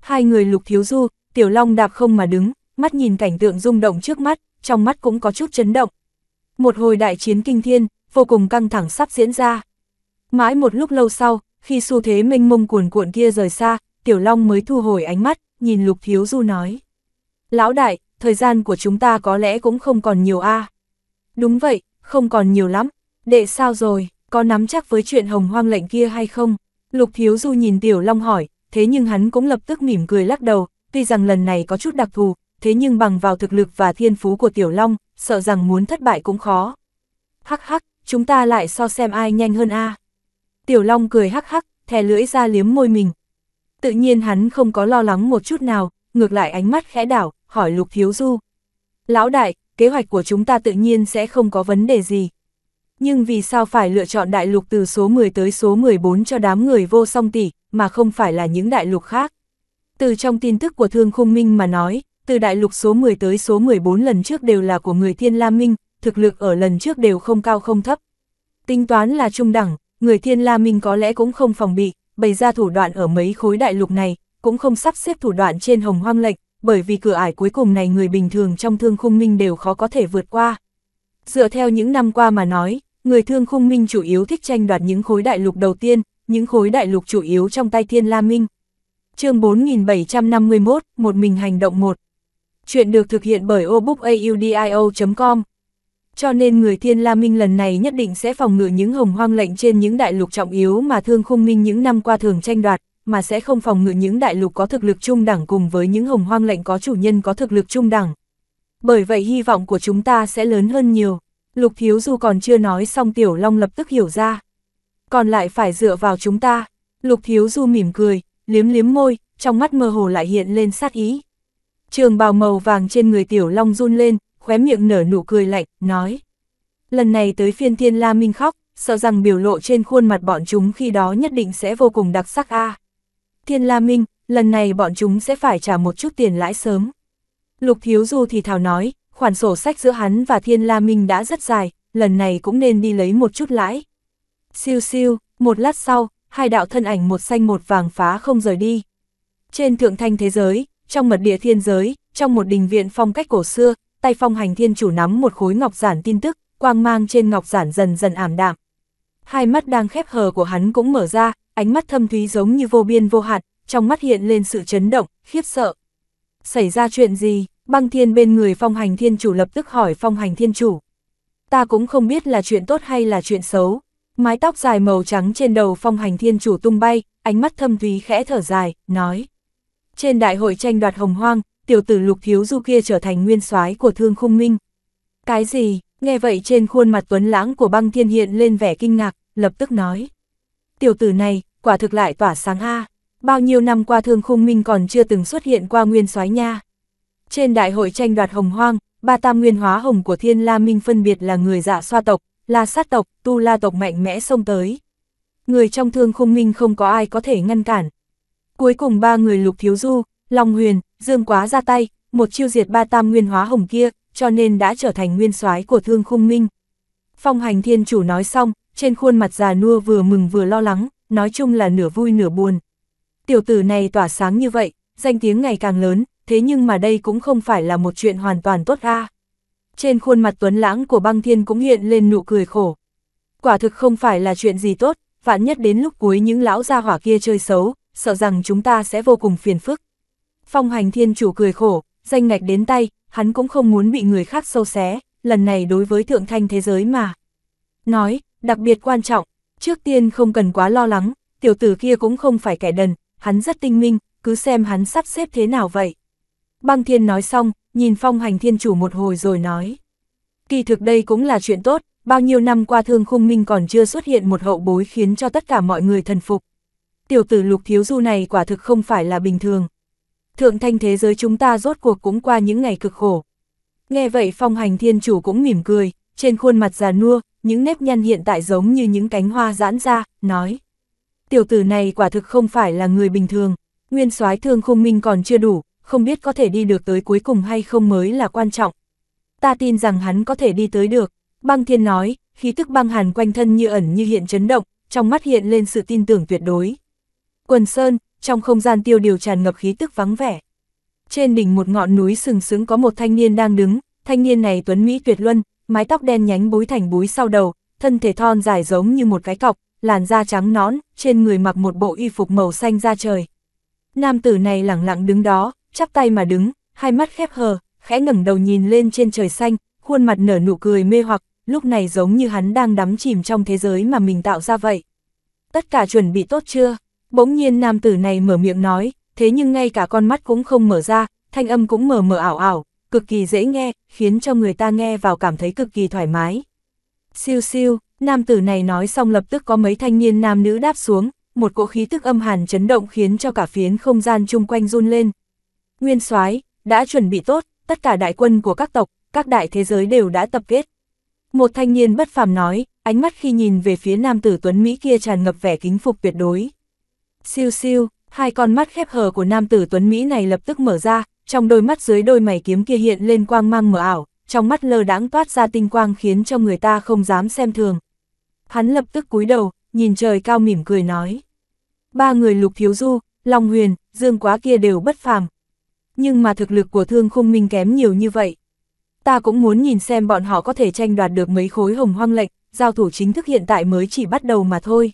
S1: Hai người Lục Thiếu Du, Tiểu Long đạp không mà đứng, mắt nhìn cảnh tượng rung động trước mắt, trong mắt cũng có chút chấn động. Một hồi đại chiến kinh thiên, vô cùng căng thẳng sắp diễn ra. Mãi một lúc lâu sau, khi xu thế mênh mông cuồn cuộn kia rời xa, Tiểu Long mới thu hồi ánh mắt, nhìn Lục Thiếu Du nói. Lão đại, thời gian của chúng ta có lẽ cũng không còn nhiều a. Đúng vậy, không còn nhiều lắm. Đệ sao rồi, có nắm chắc với chuyện hồng hoang lệnh kia hay không? Lục Thiếu Du nhìn Tiểu Long hỏi, thế nhưng hắn cũng lập tức mỉm cười lắc đầu, tuy rằng lần này có chút đặc thù, thế nhưng bằng vào thực lực và thiên phú của Tiểu Long, sợ rằng muốn thất bại cũng khó. Hắc hắc, chúng ta lại so xem ai nhanh hơn a. À. Tiểu Long cười hắc hắc, thè lưỡi ra liếm môi mình. Tự nhiên hắn không có lo lắng một chút nào, ngược lại ánh mắt khẽ đảo, hỏi Lục Thiếu Du. Lão đại, kế hoạch của chúng ta tự nhiên sẽ không có vấn đề gì. Nhưng vì sao phải lựa chọn đại lục từ số 10 tới số 14 cho đám người vô song tỷ, mà không phải là những đại lục khác? Từ trong tin tức của Thương Khung Minh mà nói, từ đại lục số 10 tới số 14 lần trước đều là của người Thiên Lam Minh, thực lực ở lần trước đều không cao không thấp. Tính toán là trung đẳng, người thiên la minh có lẽ cũng không phòng bị, bày ra thủ đoạn ở mấy khối đại lục này, cũng không sắp xếp thủ đoạn trên hồng hoang Lệch, bởi vì cửa ải cuối cùng này người bình thường trong thương khung minh đều khó có thể vượt qua. Dựa theo những năm qua mà nói, người thương khung minh chủ yếu thích tranh đoạt những khối đại lục đầu tiên, những khối đại lục chủ yếu trong tay thiên la minh. chương 4751, một mình hành động một. Chuyện được thực hiện bởi obookaudio.com cho nên người Thiên La Minh lần này nhất định sẽ phòng ngự những hồng hoang lệnh trên những đại lục trọng yếu mà Thương Khung Minh những năm qua thường tranh đoạt, mà sẽ không phòng ngự những đại lục có thực lực trung đẳng cùng với những hồng hoang lệnh có chủ nhân có thực lực trung đẳng. Bởi vậy hy vọng của chúng ta sẽ lớn hơn nhiều. Lục Thiếu Du còn chưa nói xong Tiểu Long lập tức hiểu ra. Còn lại phải dựa vào chúng ta. Lục Thiếu Du mỉm cười, liếm liếm môi, trong mắt mơ hồ lại hiện lên sát ý. Trường bào màu vàng trên người Tiểu Long run lên, khóe miệng nở nụ cười lạnh, nói. Lần này tới phiên thiên la minh khóc, sợ rằng biểu lộ trên khuôn mặt bọn chúng khi đó nhất định sẽ vô cùng đặc sắc a. Thiên la minh, lần này bọn chúng sẽ phải trả một chút tiền lãi sớm. Lục Thiếu Du thì thào nói, khoản sổ sách giữa hắn và Thiên La Minh đã rất dài, lần này cũng nên đi lấy một chút lãi. Siêu siêu, một lát sau, hai đạo thân ảnh một xanh một vàng phá không rời đi. Trên thượng thanh thế giới, trong mật địa thiên giới, trong một đình viện phong cách cổ xưa, tay phong hành thiên chủ nắm một khối ngọc giản tin tức, quang mang trên ngọc giản dần dần ảm đạm. Hai mắt đang khép hờ của hắn cũng mở ra, ánh mắt thâm thúy giống như vô biên vô hạn, trong mắt hiện lên sự chấn động, khiếp sợ. Xảy ra chuyện gì? Băng thiên bên người phong hành thiên chủ lập tức hỏi phong hành thiên chủ. Ta cũng không biết là chuyện tốt hay là chuyện xấu. Mái tóc dài màu trắng trên đầu phong hành thiên chủ tung bay, ánh mắt thâm thúy khẽ thở dài, nói. Trên đại hội tranh đoạt hồng hoang, tiểu tử lục thiếu du kia trở thành nguyên soái của thương khung minh. Cái gì, nghe vậy trên khuôn mặt tuấn lãng của băng thiên hiện lên vẻ kinh ngạc, lập tức nói. Tiểu tử này, quả thực lại tỏa sáng A, bao nhiêu năm qua thương khung minh còn chưa từng xuất hiện qua nguyên soái nha. Trên đại hội tranh đoạt hồng hoang, ba tam nguyên hóa hồng của thiên la minh phân biệt là người dạ xoa tộc, la sát tộc, tu la tộc mạnh mẽ xông tới. Người trong thương khung minh không có ai có thể ngăn cản. Cuối cùng ba người lục thiếu du, Long Huyền, Dương Quá ra tay, một chiêu diệt ba tam nguyên hóa hồng kia, cho nên đã trở thành nguyên soái của Thương Khung Minh. Phong hành thiên chủ nói xong, trên khuôn mặt già nua vừa mừng vừa lo lắng, nói chung là nửa vui nửa buồn. Tiểu tử này tỏa sáng như vậy, danh tiếng ngày càng lớn, thế nhưng mà đây cũng không phải là một chuyện hoàn toàn tốt ra. Trên khuôn mặt tuấn lãng của băng thiên cũng hiện lên nụ cười khổ. Quả thực không phải là chuyện gì tốt, vạn nhất đến lúc cuối những lão gia hỏa kia chơi xấu, sợ rằng chúng ta sẽ vô cùng phiền phức. Phong hành thiên chủ cười khổ, danh ngạch đến tay, hắn cũng không muốn bị người khác sâu xé, lần này đối với thượng thanh thế giới mà. Nói, đặc biệt quan trọng, trước tiên không cần quá lo lắng, tiểu tử kia cũng không phải kẻ đần, hắn rất tinh minh, cứ xem hắn sắp xếp thế nào vậy. Băng thiên nói xong, nhìn phong hành thiên chủ một hồi rồi nói. Kỳ thực đây cũng là chuyện tốt, bao nhiêu năm qua thương khung minh còn chưa xuất hiện một hậu bối khiến cho tất cả mọi người thần phục. Tiểu tử lục thiếu du này quả thực không phải là bình thường thượng thanh thế giới chúng ta rốt cuộc cũng qua những ngày cực khổ. Nghe vậy phong hành thiên chủ cũng mỉm cười, trên khuôn mặt già nua, những nếp nhăn hiện tại giống như những cánh hoa giãn ra, nói. Tiểu tử này quả thực không phải là người bình thường, nguyên soái thương khung minh còn chưa đủ, không biết có thể đi được tới cuối cùng hay không mới là quan trọng. Ta tin rằng hắn có thể đi tới được, băng thiên nói, khí tức băng hàn quanh thân như ẩn như hiện chấn động, trong mắt hiện lên sự tin tưởng tuyệt đối. Quần Sơn, trong không gian tiêu điều tràn ngập khí tức vắng vẻ. Trên đỉnh một ngọn núi sừng sững có một thanh niên đang đứng, thanh niên này tuấn Mỹ tuyệt luân, mái tóc đen nhánh búi thành búi sau đầu, thân thể thon dài giống như một cái cọc, làn da trắng nõn, trên người mặc một bộ y phục màu xanh da trời. Nam tử này lẳng lặng đứng đó, chắp tay mà đứng, hai mắt khép hờ, khẽ ngẩng đầu nhìn lên trên trời xanh, khuôn mặt nở nụ cười mê hoặc, lúc này giống như hắn đang đắm chìm trong thế giới mà mình tạo ra vậy. Tất cả chuẩn bị tốt chưa? Bỗng nhiên nam tử này mở miệng nói, thế nhưng ngay cả con mắt cũng không mở ra, thanh âm cũng mờ mờ ảo ảo, cực kỳ dễ nghe, khiến cho người ta nghe vào cảm thấy cực kỳ thoải mái. Siêu siêu, nam tử này nói xong lập tức có mấy thanh niên nam nữ đáp xuống, một cỗ khí tức âm hàn chấn động khiến cho cả phiến không gian chung quanh run lên. Nguyên soái đã chuẩn bị tốt, tất cả đại quân của các tộc, các đại thế giới đều đã tập kết. Một thanh niên bất phàm nói, ánh mắt khi nhìn về phía nam tử tuấn Mỹ kia tràn ngập vẻ kính phục tuyệt đối. Siêu siêu, hai con mắt khép hờ của nam tử Tuấn Mỹ này lập tức mở ra, trong đôi mắt dưới đôi mày kiếm kia hiện lên quang mang mở ảo, trong mắt lơ đãng toát ra tinh quang khiến cho người ta không dám xem thường. Hắn lập tức cúi đầu, nhìn trời cao mỉm cười nói. Ba người Lục Thiếu Du, Long Huyền, Dương Quá kia đều bất phàm. Nhưng mà thực lực của Thương Khung Minh kém nhiều như vậy. Ta cũng muốn nhìn xem bọn họ có thể tranh đoạt được mấy khối hồng hoang lệnh, giao thủ chính thức hiện tại mới chỉ bắt đầu mà thôi.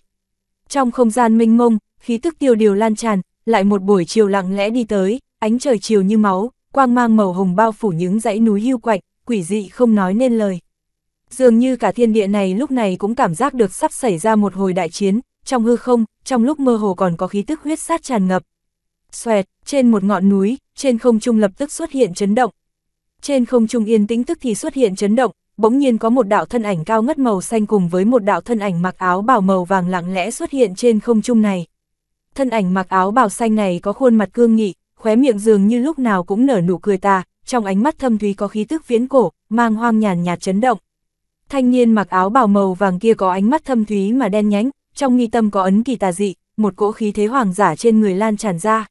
S1: Trong không gian minh mông, khí tức tiêu điều lan tràn, lại một buổi chiều lặng lẽ đi tới, ánh trời chiều như máu, quang mang màu hồng bao phủ những dãy núi hưu quạnh, quỷ dị không nói nên lời. Dường như cả thiên địa này lúc này cũng cảm giác được sắp xảy ra một hồi đại chiến, trong hư không, trong lúc mơ hồ còn có khí tức huyết sát tràn ngập. Xoẹt, trên một ngọn núi, trên không trung lập tức xuất hiện chấn động. Trên không trung yên tĩnh tức thì xuất hiện chấn động, bỗng nhiên có một đạo thân ảnh cao ngất màu xanh cùng với một đạo thân ảnh mặc áo bào màu vàng lặng lẽ xuất hiện trên không trung này thân ảnh mặc áo bào xanh này có khuôn mặt cương nghị, khóe miệng dường như lúc nào cũng nở nụ cười tà, trong ánh mắt thâm thúy có khí tức viễn cổ, mang hoang nhàn nhạt chấn động. Thanh niên mặc áo bào màu vàng kia có ánh mắt thâm thúy mà đen nhánh, trong nghi tâm có ấn kỳ tà dị, một cỗ khí thế hoàng giả trên người lan tràn ra.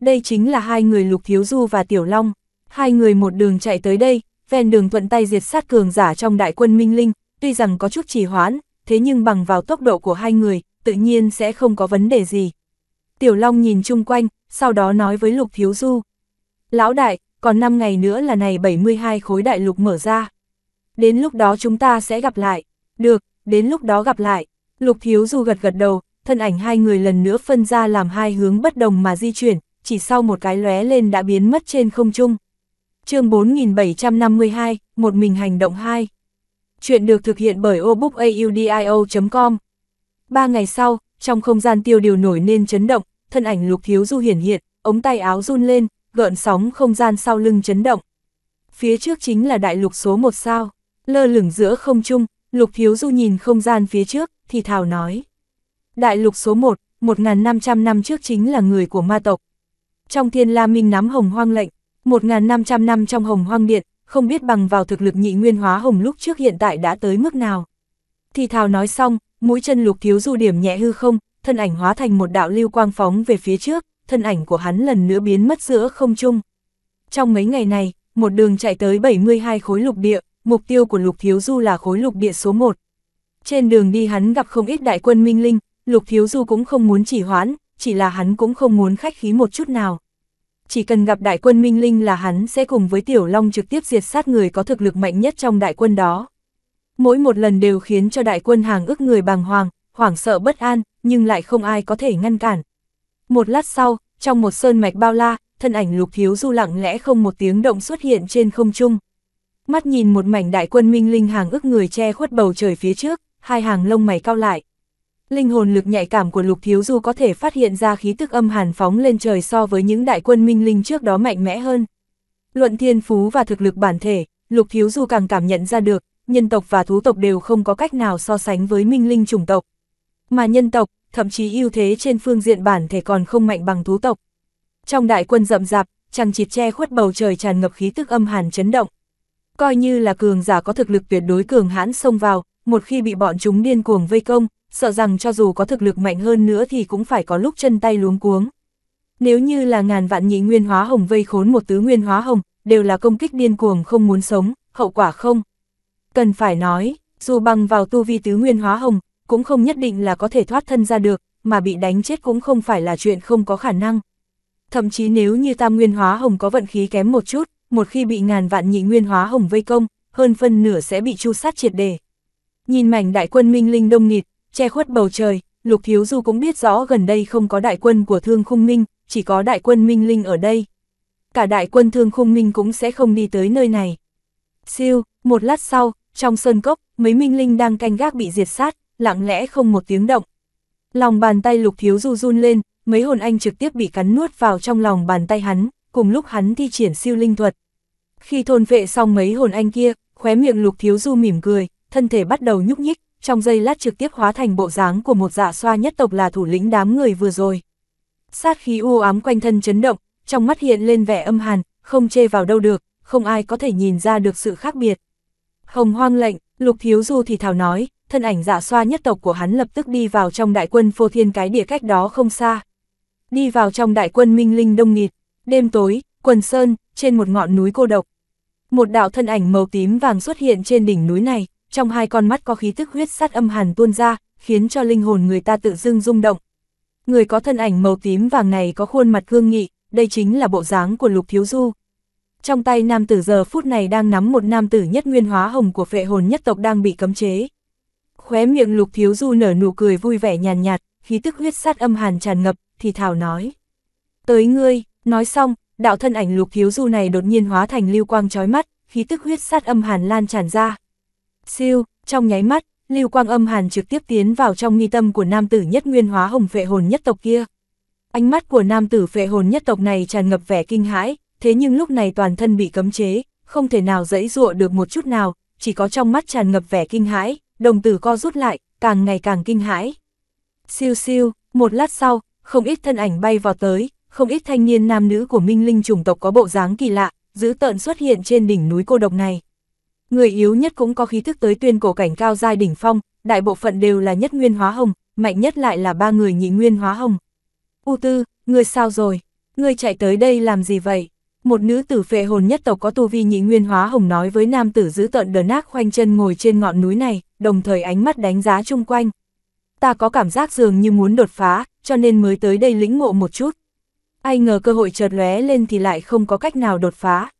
S1: Đây chính là hai người Lục Thiếu Du và Tiểu Long, hai người một đường chạy tới đây, ven đường thuận tay diệt sát cường giả trong đại quân Minh Linh, tuy rằng có chút trì hoãn, thế nhưng bằng vào tốc độ của hai người, tự nhiên sẽ không có vấn đề gì. Tiểu Long nhìn chung quanh, sau đó nói với Lục Thiếu Du. Lão đại, còn 5 ngày nữa là này 72 khối đại lục mở ra. Đến lúc đó chúng ta sẽ gặp lại. Được, đến lúc đó gặp lại. Lục Thiếu Du gật gật đầu, thân ảnh hai người lần nữa phân ra làm hai hướng bất đồng mà di chuyển, chỉ sau một cái lóe lên đã biến mất trên không trung. chương 4752, một mình hành động 2. Chuyện được thực hiện bởi obookaudio.com. Ba ngày sau, trong không gian tiêu điều nổi nên chấn động, thân ảnh lục thiếu du hiển hiện, ống tay áo run lên, gợn sóng không gian sau lưng chấn động. Phía trước chính là đại lục số một sao, lơ lửng giữa không trung, lục thiếu du nhìn không gian phía trước, thì thào nói. Đại lục số một, một ngàn năm trăm năm trước chính là người của ma tộc. Trong thiên la minh nắm hồng hoang lệnh, một ngàn năm trăm năm trong hồng hoang điện, không biết bằng vào thực lực nhị nguyên hóa hồng lúc trước hiện tại đã tới mức nào. Thì thào nói xong, mũi chân lục thiếu du điểm nhẹ hư không, thân ảnh hóa thành một đạo lưu quang phóng về phía trước, thân ảnh của hắn lần nữa biến mất giữa không trung. Trong mấy ngày này, một đường chạy tới 72 khối lục địa, mục tiêu của Lục Thiếu Du là khối lục địa số 1. Trên đường đi hắn gặp không ít đại quân minh linh, Lục Thiếu Du cũng không muốn chỉ hoãn, chỉ là hắn cũng không muốn khách khí một chút nào. Chỉ cần gặp đại quân minh linh là hắn sẽ cùng với Tiểu Long trực tiếp diệt sát người có thực lực mạnh nhất trong đại quân đó. Mỗi một lần đều khiến cho đại quân hàng ước người bàng hoàng, hoảng sợ bất an, nhưng lại không ai có thể ngăn cản. Một lát sau, trong một sơn mạch bao la, thân ảnh lục thiếu du lặng lẽ không một tiếng động xuất hiện trên không trung. Mắt nhìn một mảnh đại quân minh linh hàng ức người che khuất bầu trời phía trước, hai hàng lông mày cao lại. Linh hồn lực nhạy cảm của lục thiếu du có thể phát hiện ra khí tức âm hàn phóng lên trời so với những đại quân minh linh trước đó mạnh mẽ hơn. Luận thiên phú và thực lực bản thể, lục thiếu du càng cảm nhận ra được, nhân tộc và thú tộc đều không có cách nào so sánh với minh linh chủng tộc mà nhân tộc, thậm chí ưu thế trên phương diện bản thể còn không mạnh bằng thú tộc. Trong đại quân rậm rạp, chằng chịt che khuất bầu trời tràn ngập khí tức âm hàn chấn động. Coi như là cường giả có thực lực tuyệt đối cường hãn xông vào, một khi bị bọn chúng điên cuồng vây công, sợ rằng cho dù có thực lực mạnh hơn nữa thì cũng phải có lúc chân tay luống cuống. Nếu như là ngàn vạn nhị nguyên hóa hồng vây khốn một tứ nguyên hóa hồng, đều là công kích điên cuồng không muốn sống, hậu quả không. Cần phải nói, dù bằng vào tu vi tứ nguyên hóa hồng, cũng không nhất định là có thể thoát thân ra được, mà bị đánh chết cũng không phải là chuyện không có khả năng. Thậm chí nếu như tam nguyên hóa hồng có vận khí kém một chút, một khi bị ngàn vạn nhị nguyên hóa hồng vây công, hơn phân nửa sẽ bị chu sát triệt đề. Nhìn mảnh đại quân minh linh đông nghịt, che khuất bầu trời, Lục Thiếu Du cũng biết rõ gần đây không có đại quân của Thương Khung Minh, chỉ có đại quân Minh Linh ở đây. Cả đại quân Thương Khung Minh cũng sẽ không đi tới nơi này. Siêu, một lát sau, trong sơn cốc, mấy Minh Linh đang canh gác bị diệt sát, lặng lẽ không một tiếng động. Lòng bàn tay lục thiếu du run lên, mấy hồn anh trực tiếp bị cắn nuốt vào trong lòng bàn tay hắn, cùng lúc hắn thi triển siêu linh thuật. Khi thôn vệ xong mấy hồn anh kia, khóe miệng lục thiếu du mỉm cười, thân thể bắt đầu nhúc nhích, trong giây lát trực tiếp hóa thành bộ dáng của một dạ xoa nhất tộc là thủ lĩnh đám người vừa rồi. Sát khí u ám quanh thân chấn động, trong mắt hiện lên vẻ âm hàn, không chê vào đâu được, không ai có thể nhìn ra được sự khác biệt. Hồng hoang lệnh, lục thiếu du thì thảo nói, thân ảnh dạ xoa nhất tộc của hắn lập tức đi vào trong đại quân phô thiên cái địa cách đó không xa. Đi vào trong đại quân minh linh đông nghịt, đêm tối, quần sơn, trên một ngọn núi cô độc. Một đạo thân ảnh màu tím vàng xuất hiện trên đỉnh núi này, trong hai con mắt có khí tức huyết sát âm hàn tuôn ra, khiến cho linh hồn người ta tự dưng rung động. Người có thân ảnh màu tím vàng này có khuôn mặt gương nghị, đây chính là bộ dáng của Lục Thiếu Du. Trong tay nam tử giờ phút này đang nắm một nam tử nhất nguyên hóa hồng của phệ hồn nhất tộc đang bị cấm chế, Khóe miệng lục thiếu du nở nụ cười vui vẻ nhàn nhạt, khí tức huyết sát âm hàn tràn ngập, thì thảo nói. Tới ngươi, nói xong, đạo thân ảnh lục thiếu du này đột nhiên hóa thành lưu quang chói mắt, khí tức huyết sát âm hàn lan tràn ra. Siêu, trong nháy mắt, lưu quang âm hàn trực tiếp tiến vào trong nghi tâm của nam tử nhất nguyên hóa hồng phệ hồn nhất tộc kia. Ánh mắt của nam tử phệ hồn nhất tộc này tràn ngập vẻ kinh hãi, thế nhưng lúc này toàn thân bị cấm chế, không thể nào dẫy dụa được một chút nào, chỉ có trong mắt tràn ngập vẻ kinh hãi, đồng tử co rút lại, càng ngày càng kinh hãi. Siêu siêu, một lát sau, không ít thân ảnh bay vào tới, không ít thanh niên nam nữ của minh linh chủng tộc có bộ dáng kỳ lạ, giữ tợn xuất hiện trên đỉnh núi cô độc này. Người yếu nhất cũng có khí thức tới tuyên cổ cảnh cao giai đỉnh phong, đại bộ phận đều là nhất nguyên hóa hồng, mạnh nhất lại là ba người nhị nguyên hóa hồng. U tư, ngươi sao rồi? Ngươi chạy tới đây làm gì vậy? Một nữ tử phệ hồn nhất tộc có tu vi nhị nguyên hóa hồng nói với nam tử giữ tận đờ nác khoanh chân ngồi trên ngọn núi này, đồng thời ánh mắt đánh giá chung quanh. Ta có cảm giác dường như muốn đột phá, cho nên mới tới đây lĩnh ngộ một chút. Ai ngờ cơ hội chợt lóe lên thì lại không có cách nào đột phá.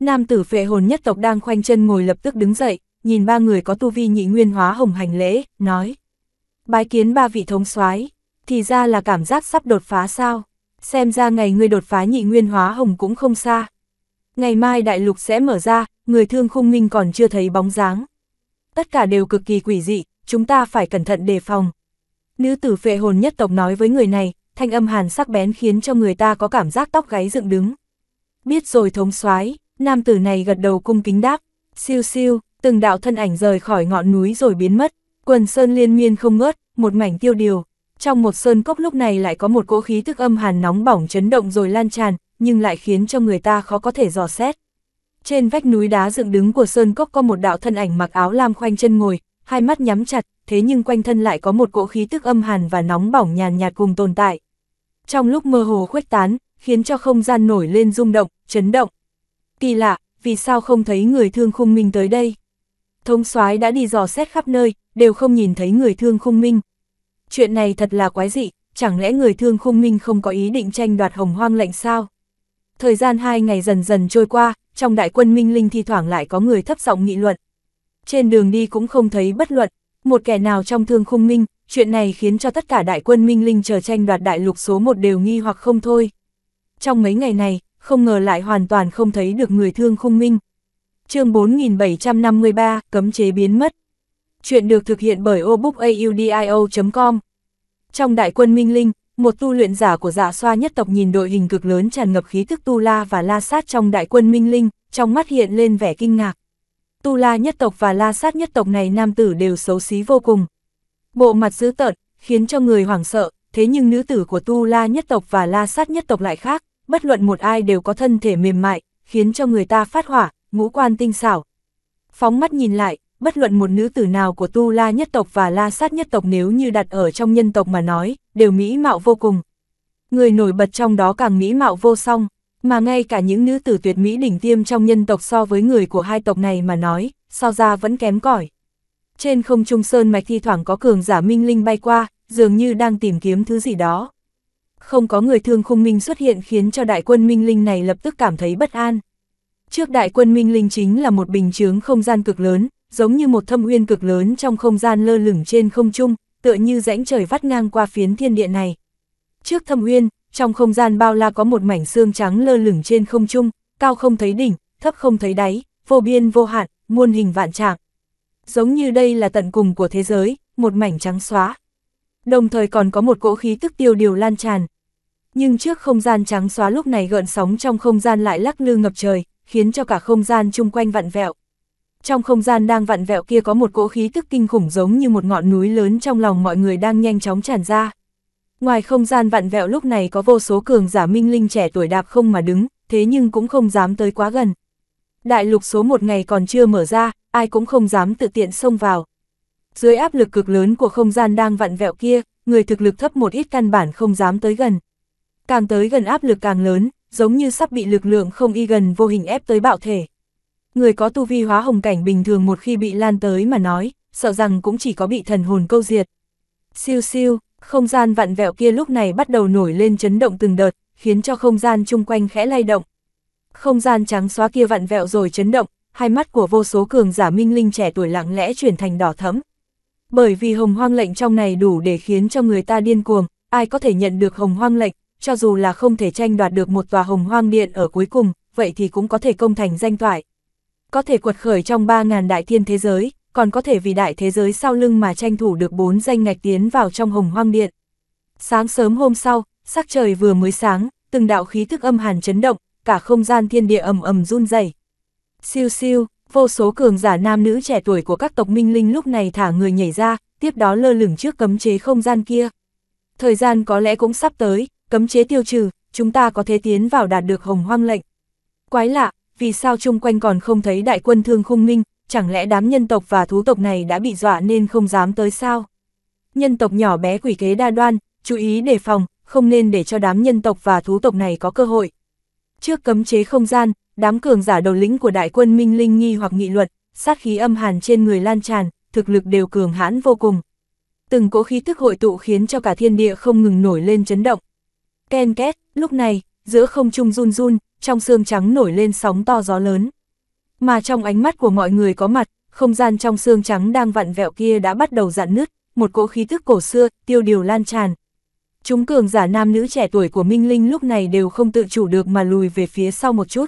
S1: Nam tử phệ hồn nhất tộc đang khoanh chân ngồi lập tức đứng dậy, nhìn ba người có tu vi nhị nguyên hóa hồng hành lễ, nói. Bái kiến ba vị thống soái thì ra là cảm giác sắp đột phá sao? xem ra ngày ngươi đột phá nhị nguyên hóa hồng cũng không xa. Ngày mai đại lục sẽ mở ra, người thương khung minh còn chưa thấy bóng dáng. Tất cả đều cực kỳ quỷ dị, chúng ta phải cẩn thận đề phòng. Nữ tử phệ hồn nhất tộc nói với người này, thanh âm hàn sắc bén khiến cho người ta có cảm giác tóc gáy dựng đứng. Biết rồi thống soái nam tử này gật đầu cung kính đáp, siêu siêu, từng đạo thân ảnh rời khỏi ngọn núi rồi biến mất, quần sơn liên miên không ngớt, một mảnh tiêu điều. Trong một sơn cốc lúc này lại có một cỗ khí thức âm hàn nóng bỏng chấn động rồi lan tràn, nhưng lại khiến cho người ta khó có thể dò xét. Trên vách núi đá dựng đứng của sơn cốc có một đạo thân ảnh mặc áo lam khoanh chân ngồi, hai mắt nhắm chặt, thế nhưng quanh thân lại có một cỗ khí tức âm hàn và nóng bỏng nhàn nhạt cùng tồn tại. Trong lúc mơ hồ khuếch tán, khiến cho không gian nổi lên rung động, chấn động. Kỳ lạ, vì sao không thấy người thương khung minh tới đây? Thống soái đã đi dò xét khắp nơi, đều không nhìn thấy người thương khung minh, chuyện này thật là quái dị, chẳng lẽ người thương khung minh không có ý định tranh đoạt hồng hoang lệnh sao? Thời gian hai ngày dần dần trôi qua, trong đại quân minh linh thi thoảng lại có người thấp giọng nghị luận. Trên đường đi cũng không thấy bất luận, một kẻ nào trong thương khung minh, chuyện này khiến cho tất cả đại quân minh linh chờ tranh đoạt đại lục số một đều nghi hoặc không thôi. Trong mấy ngày này, không ngờ lại hoàn toàn không thấy được người thương khung minh. chương 4753, cấm chế biến mất chuyện được thực hiện bởi obookaudio.com. Trong đại quân Minh Linh, một tu luyện giả của giả dạ xoa nhất tộc nhìn đội hình cực lớn tràn ngập khí tức Tu La và La Sát trong đại quân Minh Linh, trong mắt hiện lên vẻ kinh ngạc. Tu La nhất tộc và La Sát nhất tộc này nam tử đều xấu xí vô cùng. Bộ mặt dữ tợn, khiến cho người hoảng sợ, thế nhưng nữ tử của Tu La nhất tộc và La Sát nhất tộc lại khác, bất luận một ai đều có thân thể mềm mại, khiến cho người ta phát hỏa, ngũ quan tinh xảo. Phóng mắt nhìn lại, bất luận một nữ tử nào của tu la nhất tộc và la sát nhất tộc nếu như đặt ở trong nhân tộc mà nói, đều mỹ mạo vô cùng. Người nổi bật trong đó càng mỹ mạo vô song, mà ngay cả những nữ tử tuyệt mỹ đỉnh tiêm trong nhân tộc so với người của hai tộc này mà nói, so ra vẫn kém cỏi. Trên không trung sơn mạch thi thoảng có cường giả minh linh bay qua, dường như đang tìm kiếm thứ gì đó. Không có người thương khung minh xuất hiện khiến cho đại quân minh linh này lập tức cảm thấy bất an. Trước đại quân minh linh chính là một bình chướng không gian cực lớn, giống như một thâm uyên cực lớn trong không gian lơ lửng trên không trung, tựa như rãnh trời vắt ngang qua phiến thiên địa này. Trước thâm uyên, trong không gian bao la có một mảnh xương trắng lơ lửng trên không trung, cao không thấy đỉnh, thấp không thấy đáy, vô biên vô hạn, muôn hình vạn trạng. Giống như đây là tận cùng của thế giới, một mảnh trắng xóa. Đồng thời còn có một cỗ khí tức tiêu điều lan tràn. Nhưng trước không gian trắng xóa lúc này gợn sóng trong không gian lại lắc lư ngập trời, khiến cho cả không gian chung quanh vặn vẹo, trong không gian đang vặn vẹo kia có một cỗ khí tức kinh khủng giống như một ngọn núi lớn trong lòng mọi người đang nhanh chóng tràn ra. Ngoài không gian vặn vẹo lúc này có vô số cường giả minh linh trẻ tuổi đạp không mà đứng, thế nhưng cũng không dám tới quá gần. Đại lục số một ngày còn chưa mở ra, ai cũng không dám tự tiện xông vào. Dưới áp lực cực lớn của không gian đang vặn vẹo kia, người thực lực thấp một ít căn bản không dám tới gần. Càng tới gần áp lực càng lớn, giống như sắp bị lực lượng không y gần vô hình ép tới bạo thể người có tu vi hóa hồng cảnh bình thường một khi bị lan tới mà nói, sợ rằng cũng chỉ có bị thần hồn câu diệt. Siêu siêu, không gian vặn vẹo kia lúc này bắt đầu nổi lên chấn động từng đợt, khiến cho không gian chung quanh khẽ lay động. Không gian trắng xóa kia vặn vẹo rồi chấn động, hai mắt của vô số cường giả minh linh trẻ tuổi lặng lẽ chuyển thành đỏ thẫm. Bởi vì hồng hoang lệnh trong này đủ để khiến cho người ta điên cuồng, ai có thể nhận được hồng hoang lệnh, cho dù là không thể tranh đoạt được một tòa hồng hoang điện ở cuối cùng, vậy thì cũng có thể công thành danh toại có thể quật khởi trong 3.000 đại thiên thế giới, còn có thể vì đại thế giới sau lưng mà tranh thủ được bốn danh ngạch tiến vào trong hồng hoang điện. Sáng sớm hôm sau, sắc trời vừa mới sáng, từng đạo khí thức âm hàn chấn động, cả không gian thiên địa ầm ầm run rẩy. Siêu siêu, vô số cường giả nam nữ trẻ tuổi của các tộc minh linh lúc này thả người nhảy ra, tiếp đó lơ lửng trước cấm chế không gian kia. Thời gian có lẽ cũng sắp tới, cấm chế tiêu trừ, chúng ta có thể tiến vào đạt được hồng hoang lệnh. Quái lạ, vì sao chung quanh còn không thấy đại quân thương khung minh, chẳng lẽ đám nhân tộc và thú tộc này đã bị dọa nên không dám tới sao? Nhân tộc nhỏ bé quỷ kế đa đoan, chú ý đề phòng, không nên để cho đám nhân tộc và thú tộc này có cơ hội. Trước cấm chế không gian, đám cường giả đầu lĩnh của đại quân Minh Linh nghi hoặc nghị luật, sát khí âm hàn trên người lan tràn, thực lực đều cường hãn vô cùng. Từng cỗ khí tức hội tụ khiến cho cả thiên địa không ngừng nổi lên chấn động. Ken két, lúc này, giữa không trung run run, trong xương trắng nổi lên sóng to gió lớn. Mà trong ánh mắt của mọi người có mặt, không gian trong xương trắng đang vặn vẹo kia đã bắt đầu dạn nứt, một cỗ khí tức cổ xưa, tiêu điều lan tràn. Chúng cường giả nam nữ trẻ tuổi của Minh Linh lúc này đều không tự chủ được mà lùi về phía sau một chút.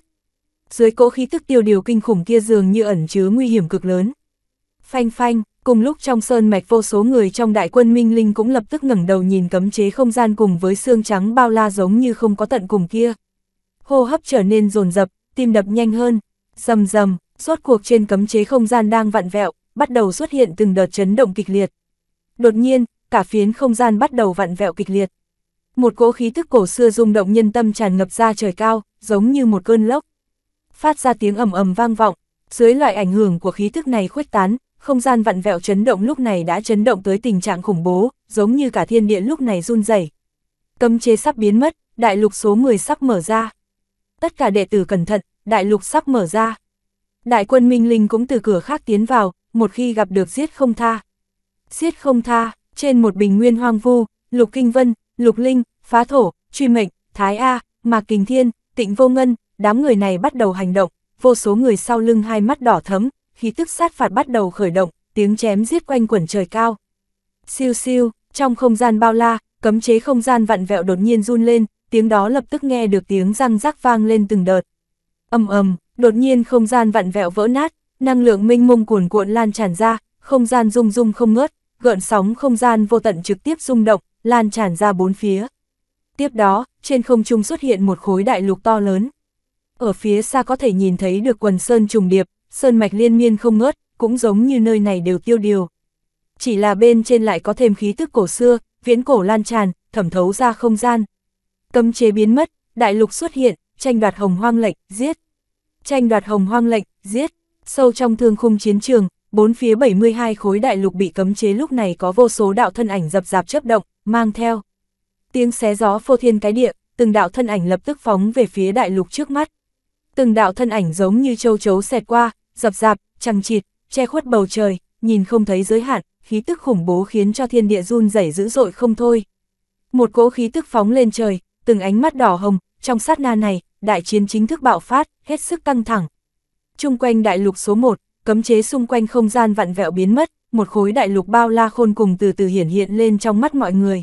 S1: Dưới cỗ khí tức tiêu điều kinh khủng kia dường như ẩn chứa nguy hiểm cực lớn. Phanh phanh, Cùng lúc trong sơn mạch vô số người trong đại quân Minh Linh cũng lập tức ngẩng đầu nhìn cấm chế không gian cùng với xương trắng bao la giống như không có tận cùng kia. Hô hấp trở nên rồn rập, tim đập nhanh hơn, rầm rầm, suốt cuộc trên cấm chế không gian đang vặn vẹo, bắt đầu xuất hiện từng đợt chấn động kịch liệt. Đột nhiên, cả phiến không gian bắt đầu vặn vẹo kịch liệt. Một cỗ khí tức cổ xưa rung động nhân tâm tràn ngập ra trời cao, giống như một cơn lốc. Phát ra tiếng ầm ầm vang vọng, dưới loại ảnh hưởng của khí thức này khuếch tán, không gian vặn vẹo chấn động lúc này đã chấn động tới tình trạng khủng bố, giống như cả thiên địa lúc này run rẩy. Cấm chế sắp biến mất, đại lục số 10 sắp mở ra. Tất cả đệ tử cẩn thận, đại lục sắp mở ra. Đại quân Minh Linh cũng từ cửa khác tiến vào, một khi gặp được giết không tha. Giết không tha, trên một bình nguyên hoang vu, Lục Kinh Vân, Lục Linh, Phá Thổ, Truy Mệnh, Thái A, Mạc Kình Thiên, Tịnh Vô Ngân, đám người này bắt đầu hành động, vô số người sau lưng hai mắt đỏ thấm, khí tức sát phạt bắt đầu khởi động, tiếng chém giết quanh quẩn trời cao. Siêu siêu, trong không gian bao la, cấm chế không gian vặn vẹo đột nhiên run lên, tiếng đó lập tức nghe được tiếng răng rắc vang lên từng đợt. Ầm ầm, đột nhiên không gian vặn vẹo vỡ nát, năng lượng minh mông cuồn cuộn lan tràn ra, không gian rung rung không ngớt, gợn sóng không gian vô tận trực tiếp rung động, lan tràn ra bốn phía. Tiếp đó, trên không trung xuất hiện một khối đại lục to lớn ở phía xa có thể nhìn thấy được quần sơn trùng điệp, sơn mạch liên miên không ngớt, cũng giống như nơi này đều tiêu điều. Chỉ là bên trên lại có thêm khí tức cổ xưa, viễn cổ lan tràn, thẩm thấu ra không gian. Cấm chế biến mất, đại lục xuất hiện, tranh đoạt hồng hoang lệnh, giết. Tranh đoạt hồng hoang lệnh, giết. Sâu trong thương khung chiến trường, bốn phía 72 khối đại lục bị cấm chế lúc này có vô số đạo thân ảnh dập dạp chấp động, mang theo. Tiếng xé gió phô thiên cái địa, từng đạo thân ảnh lập tức phóng về phía đại lục trước mắt từng đạo thân ảnh giống như châu chấu xẹt qua, dập dạp, chằng chịt, che khuất bầu trời, nhìn không thấy giới hạn, khí tức khủng bố khiến cho thiên địa run rẩy dữ dội không thôi. Một cỗ khí tức phóng lên trời, từng ánh mắt đỏ hồng, trong sát na này, đại chiến chính thức bạo phát, hết sức căng thẳng. Trung quanh đại lục số 1, cấm chế xung quanh không gian vặn vẹo biến mất, một khối đại lục bao la khôn cùng từ từ hiển hiện lên trong mắt mọi người.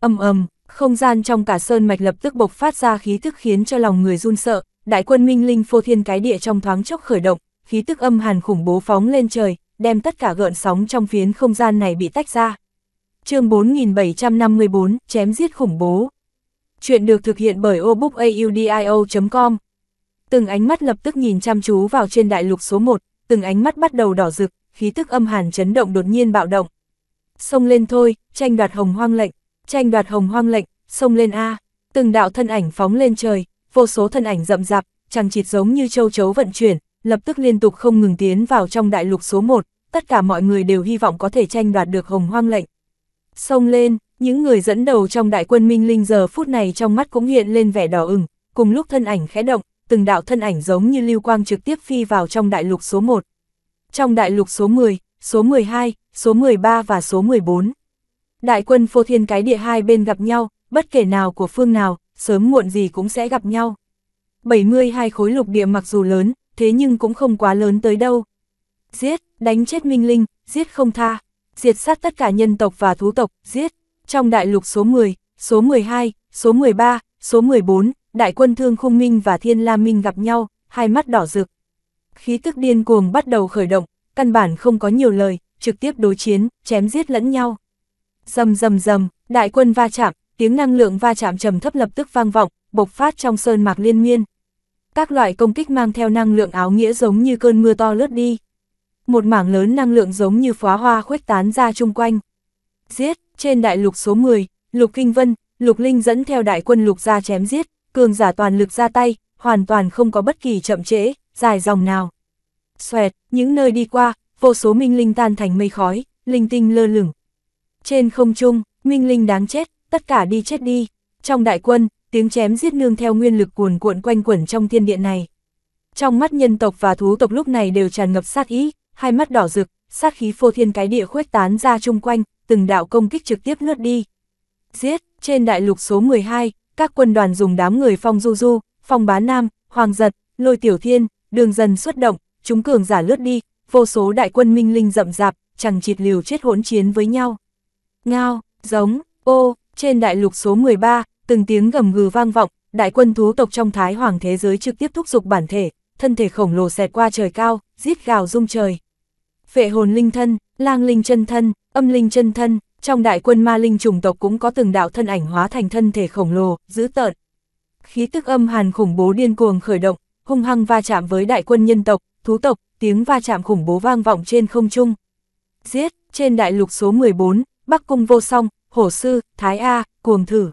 S1: Âm ầm, không gian trong cả sơn mạch lập tức bộc phát ra khí tức khiến cho lòng người run sợ, đại quân minh linh phô thiên cái địa trong thoáng chốc khởi động, khí tức âm hàn khủng bố phóng lên trời, đem tất cả gợn sóng trong phiến không gian này bị tách ra. chương 4754, chém giết khủng bố. Chuyện được thực hiện bởi obookaudio.com. Từng ánh mắt lập tức nhìn chăm chú vào trên đại lục số 1, từng ánh mắt bắt đầu đỏ rực, khí tức âm hàn chấn động đột nhiên bạo động. Xông lên thôi, tranh đoạt hồng hoang lệnh, tranh đoạt hồng hoang lệnh, xông lên A, từng đạo thân ảnh phóng lên trời, vô số thân ảnh rậm rạp, chẳng chịt giống như châu chấu vận chuyển, lập tức liên tục không ngừng tiến vào trong đại lục số 1, tất cả mọi người đều hy vọng có thể tranh đoạt được hồng hoang lệnh. Xông lên, những người dẫn đầu trong đại quân Minh Linh giờ phút này trong mắt cũng hiện lên vẻ đỏ ửng, cùng lúc thân ảnh khẽ động, từng đạo thân ảnh giống như lưu quang trực tiếp phi vào trong đại lục số 1. Trong đại lục số 10, số 12, số 13 và số 14. Đại quân phô thiên cái địa hai bên gặp nhau, bất kể nào của phương nào, sớm muộn gì cũng sẽ gặp nhau. 72 khối lục địa mặc dù lớn, thế nhưng cũng không quá lớn tới đâu. Giết, đánh chết minh linh, giết không tha, diệt sát tất cả nhân tộc và thú tộc, giết. Trong đại lục số 10, số 12, số 13, số 14, đại quân thương khung minh và thiên la minh gặp nhau, hai mắt đỏ rực. Khí tức điên cuồng bắt đầu khởi động, căn bản không có nhiều lời, trực tiếp đối chiến, chém giết lẫn nhau. Dầm dầm dầm, đại quân va chạm, tiếng năng lượng va chạm trầm thấp lập tức vang vọng, bộc phát trong sơn mạc liên miên. Các loại công kích mang theo năng lượng áo nghĩa giống như cơn mưa to lướt đi. Một mảng lớn năng lượng giống như phá hoa khuếch tán ra chung quanh. Giết, trên đại lục số 10, Lục Kinh Vân, Lục Linh dẫn theo đại quân Lục ra chém giết, cường giả toàn lực ra tay, hoàn toàn không có bất kỳ chậm trễ, dài dòng nào. Xoẹt, những nơi đi qua, vô số minh linh tan thành mây khói, linh tinh lơ lửng. Trên không trung, minh linh đáng chết, tất cả đi chết đi. Trong đại quân, tiếng chém giết nương theo nguyên lực cuồn cuộn quanh quẩn trong thiên địa này. Trong mắt nhân tộc và thú tộc lúc này đều tràn ngập sát ý, hai mắt đỏ rực, sát khí phô thiên cái địa khuếch tán ra chung quanh, từng đạo công kích trực tiếp lướt đi. Giết, trên đại lục số 12, các quân đoàn dùng đám người phong du du, phong bá nam, hoàng giật, lôi tiểu thiên, đường dần xuất động, chúng cường giả lướt đi, vô số đại quân minh linh rậm rạp, chẳng chịt liều chết hỗn chiến với nhau. Ngao, giống, ô, trên đại lục số 13, từng tiếng gầm gừ vang vọng, đại quân thú tộc trong thái hoàng thế giới trực tiếp thúc giục bản thể, thân thể khổng lồ xẹt qua trời cao, giết gào rung trời. Phệ hồn linh thân, lang linh chân thân, âm linh chân thân, trong đại quân ma linh chủng tộc cũng có từng đạo thân ảnh hóa thành thân thể khổng lồ, dữ tợn. Khí tức âm hàn khủng bố điên cuồng khởi động, hung hăng va chạm với đại quân nhân tộc, thú tộc, tiếng va chạm khủng bố vang vọng trên không trung. Giết, trên đại lục số 14, Bắc Cung vô song, Hổ Sư, Thái A, Cuồng Thử.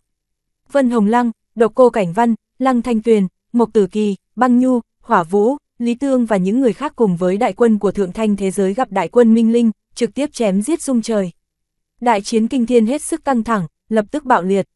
S1: Vân Hồng Lăng, Độc Cô Cảnh Văn, Lăng Thanh Tuyền, Mộc Tử Kỳ, Băng Nhu, Hỏa Vũ, Lý Tương và những người khác cùng với đại quân của Thượng Thanh Thế Giới gặp đại quân Minh Linh, trực tiếp chém giết dung trời. Đại chiến kinh thiên hết sức căng thẳng, lập tức bạo liệt.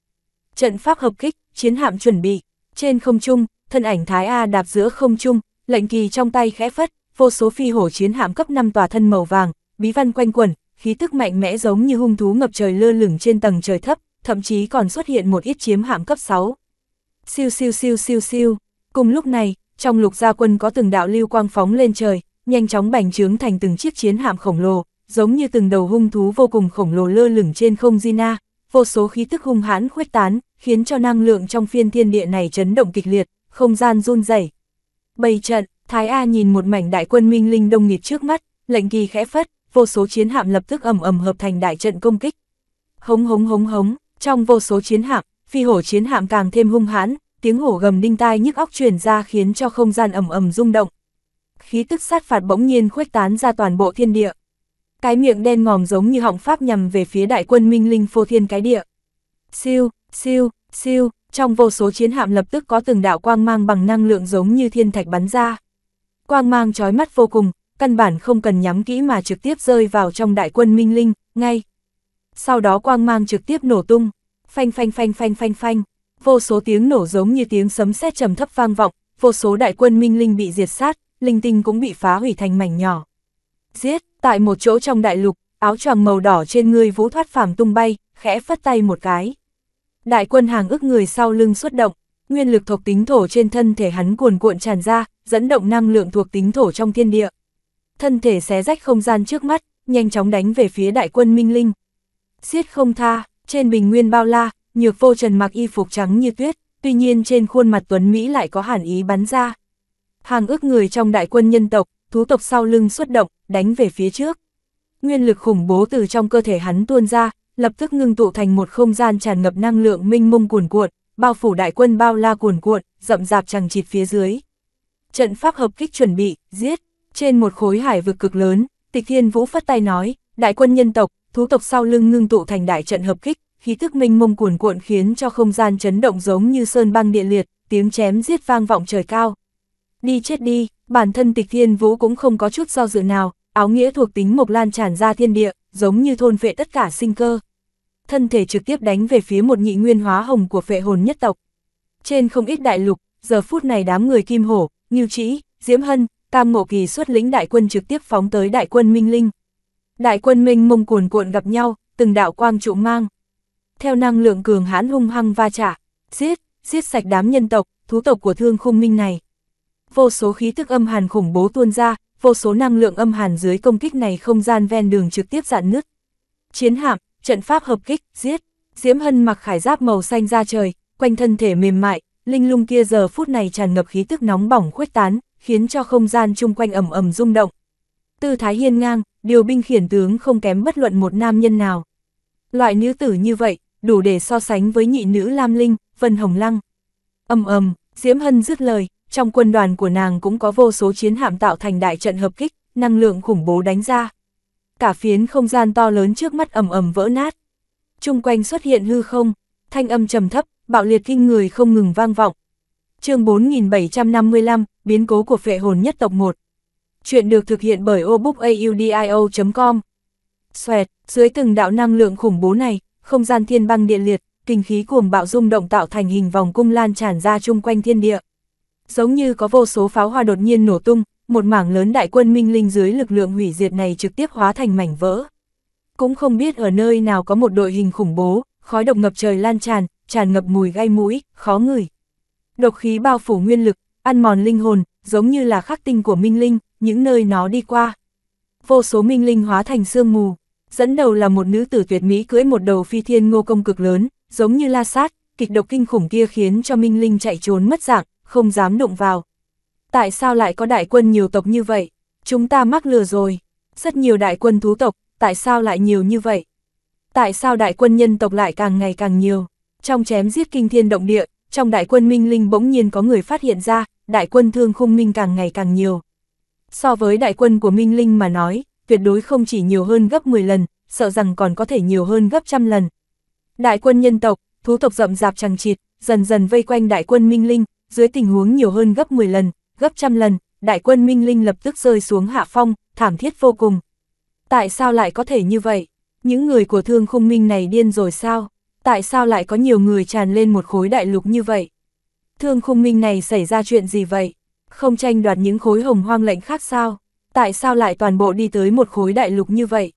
S1: Trận pháp hợp kích, chiến hạm chuẩn bị. Trên không trung, thân ảnh Thái A đạp giữa không trung, lệnh kỳ trong tay khẽ phất, vô số phi hổ chiến hạm cấp 5 tòa thân màu vàng, bí văn quanh quẩn, khí tức mạnh mẽ giống như hung thú ngập trời lơ lửng trên tầng trời thấp, thậm chí còn xuất hiện một ít chiếm hạm cấp 6. Siêu siêu siêu siêu siêu, cùng lúc này, trong lục gia quân có từng đạo lưu quang phóng lên trời, nhanh chóng bành trướng thành từng chiếc chiến hạm khổng lồ, giống như từng đầu hung thú vô cùng khổng lồ lơ lửng trên không Gina, vô số khí tức hung hãn khuếch tán, khiến cho năng lượng trong phiên thiên địa này chấn động kịch liệt, không gian run rẩy. Bày trận, Thái A nhìn một mảnh đại quân minh linh đông nghịt trước mắt, lệnh kỳ khẽ phất, vô số chiến hạm lập tức ầm ầm hợp thành đại trận công kích. Hống hống hống hống, trong vô số chiến hạm, phi hổ chiến hạm càng thêm hung hãn, tiếng hổ gầm đinh tai nhức óc truyền ra khiến cho không gian ầm ầm rung động. Khí tức sát phạt bỗng nhiên khuếch tán ra toàn bộ thiên địa. Cái miệng đen ngòm giống như họng pháp nhằm về phía đại quân Minh Linh Phô Thiên cái địa. Siêu, siêu, siêu, trong vô số chiến hạm lập tức có từng đạo quang mang bằng năng lượng giống như thiên thạch bắn ra. Quang mang chói mắt vô cùng, căn bản không cần nhắm kỹ mà trực tiếp rơi vào trong đại quân Minh Linh, ngay. Sau đó quang mang trực tiếp nổ tung, phanh phanh phanh phanh phanh phanh, vô số tiếng nổ giống như tiếng sấm sét trầm thấp vang vọng, vô số đại quân Minh Linh bị diệt sát, linh tinh cũng bị phá hủy thành mảnh nhỏ. Giết, tại một chỗ trong đại lục, áo choàng màu đỏ trên người vũ thoát phàm tung bay, khẽ phất tay một cái. Đại quân hàng ức người sau lưng xuất động, nguyên lực thuộc tính thổ trên thân thể hắn cuồn cuộn tràn ra, dẫn động năng lượng thuộc tính thổ trong thiên địa thân thể xé rách không gian trước mắt, nhanh chóng đánh về phía đại quân Minh Linh. Xiết không tha, trên bình nguyên bao la, nhược vô trần mặc y phục trắng như tuyết, tuy nhiên trên khuôn mặt Tuấn Mỹ lại có hàn ý bắn ra. Hàng ước người trong đại quân nhân tộc, thú tộc sau lưng xuất động, đánh về phía trước. Nguyên lực khủng bố từ trong cơ thể hắn tuôn ra, lập tức ngưng tụ thành một không gian tràn ngập năng lượng minh mông cuồn cuộn, bao phủ đại quân bao la cuồn cuộn, rậm rạp chẳng chịt phía dưới. Trận pháp hợp kích chuẩn bị, giết. Trên một khối hải vực cực lớn, Tịch Thiên Vũ phát tay nói, đại quân nhân tộc, thú tộc sau lưng ngưng tụ thành đại trận hợp kích, khí tức minh mông cuồn cuộn khiến cho không gian chấn động giống như sơn băng địa liệt, tiếng chém giết vang vọng trời cao. Đi chết đi, bản thân Tịch Thiên Vũ cũng không có chút do dự nào, áo nghĩa thuộc tính mộc lan tràn ra thiên địa, giống như thôn vệ tất cả sinh cơ. Thân thể trực tiếp đánh về phía một nhị nguyên hóa hồng của phệ hồn nhất tộc. Trên không ít đại lục, giờ phút này đám người kim hổ, như trĩ, diễm hân, Tam Mộ Kỳ xuất lĩnh đại quân trực tiếp phóng tới đại quân Minh Linh. Đại quân Minh mông cuồn cuộn gặp nhau, từng đạo quang trụ mang. Theo năng lượng cường hãn hung hăng va chạm giết, giết sạch đám nhân tộc, thú tộc của thương khung minh này. Vô số khí thức âm hàn khủng bố tuôn ra, vô số năng lượng âm hàn dưới công kích này không gian ven đường trực tiếp dạn nứt. Chiến hạm, trận pháp hợp kích, giết, Diễm Hân mặc khải giáp màu xanh ra trời, quanh thân thể mềm mại, linh lung kia giờ phút này tràn ngập khí tức nóng bỏng khuếch tán, khiến cho không gian chung quanh ầm ầm rung động. Tư thái hiên ngang, điều binh khiển tướng không kém bất luận một nam nhân nào. Loại nữ tử như vậy, đủ để so sánh với nhị nữ Lam Linh, Vân Hồng Lăng. Ầm ầm, Diễm Hân dứt lời, trong quân đoàn của nàng cũng có vô số chiến hạm tạo thành đại trận hợp kích, năng lượng khủng bố đánh ra. Cả phiến không gian to lớn trước mắt ầm ầm vỡ nát. Trung quanh xuất hiện hư không, thanh âm trầm thấp, bạo liệt kinh người không ngừng vang vọng, chương 4755, biến cố của phệ hồn nhất tộc 1. Chuyện được thực hiện bởi obookaudio.com. Xoẹt, dưới từng đạo năng lượng khủng bố này, không gian thiên băng điện liệt, kinh khí cuồng bạo rung động tạo thành hình vòng cung lan tràn ra chung quanh thiên địa. Giống như có vô số pháo hoa đột nhiên nổ tung, một mảng lớn đại quân minh linh dưới lực lượng hủy diệt này trực tiếp hóa thành mảnh vỡ. Cũng không biết ở nơi nào có một đội hình khủng bố, khói độc ngập trời lan tràn, tràn ngập mùi gai mũi, khó ngửi. Độc khí bao phủ nguyên lực, ăn mòn linh hồn, giống như là khắc tinh của minh linh, những nơi nó đi qua. Vô số minh linh hóa thành sương mù, dẫn đầu là một nữ tử tuyệt mỹ cưỡi một đầu phi thiên ngô công cực lớn, giống như la sát, kịch độc kinh khủng kia khiến cho minh linh chạy trốn mất dạng, không dám đụng vào. Tại sao lại có đại quân nhiều tộc như vậy? Chúng ta mắc lừa rồi. Rất nhiều đại quân thú tộc, tại sao lại nhiều như vậy? Tại sao đại quân nhân tộc lại càng ngày càng nhiều? Trong chém giết kinh thiên động địa, trong đại quân Minh Linh bỗng nhiên có người phát hiện ra, đại quân thương khung minh càng ngày càng nhiều. So với đại quân của Minh Linh mà nói, tuyệt đối không chỉ nhiều hơn gấp 10 lần, sợ rằng còn có thể nhiều hơn gấp trăm lần. Đại quân nhân tộc, thú tộc rậm rạp chẳng chịt, dần dần vây quanh đại quân Minh Linh, dưới tình huống nhiều hơn gấp 10 lần, gấp trăm lần, đại quân Minh Linh lập tức rơi xuống hạ phong, thảm thiết vô cùng. Tại sao lại có thể như vậy? Những người của thương khung minh này điên rồi sao? tại sao lại có nhiều người tràn lên một khối đại lục như vậy? Thương khung minh này xảy ra chuyện gì vậy? Không tranh đoạt những khối hồng hoang lệnh khác sao? Tại sao lại toàn bộ đi tới một khối đại lục như vậy?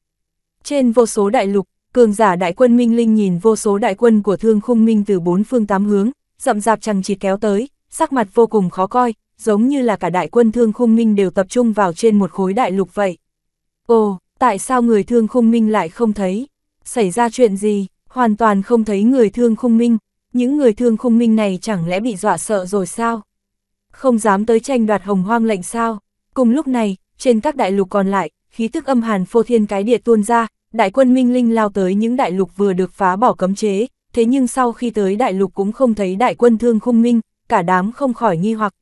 S1: Trên vô số đại lục, cường giả đại quân Minh Linh nhìn vô số đại quân của thương khung minh từ bốn phương tám hướng, rậm rạp chẳng chịt kéo tới, sắc mặt vô cùng khó coi, giống như là cả đại quân thương khung minh đều tập trung vào trên một khối đại lục vậy. Ồ, tại sao người thương khung minh lại không thấy? Xảy ra chuyện gì? hoàn toàn không thấy người thương khung minh, những người thương khung minh này chẳng lẽ bị dọa sợ rồi sao? Không dám tới tranh đoạt hồng hoang lệnh sao? Cùng lúc này, trên các đại lục còn lại, khí tức âm hàn phô thiên cái địa tuôn ra, đại quân minh linh lao tới những đại lục vừa được phá bỏ cấm chế, thế nhưng sau khi tới đại lục cũng không thấy đại quân thương khung minh, cả đám không khỏi nghi hoặc.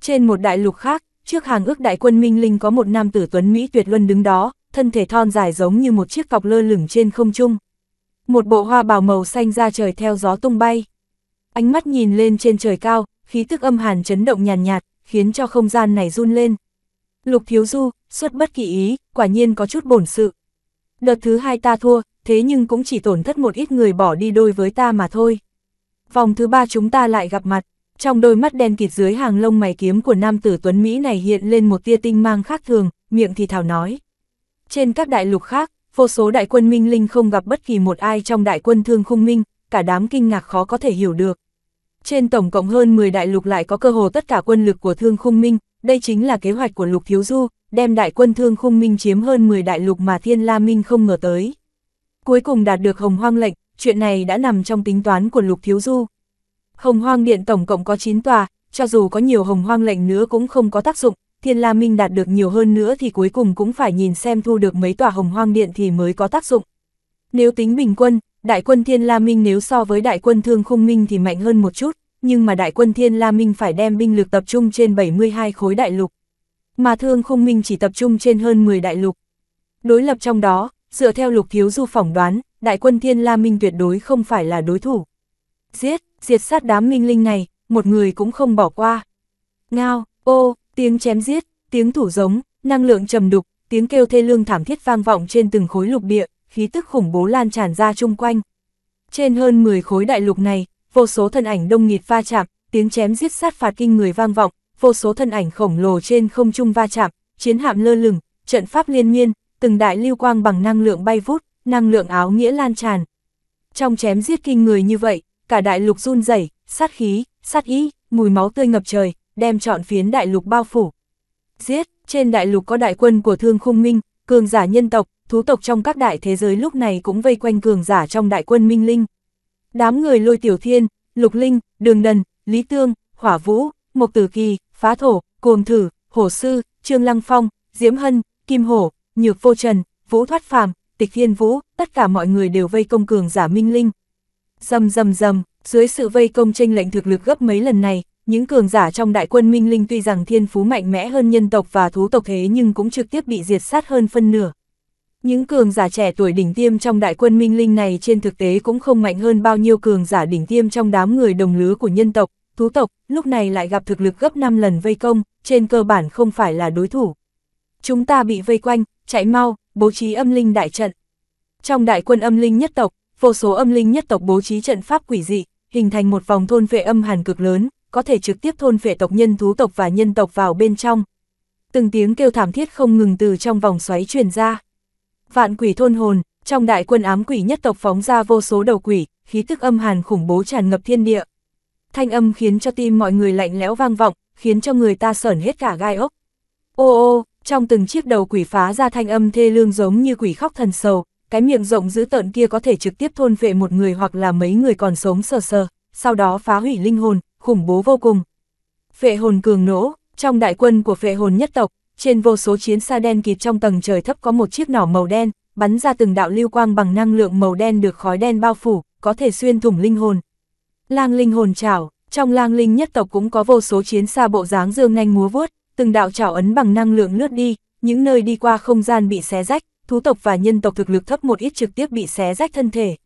S1: Trên một đại lục khác, trước hàng ước đại quân minh linh có một nam tử tuấn Mỹ tuyệt luân đứng đó, thân thể thon dài giống như một chiếc cọc lơ lửng trên không trung một bộ hoa bào màu xanh ra trời theo gió tung bay. Ánh mắt nhìn lên trên trời cao, khí tức âm hàn chấn động nhàn nhạt, nhạt, khiến cho không gian này run lên. Lục Thiếu Du, xuất bất kỳ ý, quả nhiên có chút bổn sự. Đợt thứ hai ta thua, thế nhưng cũng chỉ tổn thất một ít người bỏ đi đôi với ta mà thôi. Vòng thứ ba chúng ta lại gặp mặt, trong đôi mắt đen kịt dưới hàng lông mày kiếm của nam tử Tuấn Mỹ này hiện lên một tia tinh mang khác thường, miệng thì thảo nói. Trên các đại lục khác, Vô số đại quân minh linh không gặp bất kỳ một ai trong đại quân thương khung minh, cả đám kinh ngạc khó có thể hiểu được. Trên tổng cộng hơn 10 đại lục lại có cơ hồ tất cả quân lực của thương khung minh, đây chính là kế hoạch của lục thiếu du, đem đại quân thương khung minh chiếm hơn 10 đại lục mà thiên la minh không ngờ tới. Cuối cùng đạt được hồng hoang lệnh, chuyện này đã nằm trong tính toán của lục thiếu du. Hồng hoang điện tổng cộng có 9 tòa, cho dù có nhiều hồng hoang lệnh nữa cũng không có tác dụng, Thiên La Minh đạt được nhiều hơn nữa thì cuối cùng cũng phải nhìn xem thu được mấy tòa hồng hoang điện thì mới có tác dụng. Nếu tính bình quân, đại quân Thiên La Minh nếu so với đại quân Thương Khung Minh thì mạnh hơn một chút, nhưng mà đại quân Thiên La Minh phải đem binh lực tập trung trên 72 khối đại lục. Mà Thương Khung Minh chỉ tập trung trên hơn 10 đại lục. Đối lập trong đó, dựa theo lục thiếu du phỏng đoán, đại quân Thiên La Minh tuyệt đối không phải là đối thủ. Giết, diệt sát đám minh linh này, một người cũng không bỏ qua. Ngao, ô, Tiếng chém giết, tiếng thủ giống, năng lượng trầm đục, tiếng kêu thê lương thảm thiết vang vọng trên từng khối lục địa, khí tức khủng bố lan tràn ra chung quanh. Trên hơn 10 khối đại lục này, vô số thân ảnh đông nghịt va chạm, tiếng chém giết sát phạt kinh người vang vọng, vô số thân ảnh khổng lồ trên không trung va chạm, chiến hạm lơ lửng, trận pháp liên miên, từng đại lưu quang bằng năng lượng bay vút, năng lượng áo nghĩa lan tràn. Trong chém giết kinh người như vậy, cả đại lục run rẩy, sát khí, sát ý, mùi máu tươi ngập trời, đem chọn phiến đại lục bao phủ. Giết, trên đại lục có đại quân của thương khung minh, cường giả nhân tộc, thú tộc trong các đại thế giới lúc này cũng vây quanh cường giả trong đại quân minh linh. Đám người lôi tiểu thiên, lục linh, đường đần, lý tương, hỏa vũ, mộc tử kỳ, phá thổ, cuồng thử, hổ sư, trương lăng phong, diễm hân, kim hổ, nhược vô trần, vũ thoát phàm, tịch thiên vũ, tất cả mọi người đều vây công cường giả minh linh. Dầm dầm dầm, dưới sự vây công tranh lệnh thực lực gấp mấy lần này, những cường giả trong đại quân Minh Linh tuy rằng thiên phú mạnh mẽ hơn nhân tộc và thú tộc thế nhưng cũng trực tiếp bị diệt sát hơn phân nửa. Những cường giả trẻ tuổi đỉnh tiêm trong đại quân Minh Linh này trên thực tế cũng không mạnh hơn bao nhiêu cường giả đỉnh tiêm trong đám người đồng lứa của nhân tộc, thú tộc, lúc này lại gặp thực lực gấp 5 lần vây công, trên cơ bản không phải là đối thủ. Chúng ta bị vây quanh, chạy mau, bố trí âm linh đại trận. Trong đại quân âm linh nhất tộc, vô số âm linh nhất tộc bố trí trận pháp quỷ dị, hình thành một vòng thôn vệ âm hàn cực lớn, có thể trực tiếp thôn phệ tộc nhân thú tộc và nhân tộc vào bên trong. Từng tiếng kêu thảm thiết không ngừng từ trong vòng xoáy truyền ra. Vạn quỷ thôn hồn, trong đại quân ám quỷ nhất tộc phóng ra vô số đầu quỷ, khí tức âm hàn khủng bố tràn ngập thiên địa. Thanh âm khiến cho tim mọi người lạnh lẽo vang vọng, khiến cho người ta sởn hết cả gai ốc. Ô ô, trong từng chiếc đầu quỷ phá ra thanh âm thê lương giống như quỷ khóc thần sầu, cái miệng rộng dữ tợn kia có thể trực tiếp thôn phệ một người hoặc là mấy người còn sống sờ sờ, sau đó phá hủy linh hồn, khủng bố vô cùng. Phệ hồn cường nỗ, trong đại quân của phệ hồn nhất tộc, trên vô số chiến xa đen kịt trong tầng trời thấp có một chiếc nỏ màu đen, bắn ra từng đạo lưu quang bằng năng lượng màu đen được khói đen bao phủ, có thể xuyên thủng linh hồn. Lang linh hồn chảo, trong lang linh nhất tộc cũng có vô số chiến xa bộ dáng dương nhanh múa vuốt, từng đạo chảo ấn bằng năng lượng lướt đi, những nơi đi qua không gian bị xé rách, thú tộc và nhân tộc thực lực thấp một ít trực tiếp bị xé rách thân thể.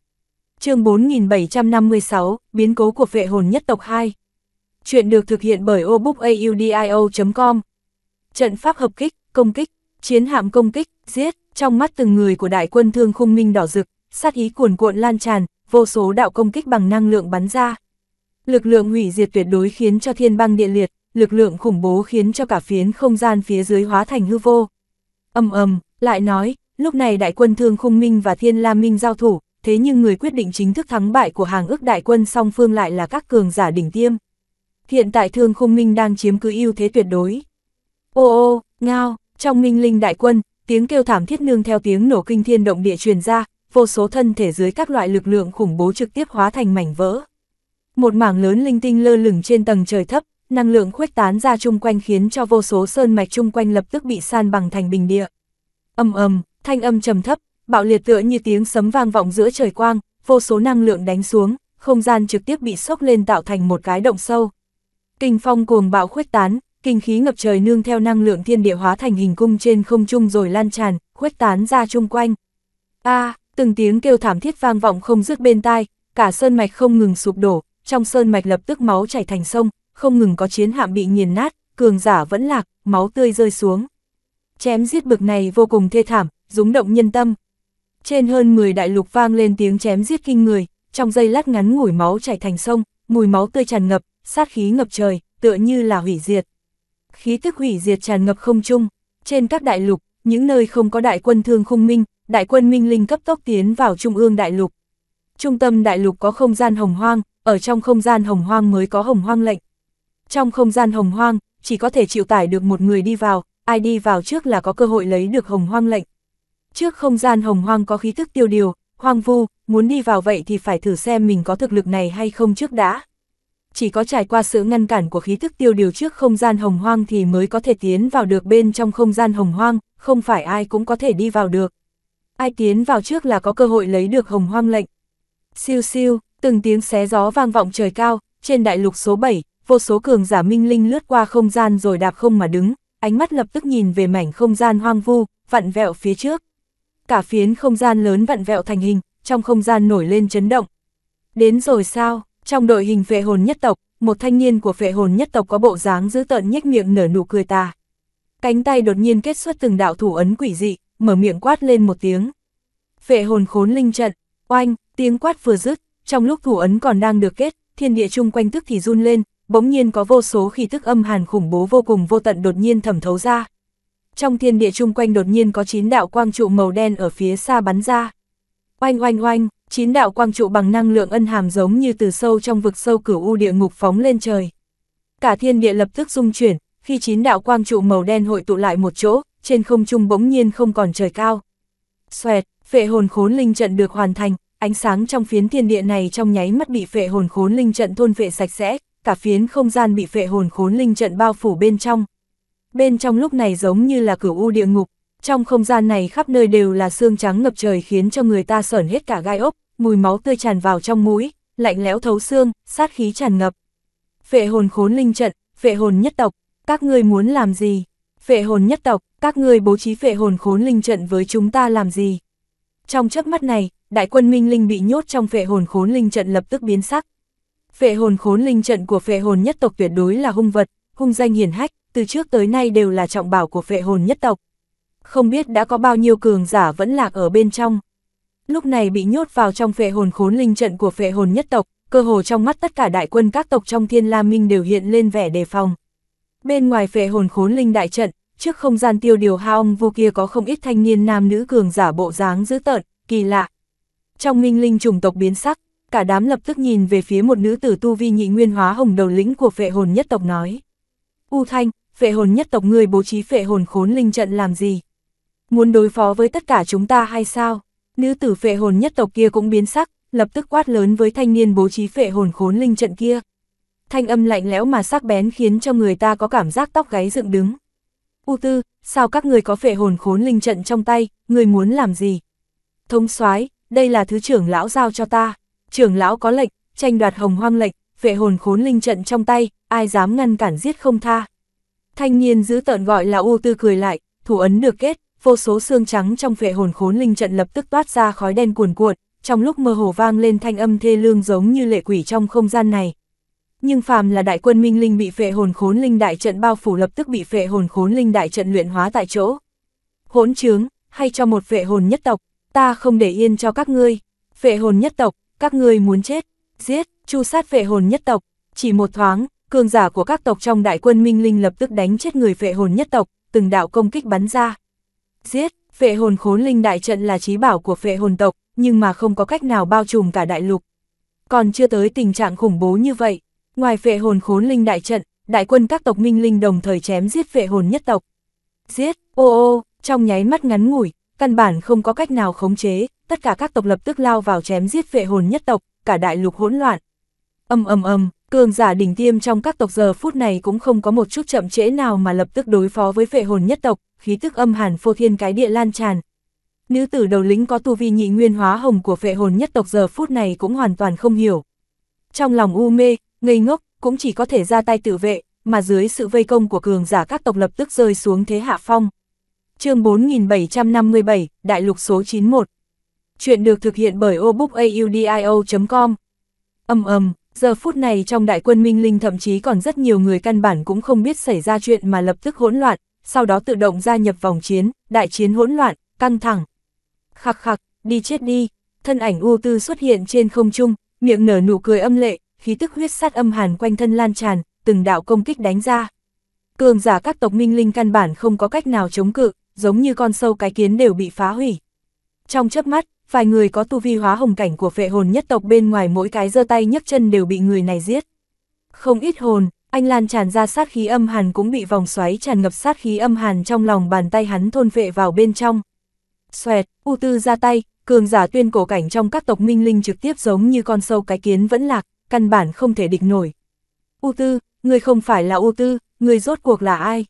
S1: chương 4756, biến cố của phệ hồn nhất tộc 2 Chuyện được thực hiện bởi obookaudio.com Trận pháp hợp kích, công kích, chiến hạm công kích, giết, trong mắt từng người của đại quân thương khung minh đỏ rực, sát ý cuồn cuộn lan tràn, vô số đạo công kích bằng năng lượng bắn ra. Lực lượng hủy diệt tuyệt đối khiến cho thiên băng địa liệt, lực lượng khủng bố khiến cho cả phiến không gian phía dưới hóa thành hư vô. Âm ầm, lại nói, lúc này đại quân thương khung minh và thiên la minh giao thủ, thế nhưng người quyết định chính thức thắng bại của hàng ước đại quân song phương lại là các cường giả đỉnh tiêm hiện tại thương khung minh đang chiếm cứ ưu thế tuyệt đối. Ô ô, ngao, trong minh linh đại quân, tiếng kêu thảm thiết nương theo tiếng nổ kinh thiên động địa truyền ra, vô số thân thể dưới các loại lực lượng khủng bố trực tiếp hóa thành mảnh vỡ. Một mảng lớn linh tinh lơ lửng trên tầng trời thấp, năng lượng khuếch tán ra chung quanh khiến cho vô số sơn mạch chung quanh lập tức bị san bằng thành bình địa. Âm ầm, thanh âm trầm thấp, bạo liệt tựa như tiếng sấm vang vọng giữa trời quang, vô số năng lượng đánh xuống, không gian trực tiếp bị sốc lên tạo thành một cái động sâu. Kinh phong cuồng bạo khuếch tán, kinh khí ngập trời nương theo năng lượng thiên địa hóa thành hình cung trên không trung rồi lan tràn, khuếch tán ra chung quanh. A, từng tiếng kêu thảm thiết vang vọng không dứt bên tai, cả sơn mạch không ngừng sụp đổ, trong sơn mạch lập tức máu chảy thành sông, không ngừng có chiến hạm bị nghiền nát, cường giả vẫn lạc, máu tươi rơi xuống. Chém giết bực này vô cùng thê thảm, rúng động nhân tâm. Trên hơn 10 đại lục vang lên tiếng chém giết kinh người, trong giây lát ngắn ngủi máu chảy thành sông, mùi máu tươi tràn ngập, sát khí ngập trời, tựa như là hủy diệt. Khí tức hủy diệt tràn ngập không trung, trên các đại lục, những nơi không có đại quân thương khung minh, đại quân minh linh cấp tốc tiến vào trung ương đại lục. Trung tâm đại lục có không gian hồng hoang, ở trong không gian hồng hoang mới có hồng hoang lệnh. Trong không gian hồng hoang, chỉ có thể chịu tải được một người đi vào, ai đi vào trước là có cơ hội lấy được hồng hoang lệnh. Trước không gian hồng hoang có khí tức tiêu điều, hoang vu, muốn đi vào vậy thì phải thử xem mình có thực lực này hay không trước đã chỉ có trải qua sự ngăn cản của khí thức tiêu điều trước không gian hồng hoang thì mới có thể tiến vào được bên trong không gian hồng hoang, không phải ai cũng có thể đi vào được. Ai tiến vào trước là có cơ hội lấy được hồng hoang lệnh. Siêu siêu, từng tiếng xé gió vang vọng trời cao, trên đại lục số 7, vô số cường giả minh linh lướt qua không gian rồi đạp không mà đứng, ánh mắt lập tức nhìn về mảnh không gian hoang vu, vặn vẹo phía trước. Cả phiến không gian lớn vặn vẹo thành hình, trong không gian nổi lên chấn động. Đến rồi sao? Trong đội hình phệ hồn nhất tộc, một thanh niên của phệ hồn nhất tộc có bộ dáng giữ tợn nhếch miệng nở nụ cười tà. Cánh tay đột nhiên kết xuất từng đạo thủ ấn quỷ dị, mở miệng quát lên một tiếng. Phệ hồn khốn linh trận, oanh, tiếng quát vừa dứt, trong lúc thủ ấn còn đang được kết, thiên địa chung quanh tức thì run lên, bỗng nhiên có vô số khí tức âm hàn khủng bố vô cùng vô tận đột nhiên thẩm thấu ra. Trong thiên địa chung quanh đột nhiên có chín đạo quang trụ màu đen ở phía xa bắn ra. Oanh oanh oanh, chín đạo quang trụ bằng năng lượng ân hàm giống như từ sâu trong vực sâu cửu u địa ngục phóng lên trời. Cả thiên địa lập tức rung chuyển, khi chín đạo quang trụ màu đen hội tụ lại một chỗ, trên không trung bỗng nhiên không còn trời cao. Xoẹt, phệ hồn khốn linh trận được hoàn thành, ánh sáng trong phiến thiên địa này trong nháy mắt bị phệ hồn khốn linh trận thôn phệ sạch sẽ, cả phiến không gian bị phệ hồn khốn linh trận bao phủ bên trong. Bên trong lúc này giống như là cửu u địa ngục, trong không gian này khắp nơi đều là xương trắng ngập trời khiến cho người ta sởn hết cả gai ốc, mùi máu tươi tràn vào trong mũi, lạnh lẽo thấu xương, sát khí tràn ngập. Phệ hồn khốn linh trận, phệ hồn nhất tộc, các ngươi muốn làm gì? Phệ hồn nhất tộc, các ngươi bố trí phệ hồn khốn linh trận với chúng ta làm gì? Trong chớp mắt này, đại quân Minh Linh bị nhốt trong phệ hồn khốn linh trận lập tức biến sắc. Phệ hồn khốn linh trận của phệ hồn nhất tộc tuyệt đối là hung vật, hung danh hiển hách, từ trước tới nay đều là trọng bảo của phệ hồn nhất tộc, không biết đã có bao nhiêu cường giả vẫn lạc ở bên trong. Lúc này bị nhốt vào trong phệ hồn khốn linh trận của phệ hồn nhất tộc, cơ hồ trong mắt tất cả đại quân các tộc trong thiên la minh đều hiện lên vẻ đề phòng. Bên ngoài phệ hồn khốn linh đại trận, trước không gian tiêu điều hao vu kia có không ít thanh niên nam nữ cường giả bộ dáng dữ tợn, kỳ lạ. Trong minh linh trùng tộc biến sắc, cả đám lập tức nhìn về phía một nữ tử tu vi nhị nguyên hóa hồng đầu lĩnh của phệ hồn nhất tộc nói. U Thanh, phệ hồn nhất tộc người bố trí phệ hồn khốn linh trận làm gì? Muốn đối phó với tất cả chúng ta hay sao? Nữ tử phệ hồn nhất tộc kia cũng biến sắc, lập tức quát lớn với thanh niên bố trí phệ hồn khốn linh trận kia. Thanh âm lạnh lẽo mà sắc bén khiến cho người ta có cảm giác tóc gáy dựng đứng. U tư, sao các người có phệ hồn khốn linh trận trong tay, người muốn làm gì? Thống soái đây là thứ trưởng lão giao cho ta. Trưởng lão có lệnh, tranh đoạt hồng hoang lệnh, phệ hồn khốn linh trận trong tay, ai dám ngăn cản giết không tha. Thanh niên giữ tợn gọi là U tư cười lại, thủ ấn được kết, vô số xương trắng trong phệ hồn khốn linh trận lập tức toát ra khói đen cuồn cuộn, trong lúc mơ hồ vang lên thanh âm thê lương giống như lệ quỷ trong không gian này. Nhưng phàm là đại quân minh linh bị phệ hồn khốn linh đại trận bao phủ lập tức bị phệ hồn khốn linh đại trận luyện hóa tại chỗ. Hỗn trướng, hay cho một phệ hồn nhất tộc, ta không để yên cho các ngươi. Phệ hồn nhất tộc, các ngươi muốn chết, giết, chu sát phệ hồn nhất tộc, chỉ một thoáng, cường giả của các tộc trong đại quân minh linh lập tức đánh chết người phệ hồn nhất tộc, từng đạo công kích bắn ra. Giết, phệ hồn khốn linh đại trận là trí bảo của phệ hồn tộc, nhưng mà không có cách nào bao trùm cả đại lục. Còn chưa tới tình trạng khủng bố như vậy, ngoài phệ hồn khốn linh đại trận, đại quân các tộc minh linh đồng thời chém giết phệ hồn nhất tộc. Giết, ô ô, trong nháy mắt ngắn ngủi, căn bản không có cách nào khống chế, tất cả các tộc lập tức lao vào chém giết phệ hồn nhất tộc, cả đại lục hỗn loạn. Âm âm âm, cường giả đỉnh tiêm trong các tộc giờ phút này cũng không có một chút chậm trễ nào mà lập tức đối phó với phệ hồn nhất tộc, khí tức âm hàn phô thiên cái địa lan tràn. Nữ tử đầu lĩnh có tu vi nhị nguyên hóa hồng của phệ hồn nhất tộc giờ phút này cũng hoàn toàn không hiểu. Trong lòng u mê, ngây ngốc, cũng chỉ có thể ra tay tự vệ, mà dưới sự vây công của cường giả các tộc lập tức rơi xuống thế hạ phong. chương 4757, Đại lục số 91. Chuyện được thực hiện bởi obookaudio.com Âm ầm Giờ phút này trong đại quân Minh Linh thậm chí còn rất nhiều người căn bản cũng không biết xảy ra chuyện mà lập tức hỗn loạn, sau đó tự động gia nhập vòng chiến, đại chiến hỗn loạn, căng thẳng. Khắc khắc, đi chết đi, thân ảnh U Tư xuất hiện trên không trung, miệng nở nụ cười âm lệ, khí tức huyết sát âm hàn quanh thân lan tràn, từng đạo công kích đánh ra. Cường giả các tộc Minh Linh căn bản không có cách nào chống cự, giống như con sâu cái kiến đều bị phá hủy. Trong chớp mắt, vài người có tu vi hóa hồng cảnh của phệ hồn nhất tộc bên ngoài mỗi cái giơ tay nhấc chân đều bị người này giết. Không ít hồn, anh lan tràn ra sát khí âm hàn cũng bị vòng xoáy tràn ngập sát khí âm hàn trong lòng bàn tay hắn thôn phệ vào bên trong. Xoẹt, U Tư ra tay, cường giả tuyên cổ cảnh trong các tộc minh linh trực tiếp giống như con sâu cái kiến vẫn lạc, căn bản không thể địch nổi. U Tư, người không phải là U Tư, người rốt cuộc là ai?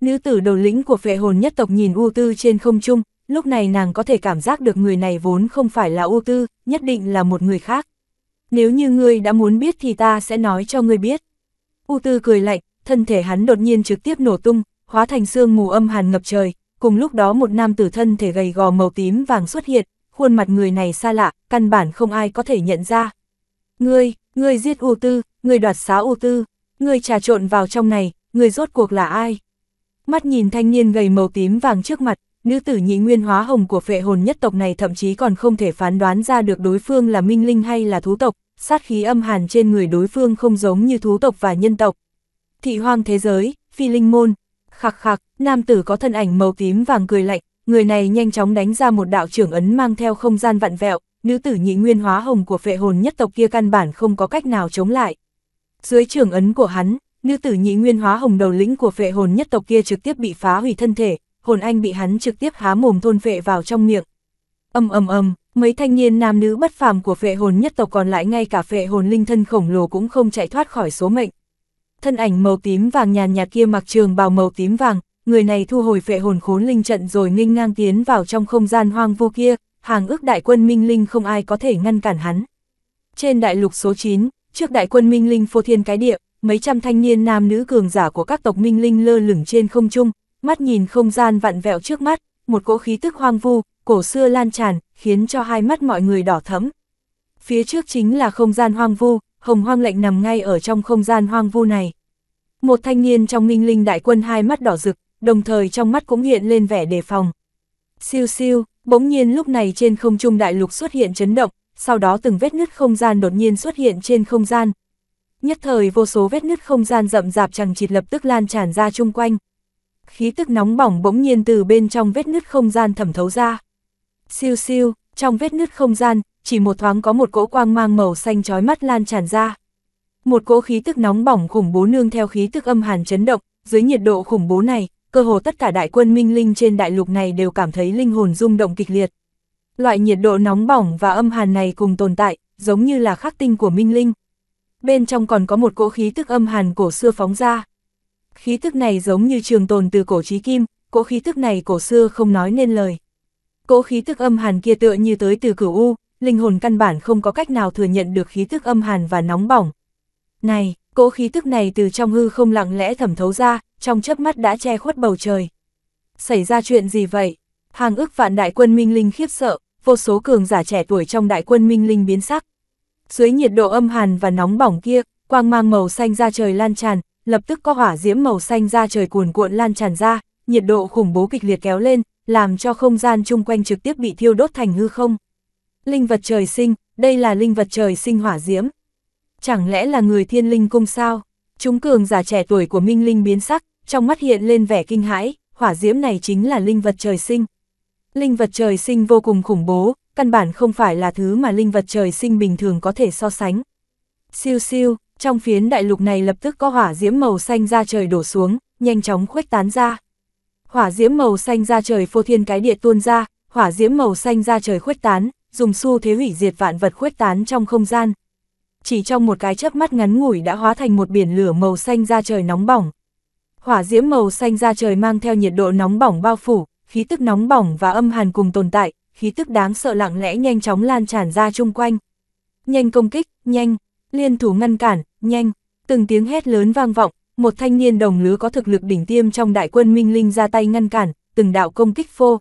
S1: Nữ tử đầu lĩnh của phệ hồn nhất tộc nhìn U Tư trên không trung, lúc này nàng có thể cảm giác được người này vốn không phải là ô tư, nhất định là một người khác. Nếu như ngươi đã muốn biết thì ta sẽ nói cho ngươi biết. U tư cười lạnh, thân thể hắn đột nhiên trực tiếp nổ tung, hóa thành xương mù âm hàn ngập trời, cùng lúc đó một nam tử thân thể gầy gò màu tím vàng xuất hiện, khuôn mặt người này xa lạ, căn bản không ai có thể nhận ra. Ngươi, ngươi giết U tư, ngươi đoạt xá U tư, ngươi trà trộn vào trong này, ngươi rốt cuộc là ai? Mắt nhìn thanh niên gầy màu tím vàng trước mặt, Nữ tử nhị nguyên hóa hồng của phệ hồn nhất tộc này thậm chí còn không thể phán đoán ra được đối phương là minh linh hay là thú tộc, sát khí âm hàn trên người đối phương không giống như thú tộc và nhân tộc. Thị hoang thế giới, phi linh môn, khạc khạc, nam tử có thân ảnh màu tím vàng cười lạnh, người này nhanh chóng đánh ra một đạo trưởng ấn mang theo không gian vặn vẹo, nữ tử nhị nguyên hóa hồng của phệ hồn nhất tộc kia căn bản không có cách nào chống lại. Dưới trưởng ấn của hắn, nữ tử nhị nguyên hóa hồng đầu lĩnh của phệ hồn nhất tộc kia trực tiếp bị phá hủy thân thể, hồn anh bị hắn trực tiếp há mồm thôn vệ vào trong miệng. Âm âm âm, mấy thanh niên nam nữ bất phàm của phệ hồn nhất tộc còn lại ngay cả phệ hồn linh thân khổng lồ cũng không chạy thoát khỏi số mệnh. Thân ảnh màu tím vàng nhàn nhạt kia mặc trường bào màu tím vàng, người này thu hồi phệ hồn khốn linh trận rồi nghênh ngang tiến vào trong không gian hoang vô kia, hàng ước đại quân minh linh không ai có thể ngăn cản hắn. Trên đại lục số 9, trước đại quân minh linh phô thiên cái địa, mấy trăm thanh niên nam nữ cường giả của các tộc minh linh lơ lửng trên không trung, mắt nhìn không gian vặn vẹo trước mắt, một cỗ khí tức hoang vu, cổ xưa lan tràn, khiến cho hai mắt mọi người đỏ thẫm. Phía trước chính là không gian hoang vu, hồng hoang lệnh nằm ngay ở trong không gian hoang vu này. Một thanh niên trong minh linh đại quân hai mắt đỏ rực, đồng thời trong mắt cũng hiện lên vẻ đề phòng. Siêu siêu, bỗng nhiên lúc này trên không trung đại lục xuất hiện chấn động, sau đó từng vết nứt không gian đột nhiên xuất hiện trên không gian. Nhất thời vô số vết nứt không gian rậm rạp chẳng chịt lập tức lan tràn ra chung quanh khí tức nóng bỏng bỗng nhiên từ bên trong vết nứt không gian thẩm thấu ra. Siêu siêu, trong vết nứt không gian, chỉ một thoáng có một cỗ quang mang màu xanh chói mắt lan tràn ra. Một cỗ khí tức nóng bỏng khủng bố nương theo khí tức âm hàn chấn động, dưới nhiệt độ khủng bố này, cơ hồ tất cả đại quân minh linh trên đại lục này đều cảm thấy linh hồn rung động kịch liệt. Loại nhiệt độ nóng bỏng và âm hàn này cùng tồn tại, giống như là khắc tinh của minh linh. Bên trong còn có một cỗ khí tức âm hàn cổ xưa phóng ra khí thức này giống như trường tồn từ cổ trí kim, cỗ khí thức này cổ xưa không nói nên lời. Cỗ khí thức âm hàn kia tựa như tới từ cửu u, linh hồn căn bản không có cách nào thừa nhận được khí thức âm hàn và nóng bỏng. Này, cỗ khí thức này từ trong hư không lặng lẽ thẩm thấu ra, trong chớp mắt đã che khuất bầu trời. Xảy ra chuyện gì vậy? Hàng ức vạn đại quân Minh Linh khiếp sợ, vô số cường giả trẻ tuổi trong đại quân Minh Linh biến sắc. Dưới nhiệt độ âm hàn và nóng bỏng kia, quang mang màu xanh ra trời lan tràn, lập tức có hỏa diễm màu xanh ra trời cuồn cuộn lan tràn ra, nhiệt độ khủng bố kịch liệt kéo lên, làm cho không gian chung quanh trực tiếp bị thiêu đốt thành hư không. Linh vật trời sinh, đây là linh vật trời sinh hỏa diễm. Chẳng lẽ là người thiên linh cung sao? Chúng cường già trẻ tuổi của Minh Linh biến sắc, trong mắt hiện lên vẻ kinh hãi, hỏa diễm này chính là linh vật trời sinh. Linh vật trời sinh vô cùng khủng bố, căn bản không phải là thứ mà linh vật trời sinh bình thường có thể so sánh. Siêu siêu, trong phiến đại lục này lập tức có hỏa diễm màu xanh ra trời đổ xuống, nhanh chóng khuếch tán ra. Hỏa diễm màu xanh ra trời phô thiên cái địa tuôn ra, hỏa diễm màu xanh ra trời khuếch tán, dùng xu thế hủy diệt vạn vật khuếch tán trong không gian. Chỉ trong một cái chớp mắt ngắn ngủi đã hóa thành một biển lửa màu xanh ra trời nóng bỏng. Hỏa diễm màu xanh ra trời mang theo nhiệt độ nóng bỏng bao phủ, khí tức nóng bỏng và âm hàn cùng tồn tại, khí tức đáng sợ lặng lẽ nhanh chóng lan tràn ra chung quanh. Nhanh công kích, nhanh, liên thủ ngăn cản, nhanh, từng tiếng hét lớn vang vọng, một thanh niên đồng lứa có thực lực đỉnh tiêm trong đại quân Minh Linh ra tay ngăn cản, từng đạo công kích phô.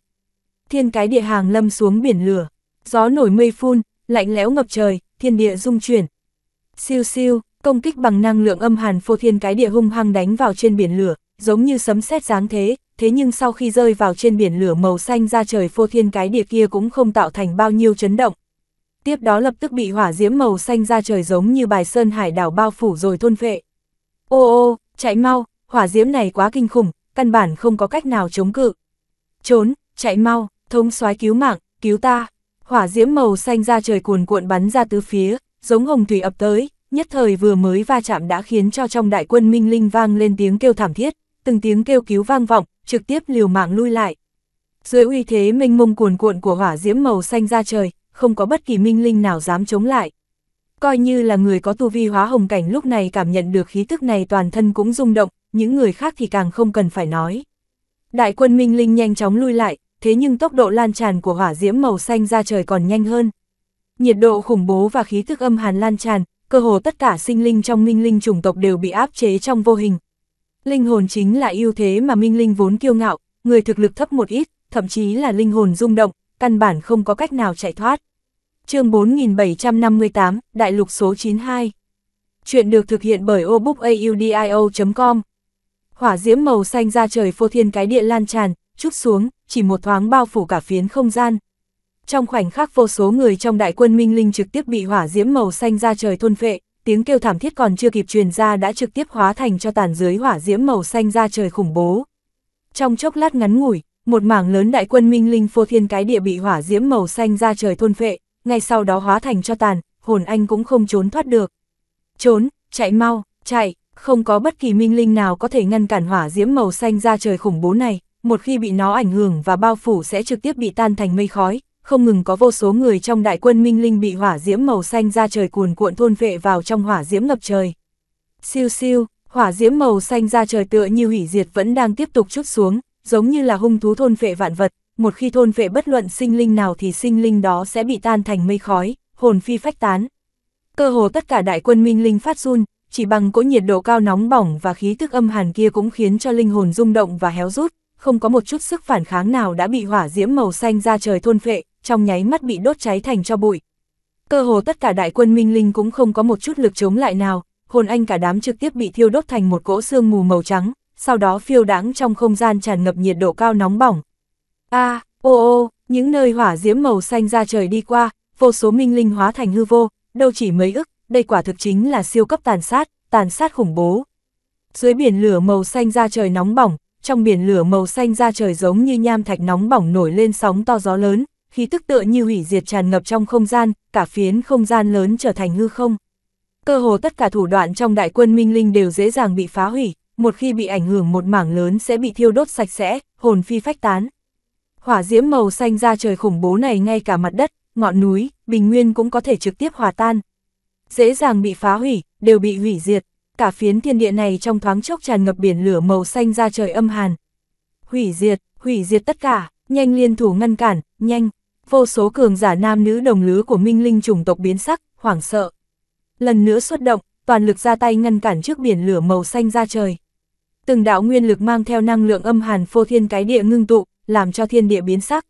S1: Thiên cái địa hàng lâm xuống biển lửa, gió nổi mây phun, lạnh lẽo ngập trời, thiên địa rung chuyển. Siêu siêu, công kích bằng năng lượng âm hàn phô thiên cái địa hung hăng đánh vào trên biển lửa, giống như sấm sét giáng thế, thế nhưng sau khi rơi vào trên biển lửa màu xanh ra trời phô thiên cái địa kia cũng không tạo thành bao nhiêu chấn động, tiếp đó lập tức bị hỏa diễm màu xanh ra trời giống như bài sơn hải đảo bao phủ rồi thôn phệ. Ô ô, chạy mau, hỏa diễm này quá kinh khủng, căn bản không có cách nào chống cự. Trốn, chạy mau, thống soái cứu mạng, cứu ta. Hỏa diễm màu xanh ra trời cuồn cuộn bắn ra tứ phía, giống hồng thủy ập tới, nhất thời vừa mới va chạm đã khiến cho trong đại quân minh linh vang lên tiếng kêu thảm thiết, từng tiếng kêu cứu vang vọng, trực tiếp liều mạng lui lại. Dưới uy thế mênh mông cuồn cuộn của hỏa diễm màu xanh ra trời, không có bất kỳ minh linh nào dám chống lại. Coi như là người có tu vi hóa hồng cảnh lúc này cảm nhận được khí tức này toàn thân cũng rung động, những người khác thì càng không cần phải nói. Đại quân minh linh nhanh chóng lui lại, thế nhưng tốc độ lan tràn của hỏa diễm màu xanh ra trời còn nhanh hơn. Nhiệt độ khủng bố và khí thức âm hàn lan tràn, cơ hồ tất cả sinh linh trong minh linh chủng tộc đều bị áp chế trong vô hình. Linh hồn chính là ưu thế mà minh linh vốn kiêu ngạo, người thực lực thấp một ít, thậm chí là linh hồn rung động, căn bản không có cách nào chạy thoát. chương 4758, Đại lục số 92 Chuyện được thực hiện bởi obookaudio.com Hỏa diễm màu xanh ra trời phô thiên cái địa lan tràn, chút xuống, chỉ một thoáng bao phủ cả phiến không gian. Trong khoảnh khắc vô số người trong đại quân Minh Linh trực tiếp bị hỏa diễm màu xanh ra trời thôn phệ, tiếng kêu thảm thiết còn chưa kịp truyền ra đã trực tiếp hóa thành cho tàn dưới hỏa diễm màu xanh ra trời khủng bố. Trong chốc lát ngắn ngủi, một mảng lớn đại quân minh linh phô thiên cái địa bị hỏa diễm màu xanh ra trời thôn phệ, ngay sau đó hóa thành cho tàn, hồn anh cũng không trốn thoát được. Trốn, chạy mau, chạy, không có bất kỳ minh linh nào có thể ngăn cản hỏa diễm màu xanh ra trời khủng bố này, một khi bị nó ảnh hưởng và bao phủ sẽ trực tiếp bị tan thành mây khói, không ngừng có vô số người trong đại quân minh linh bị hỏa diễm màu xanh ra trời cuồn cuộn thôn phệ vào trong hỏa diễm ngập trời. Siêu siêu, hỏa diễm màu xanh ra trời tựa như hủy diệt vẫn đang tiếp tục chút xuống, giống như là hung thú thôn vệ vạn vật, một khi thôn vệ bất luận sinh linh nào thì sinh linh đó sẽ bị tan thành mây khói, hồn phi phách tán. Cơ hồ tất cả đại quân minh linh phát run, chỉ bằng cỗ nhiệt độ cao nóng bỏng và khí thức âm hàn kia cũng khiến cho linh hồn rung động và héo rút, không có một chút sức phản kháng nào đã bị hỏa diễm màu xanh ra trời thôn vệ trong nháy mắt bị đốt cháy thành cho bụi. Cơ hồ tất cả đại quân minh linh cũng không có một chút lực chống lại nào, hồn anh cả đám trực tiếp bị thiêu đốt thành một cỗ xương mù màu trắng, sau đó phiêu đáng trong không gian tràn ngập nhiệt độ cao nóng bỏng. A, à, ô ô, những nơi hỏa diễm màu xanh ra trời đi qua, vô số minh linh hóa thành hư vô, đâu chỉ mấy ức, đây quả thực chính là siêu cấp tàn sát, tàn sát khủng bố. Dưới biển lửa màu xanh ra trời nóng bỏng, trong biển lửa màu xanh ra trời giống như nham thạch nóng bỏng nổi lên sóng to gió lớn, khí tức tựa như hủy diệt tràn ngập trong không gian, cả phiến không gian lớn trở thành hư không. Cơ hồ tất cả thủ đoạn trong đại quân minh linh đều dễ dàng bị phá hủy, một khi bị ảnh hưởng một mảng lớn sẽ bị thiêu đốt sạch sẽ, hồn phi phách tán. Hỏa diễm màu xanh ra trời khủng bố này ngay cả mặt đất, ngọn núi, bình nguyên cũng có thể trực tiếp hòa tan. Dễ dàng bị phá hủy, đều bị hủy diệt. Cả phiến thiên địa này trong thoáng chốc tràn ngập biển lửa màu xanh ra trời âm hàn. Hủy diệt, hủy diệt tất cả, nhanh liên thủ ngăn cản, nhanh. Vô số cường giả nam nữ đồng lứa của minh linh chủng tộc biến sắc, hoảng sợ. Lần nữa xuất động, toàn lực ra tay ngăn cản trước biển lửa màu xanh ra trời từng đạo nguyên lực mang theo năng lượng âm hàn phô thiên cái địa ngưng tụ, làm cho thiên địa biến sắc.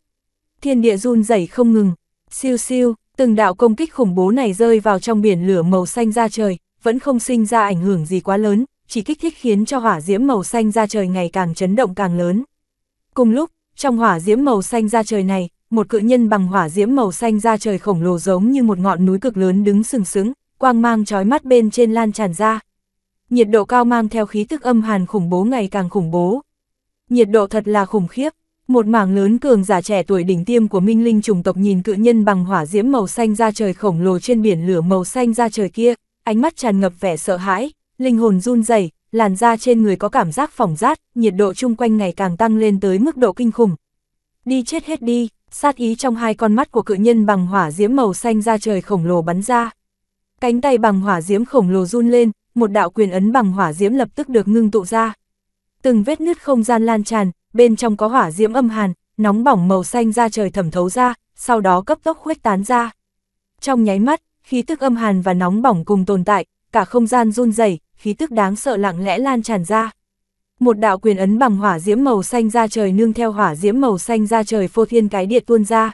S1: Thiên địa run rẩy không ngừng, siêu siêu, từng đạo công kích khủng bố này rơi vào trong biển lửa màu xanh ra trời, vẫn không sinh ra ảnh hưởng gì quá lớn, chỉ kích thích khiến cho hỏa diễm màu xanh ra trời ngày càng chấn động càng lớn. Cùng lúc, trong hỏa diễm màu xanh ra trời này, một cự nhân bằng hỏa diễm màu xanh ra trời khổng lồ giống như một ngọn núi cực lớn đứng sừng sững, quang mang chói mắt bên trên lan tràn ra, Nhiệt độ cao mang theo khí tức âm hàn khủng bố ngày càng khủng bố. Nhiệt độ thật là khủng khiếp, một mảng lớn cường giả trẻ tuổi đỉnh tiêm của minh linh chủng tộc nhìn cự nhân bằng hỏa diễm màu xanh ra trời khổng lồ trên biển lửa màu xanh ra trời kia, ánh mắt tràn ngập vẻ sợ hãi, linh hồn run rẩy, làn da trên người có cảm giác phỏng rát, nhiệt độ chung quanh ngày càng tăng lên tới mức độ kinh khủng. Đi chết hết đi, sát ý trong hai con mắt của cự nhân bằng hỏa diễm màu xanh ra trời khổng lồ bắn ra. Cánh tay bằng hỏa diễm khổng lồ run lên, một đạo quyền ấn bằng hỏa diễm lập tức được ngưng tụ ra. Từng vết nứt không gian lan tràn, bên trong có hỏa diễm âm hàn, nóng bỏng màu xanh ra trời thẩm thấu ra, sau đó cấp tốc khuếch tán ra. Trong nháy mắt, khí tức âm hàn và nóng bỏng cùng tồn tại, cả không gian run rẩy, khí tức đáng sợ lặng lẽ lan tràn ra. Một đạo quyền ấn bằng hỏa diễm màu xanh ra trời nương theo hỏa diễm màu xanh ra trời phô thiên cái địa tuôn ra.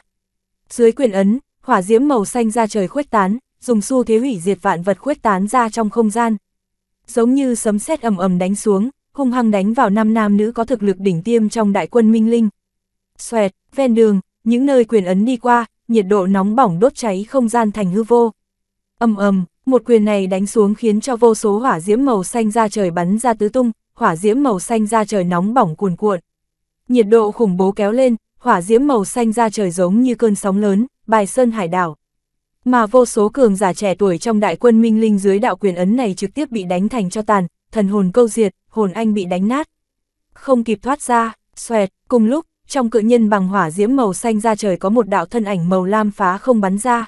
S1: Dưới quyền ấn, hỏa diễm màu xanh ra trời khuếch tán, dùng xu thế hủy diệt vạn vật khuếch tán ra trong không gian giống như sấm sét ầm ầm đánh xuống, hung hăng đánh vào năm nam nữ có thực lực đỉnh tiêm trong đại quân Minh Linh. Xoẹt, ven đường, những nơi quyền ấn đi qua, nhiệt độ nóng bỏng đốt cháy không gian thành hư vô. Ầm ầm, một quyền này đánh xuống khiến cho vô số hỏa diễm màu xanh ra trời bắn ra tứ tung, hỏa diễm màu xanh ra trời nóng bỏng cuồn cuộn. Nhiệt độ khủng bố kéo lên, hỏa diễm màu xanh ra trời giống như cơn sóng lớn, bài sơn hải đảo. Mà vô số cường giả trẻ tuổi trong đại quân minh linh dưới đạo quyền ấn này trực tiếp bị đánh thành cho tàn, thần hồn câu diệt, hồn anh bị đánh nát. Không kịp thoát ra, xoẹt, cùng lúc, trong cự nhân bằng hỏa diễm màu xanh ra trời có một đạo thân ảnh màu lam phá không bắn ra.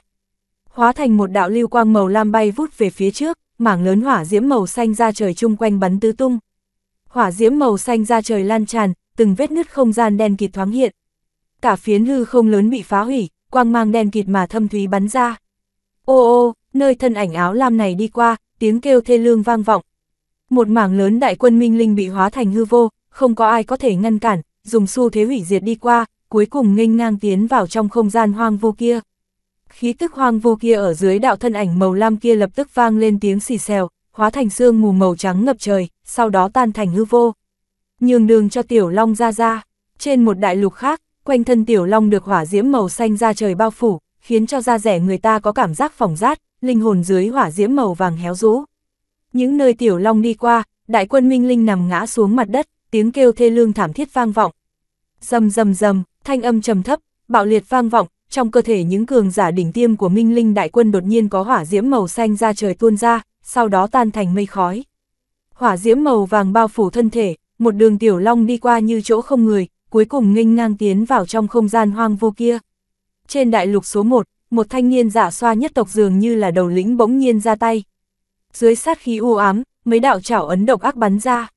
S1: Hóa thành một đạo lưu quang màu lam bay vút về phía trước, mảng lớn hỏa diễm màu xanh ra trời chung quanh bắn tứ tung. Hỏa diễm màu xanh ra trời lan tràn, từng vết nứt không gian đen kịt thoáng hiện. Cả phiến hư không lớn bị phá hủy, quang mang đen kịt mà thâm thúy bắn ra. Ô ô, nơi thân ảnh áo lam này đi qua, tiếng kêu thê lương vang vọng. Một mảng lớn đại quân minh linh bị hóa thành hư vô, không có ai có thể ngăn cản, dùng xu thế hủy diệt đi qua, cuối cùng nghênh ngang tiến vào trong không gian hoang vô kia. Khí tức hoang vô kia ở dưới đạo thân ảnh màu lam kia lập tức vang lên tiếng xì xèo, hóa thành sương mù màu trắng ngập trời, sau đó tan thành hư vô. Nhường đường cho tiểu long ra ra, trên một đại lục khác, quanh thân tiểu long được hỏa diễm màu xanh ra trời bao phủ, khiến cho da rẻ người ta có cảm giác phòng rát, linh hồn dưới hỏa diễm màu vàng héo rũ. Những nơi tiểu long đi qua, đại quân minh linh nằm ngã xuống mặt đất, tiếng kêu thê lương thảm thiết vang vọng. Rầm rầm rầm, thanh âm trầm thấp, bạo liệt vang vọng, trong cơ thể những cường giả đỉnh tiêm của minh linh đại quân đột nhiên có hỏa diễm màu xanh ra trời tuôn ra, sau đó tan thành mây khói. Hỏa diễm màu vàng bao phủ thân thể, một đường tiểu long đi qua như chỗ không người, cuối cùng nghênh ngang tiến vào trong không gian hoang vu kia. Trên đại lục số 1, một thanh niên giả xoa nhất tộc dường như là đầu lĩnh bỗng nhiên ra tay. Dưới sát khí u ám, mấy đạo chảo ấn độc ác bắn ra.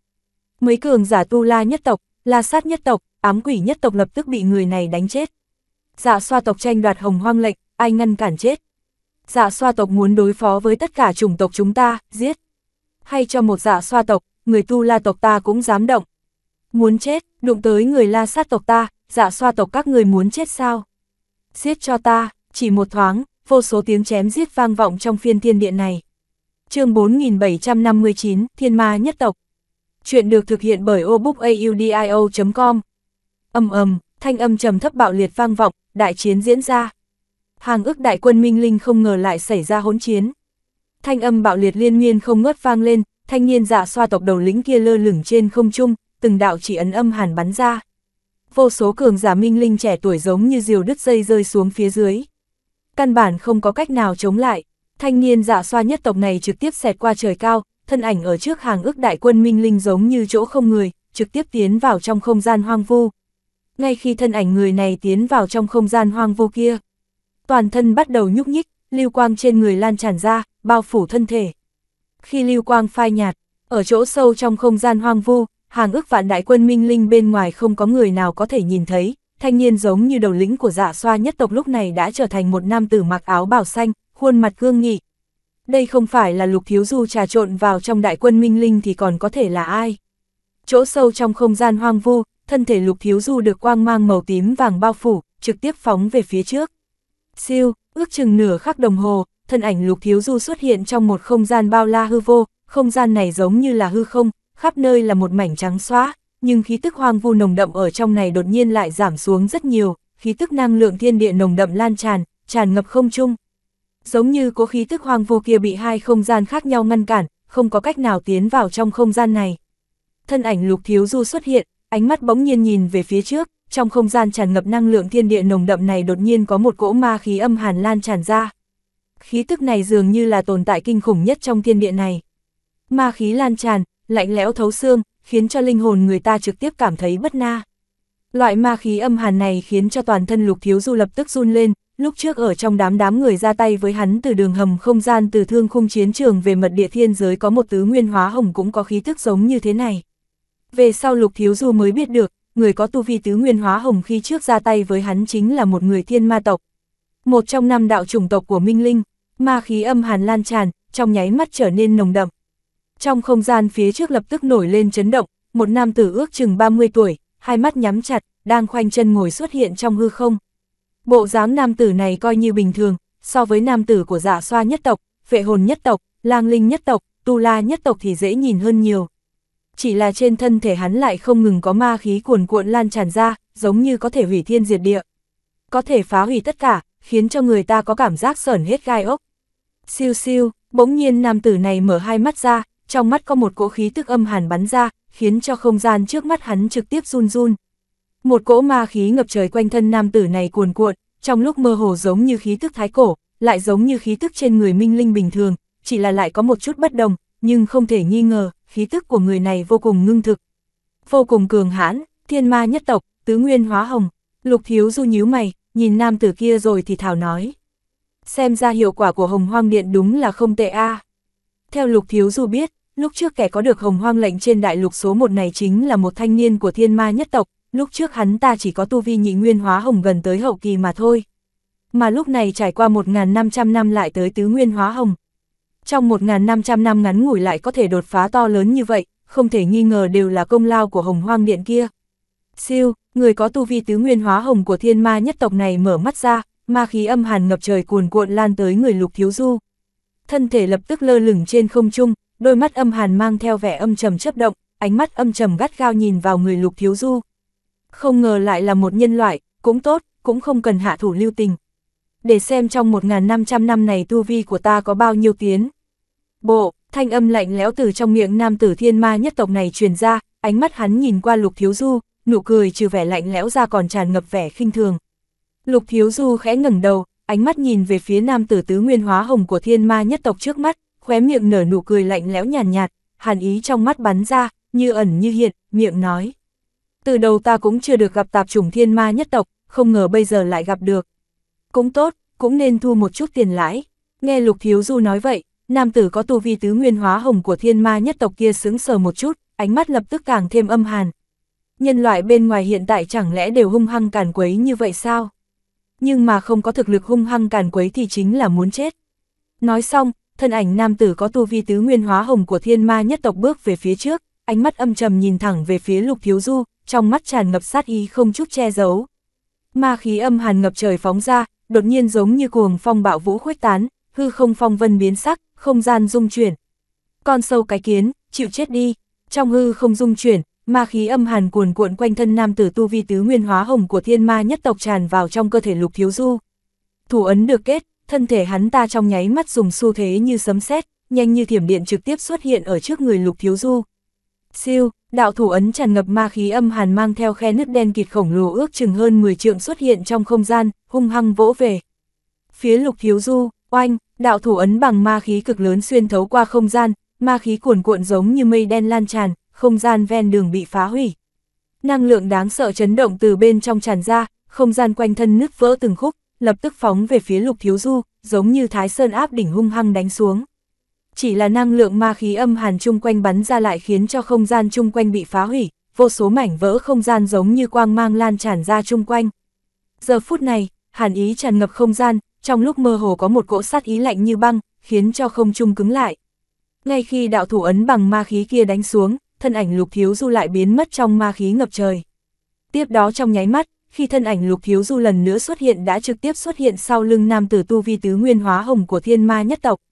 S1: Mấy cường giả tu la nhất tộc, la sát nhất tộc, ám quỷ nhất tộc lập tức bị người này đánh chết. giả dạ xoa tộc tranh đoạt hồng hoang lệnh, ai ngăn cản chết. giả dạ xoa tộc muốn đối phó với tất cả chủng tộc chúng ta, giết. Hay cho một giả dạ xoa tộc, người tu la tộc ta cũng dám động. Muốn chết, đụng tới người la sát tộc ta, giả xoa tộc các người muốn chết sao? giết cho ta, chỉ một thoáng, vô số tiếng chém giết vang vọng trong phiên thiên điện này. chương 4759, Thiên Ma Nhất Tộc Chuyện được thực hiện bởi obookaudio.com Âm ầm, thanh âm trầm thấp bạo liệt vang vọng, đại chiến diễn ra. Hàng ức đại quân Minh Linh không ngờ lại xảy ra hỗn chiến. Thanh âm bạo liệt liên nguyên không ngớt vang lên, thanh niên giả dạ xoa tộc đầu lĩnh kia lơ lửng trên không trung, từng đạo chỉ ấn âm hàn bắn ra vô số cường giả minh linh trẻ tuổi giống như diều đứt dây rơi xuống phía dưới. Căn bản không có cách nào chống lại, thanh niên dạ xoa nhất tộc này trực tiếp xẹt qua trời cao, thân ảnh ở trước hàng ước đại quân minh linh giống như chỗ không người, trực tiếp tiến vào trong không gian hoang vu. Ngay khi thân ảnh người này tiến vào trong không gian hoang vu kia, toàn thân bắt đầu nhúc nhích, lưu quang trên người lan tràn ra, bao phủ thân thể. Khi lưu quang phai nhạt, ở chỗ sâu trong không gian hoang vu, hàng ước vạn đại quân minh linh bên ngoài không có người nào có thể nhìn thấy, thanh niên giống như đầu lĩnh của dạ xoa nhất tộc lúc này đã trở thành một nam tử mặc áo bào xanh, khuôn mặt gương nghị. Đây không phải là lục thiếu du trà trộn vào trong đại quân minh linh thì còn có thể là ai. Chỗ sâu trong không gian hoang vu, thân thể lục thiếu du được quang mang màu tím vàng bao phủ, trực tiếp phóng về phía trước. Siêu, ước chừng nửa khắc đồng hồ, thân ảnh lục thiếu du xuất hiện trong một không gian bao la hư vô, không gian này giống như là hư không, khắp nơi là một mảnh trắng xóa, nhưng khí tức hoang vu nồng đậm ở trong này đột nhiên lại giảm xuống rất nhiều, khí tức năng lượng thiên địa nồng đậm lan tràn, tràn ngập không trung. Giống như có khí tức hoang vu kia bị hai không gian khác nhau ngăn cản, không có cách nào tiến vào trong không gian này. Thân ảnh Lục Thiếu Du xuất hiện, ánh mắt bỗng nhiên nhìn về phía trước, trong không gian tràn ngập năng lượng thiên địa nồng đậm này đột nhiên có một cỗ ma khí âm hàn lan tràn ra. Khí tức này dường như là tồn tại kinh khủng nhất trong thiên địa này. Ma khí lan tràn, lạnh lẽo thấu xương, khiến cho linh hồn người ta trực tiếp cảm thấy bất na. Loại ma khí âm hàn này khiến cho toàn thân lục thiếu du lập tức run lên, lúc trước ở trong đám đám người ra tay với hắn từ đường hầm không gian từ thương khung chiến trường về mật địa thiên giới có một tứ nguyên hóa hồng cũng có khí thức giống như thế này. Về sau lục thiếu du mới biết được, người có tu vi tứ nguyên hóa hồng khi trước ra tay với hắn chính là một người thiên ma tộc. Một trong năm đạo chủng tộc của Minh Linh, ma khí âm hàn lan tràn, trong nháy mắt trở nên nồng đậm. Trong không gian phía trước lập tức nổi lên chấn động, một nam tử ước chừng 30 tuổi, hai mắt nhắm chặt, đang khoanh chân ngồi xuất hiện trong hư không. Bộ dáng nam tử này coi như bình thường, so với nam tử của giả dạ xoa nhất tộc, vệ hồn nhất tộc, lang linh nhất tộc, tu la nhất tộc thì dễ nhìn hơn nhiều. Chỉ là trên thân thể hắn lại không ngừng có ma khí cuồn cuộn lan tràn ra, giống như có thể hủy thiên diệt địa. Có thể phá hủy tất cả, khiến cho người ta có cảm giác sởn hết gai ốc. Siêu siêu, bỗng nhiên nam tử này mở hai mắt ra, trong mắt có một cỗ khí tức âm hàn bắn ra, khiến cho không gian trước mắt hắn trực tiếp run run. Một cỗ ma khí ngập trời quanh thân nam tử này cuồn cuộn, trong lúc mơ hồ giống như khí tức thái cổ, lại giống như khí tức trên người minh linh bình thường, chỉ là lại có một chút bất đồng, nhưng không thể nghi ngờ, khí tức của người này vô cùng ngưng thực. Vô cùng cường hãn, thiên ma nhất tộc, tứ nguyên hóa hồng, lục thiếu du nhíu mày, nhìn nam tử kia rồi thì thảo nói. Xem ra hiệu quả của hồng hoang điện đúng là không tệ a Theo lục thiếu du biết, Lúc trước kẻ có được hồng hoang lệnh trên đại lục số một này chính là một thanh niên của thiên ma nhất tộc, lúc trước hắn ta chỉ có tu vi nhị nguyên hóa hồng gần tới hậu kỳ mà thôi. Mà lúc này trải qua 1.500 năm lại tới tứ nguyên hóa hồng. Trong 1.500 năm ngắn ngủi lại có thể đột phá to lớn như vậy, không thể nghi ngờ đều là công lao của hồng hoang điện kia. Siêu, người có tu vi tứ nguyên hóa hồng của thiên ma nhất tộc này mở mắt ra, ma khí âm hàn ngập trời cuồn cuộn lan tới người lục thiếu du. Thân thể lập tức lơ lửng trên không trung, đôi mắt âm hàn mang theo vẻ âm trầm chấp động, ánh mắt âm trầm gắt gao nhìn vào người lục thiếu du. Không ngờ lại là một nhân loại, cũng tốt, cũng không cần hạ thủ lưu tình. Để xem trong 1.500 năm này tu vi của ta có bao nhiêu tiến. Bộ, thanh âm lạnh lẽo từ trong miệng nam tử thiên ma nhất tộc này truyền ra, ánh mắt hắn nhìn qua lục thiếu du, nụ cười trừ vẻ lạnh lẽo ra còn tràn ngập vẻ khinh thường. Lục thiếu du khẽ ngẩng đầu, ánh mắt nhìn về phía nam tử tứ nguyên hóa hồng của thiên ma nhất tộc trước mắt, khóe miệng nở nụ cười lạnh lẽo nhàn nhạt, nhạt, hàn ý trong mắt bắn ra, như ẩn như hiện, miệng nói. Từ đầu ta cũng chưa được gặp tạp chủng thiên ma nhất tộc, không ngờ bây giờ lại gặp được. Cũng tốt, cũng nên thu một chút tiền lãi. Nghe Lục Thiếu Du nói vậy, nam tử có tu vi tứ nguyên hóa hồng của thiên ma nhất tộc kia sướng sờ một chút, ánh mắt lập tức càng thêm âm hàn. Nhân loại bên ngoài hiện tại chẳng lẽ đều hung hăng càn quấy như vậy sao? Nhưng mà không có thực lực hung hăng càn quấy thì chính là muốn chết. Nói xong, thân ảnh nam tử có tu vi tứ nguyên hóa hồng của thiên ma nhất tộc bước về phía trước, ánh mắt âm trầm nhìn thẳng về phía lục thiếu du, trong mắt tràn ngập sát ý không chút che giấu. Ma khí âm hàn ngập trời phóng ra, đột nhiên giống như cuồng phong bạo vũ khuếch tán, hư không phong vân biến sắc, không gian rung chuyển. Con sâu cái kiến, chịu chết đi, trong hư không rung chuyển, ma khí âm hàn cuồn cuộn quanh thân nam tử tu vi tứ nguyên hóa hồng của thiên ma nhất tộc tràn vào trong cơ thể lục thiếu du. Thủ ấn được kết, thân thể hắn ta trong nháy mắt dùng xu thế như sấm sét, nhanh như thiểm điện trực tiếp xuất hiện ở trước người Lục Thiếu Du. Siêu, đạo thủ ấn tràn ngập ma khí âm hàn mang theo khe nứt đen kịt khổng lồ ước chừng hơn 10 trượng xuất hiện trong không gian, hung hăng vỗ về. Phía Lục Thiếu Du, oanh, đạo thủ ấn bằng ma khí cực lớn xuyên thấu qua không gian, ma khí cuồn cuộn giống như mây đen lan tràn, không gian ven đường bị phá hủy. Năng lượng đáng sợ chấn động từ bên trong tràn ra, không gian quanh thân nứt vỡ từng khúc, lập tức phóng về phía lục thiếu du, giống như thái sơn áp đỉnh hung hăng đánh xuống. Chỉ là năng lượng ma khí âm hàn chung quanh bắn ra lại khiến cho không gian chung quanh bị phá hủy, vô số mảnh vỡ không gian giống như quang mang lan tràn ra chung quanh. Giờ phút này, hàn ý tràn ngập không gian, trong lúc mơ hồ có một cỗ sát ý lạnh như băng, khiến cho không trung cứng lại. Ngay khi đạo thủ ấn bằng ma khí kia đánh xuống, thân ảnh lục thiếu du lại biến mất trong ma khí ngập trời. Tiếp đó trong nháy mắt, khi thân ảnh Lục Hiếu Du lần nữa xuất hiện đã trực tiếp xuất hiện sau lưng nam tử tu vi tứ nguyên hóa hồng của thiên ma nhất tộc.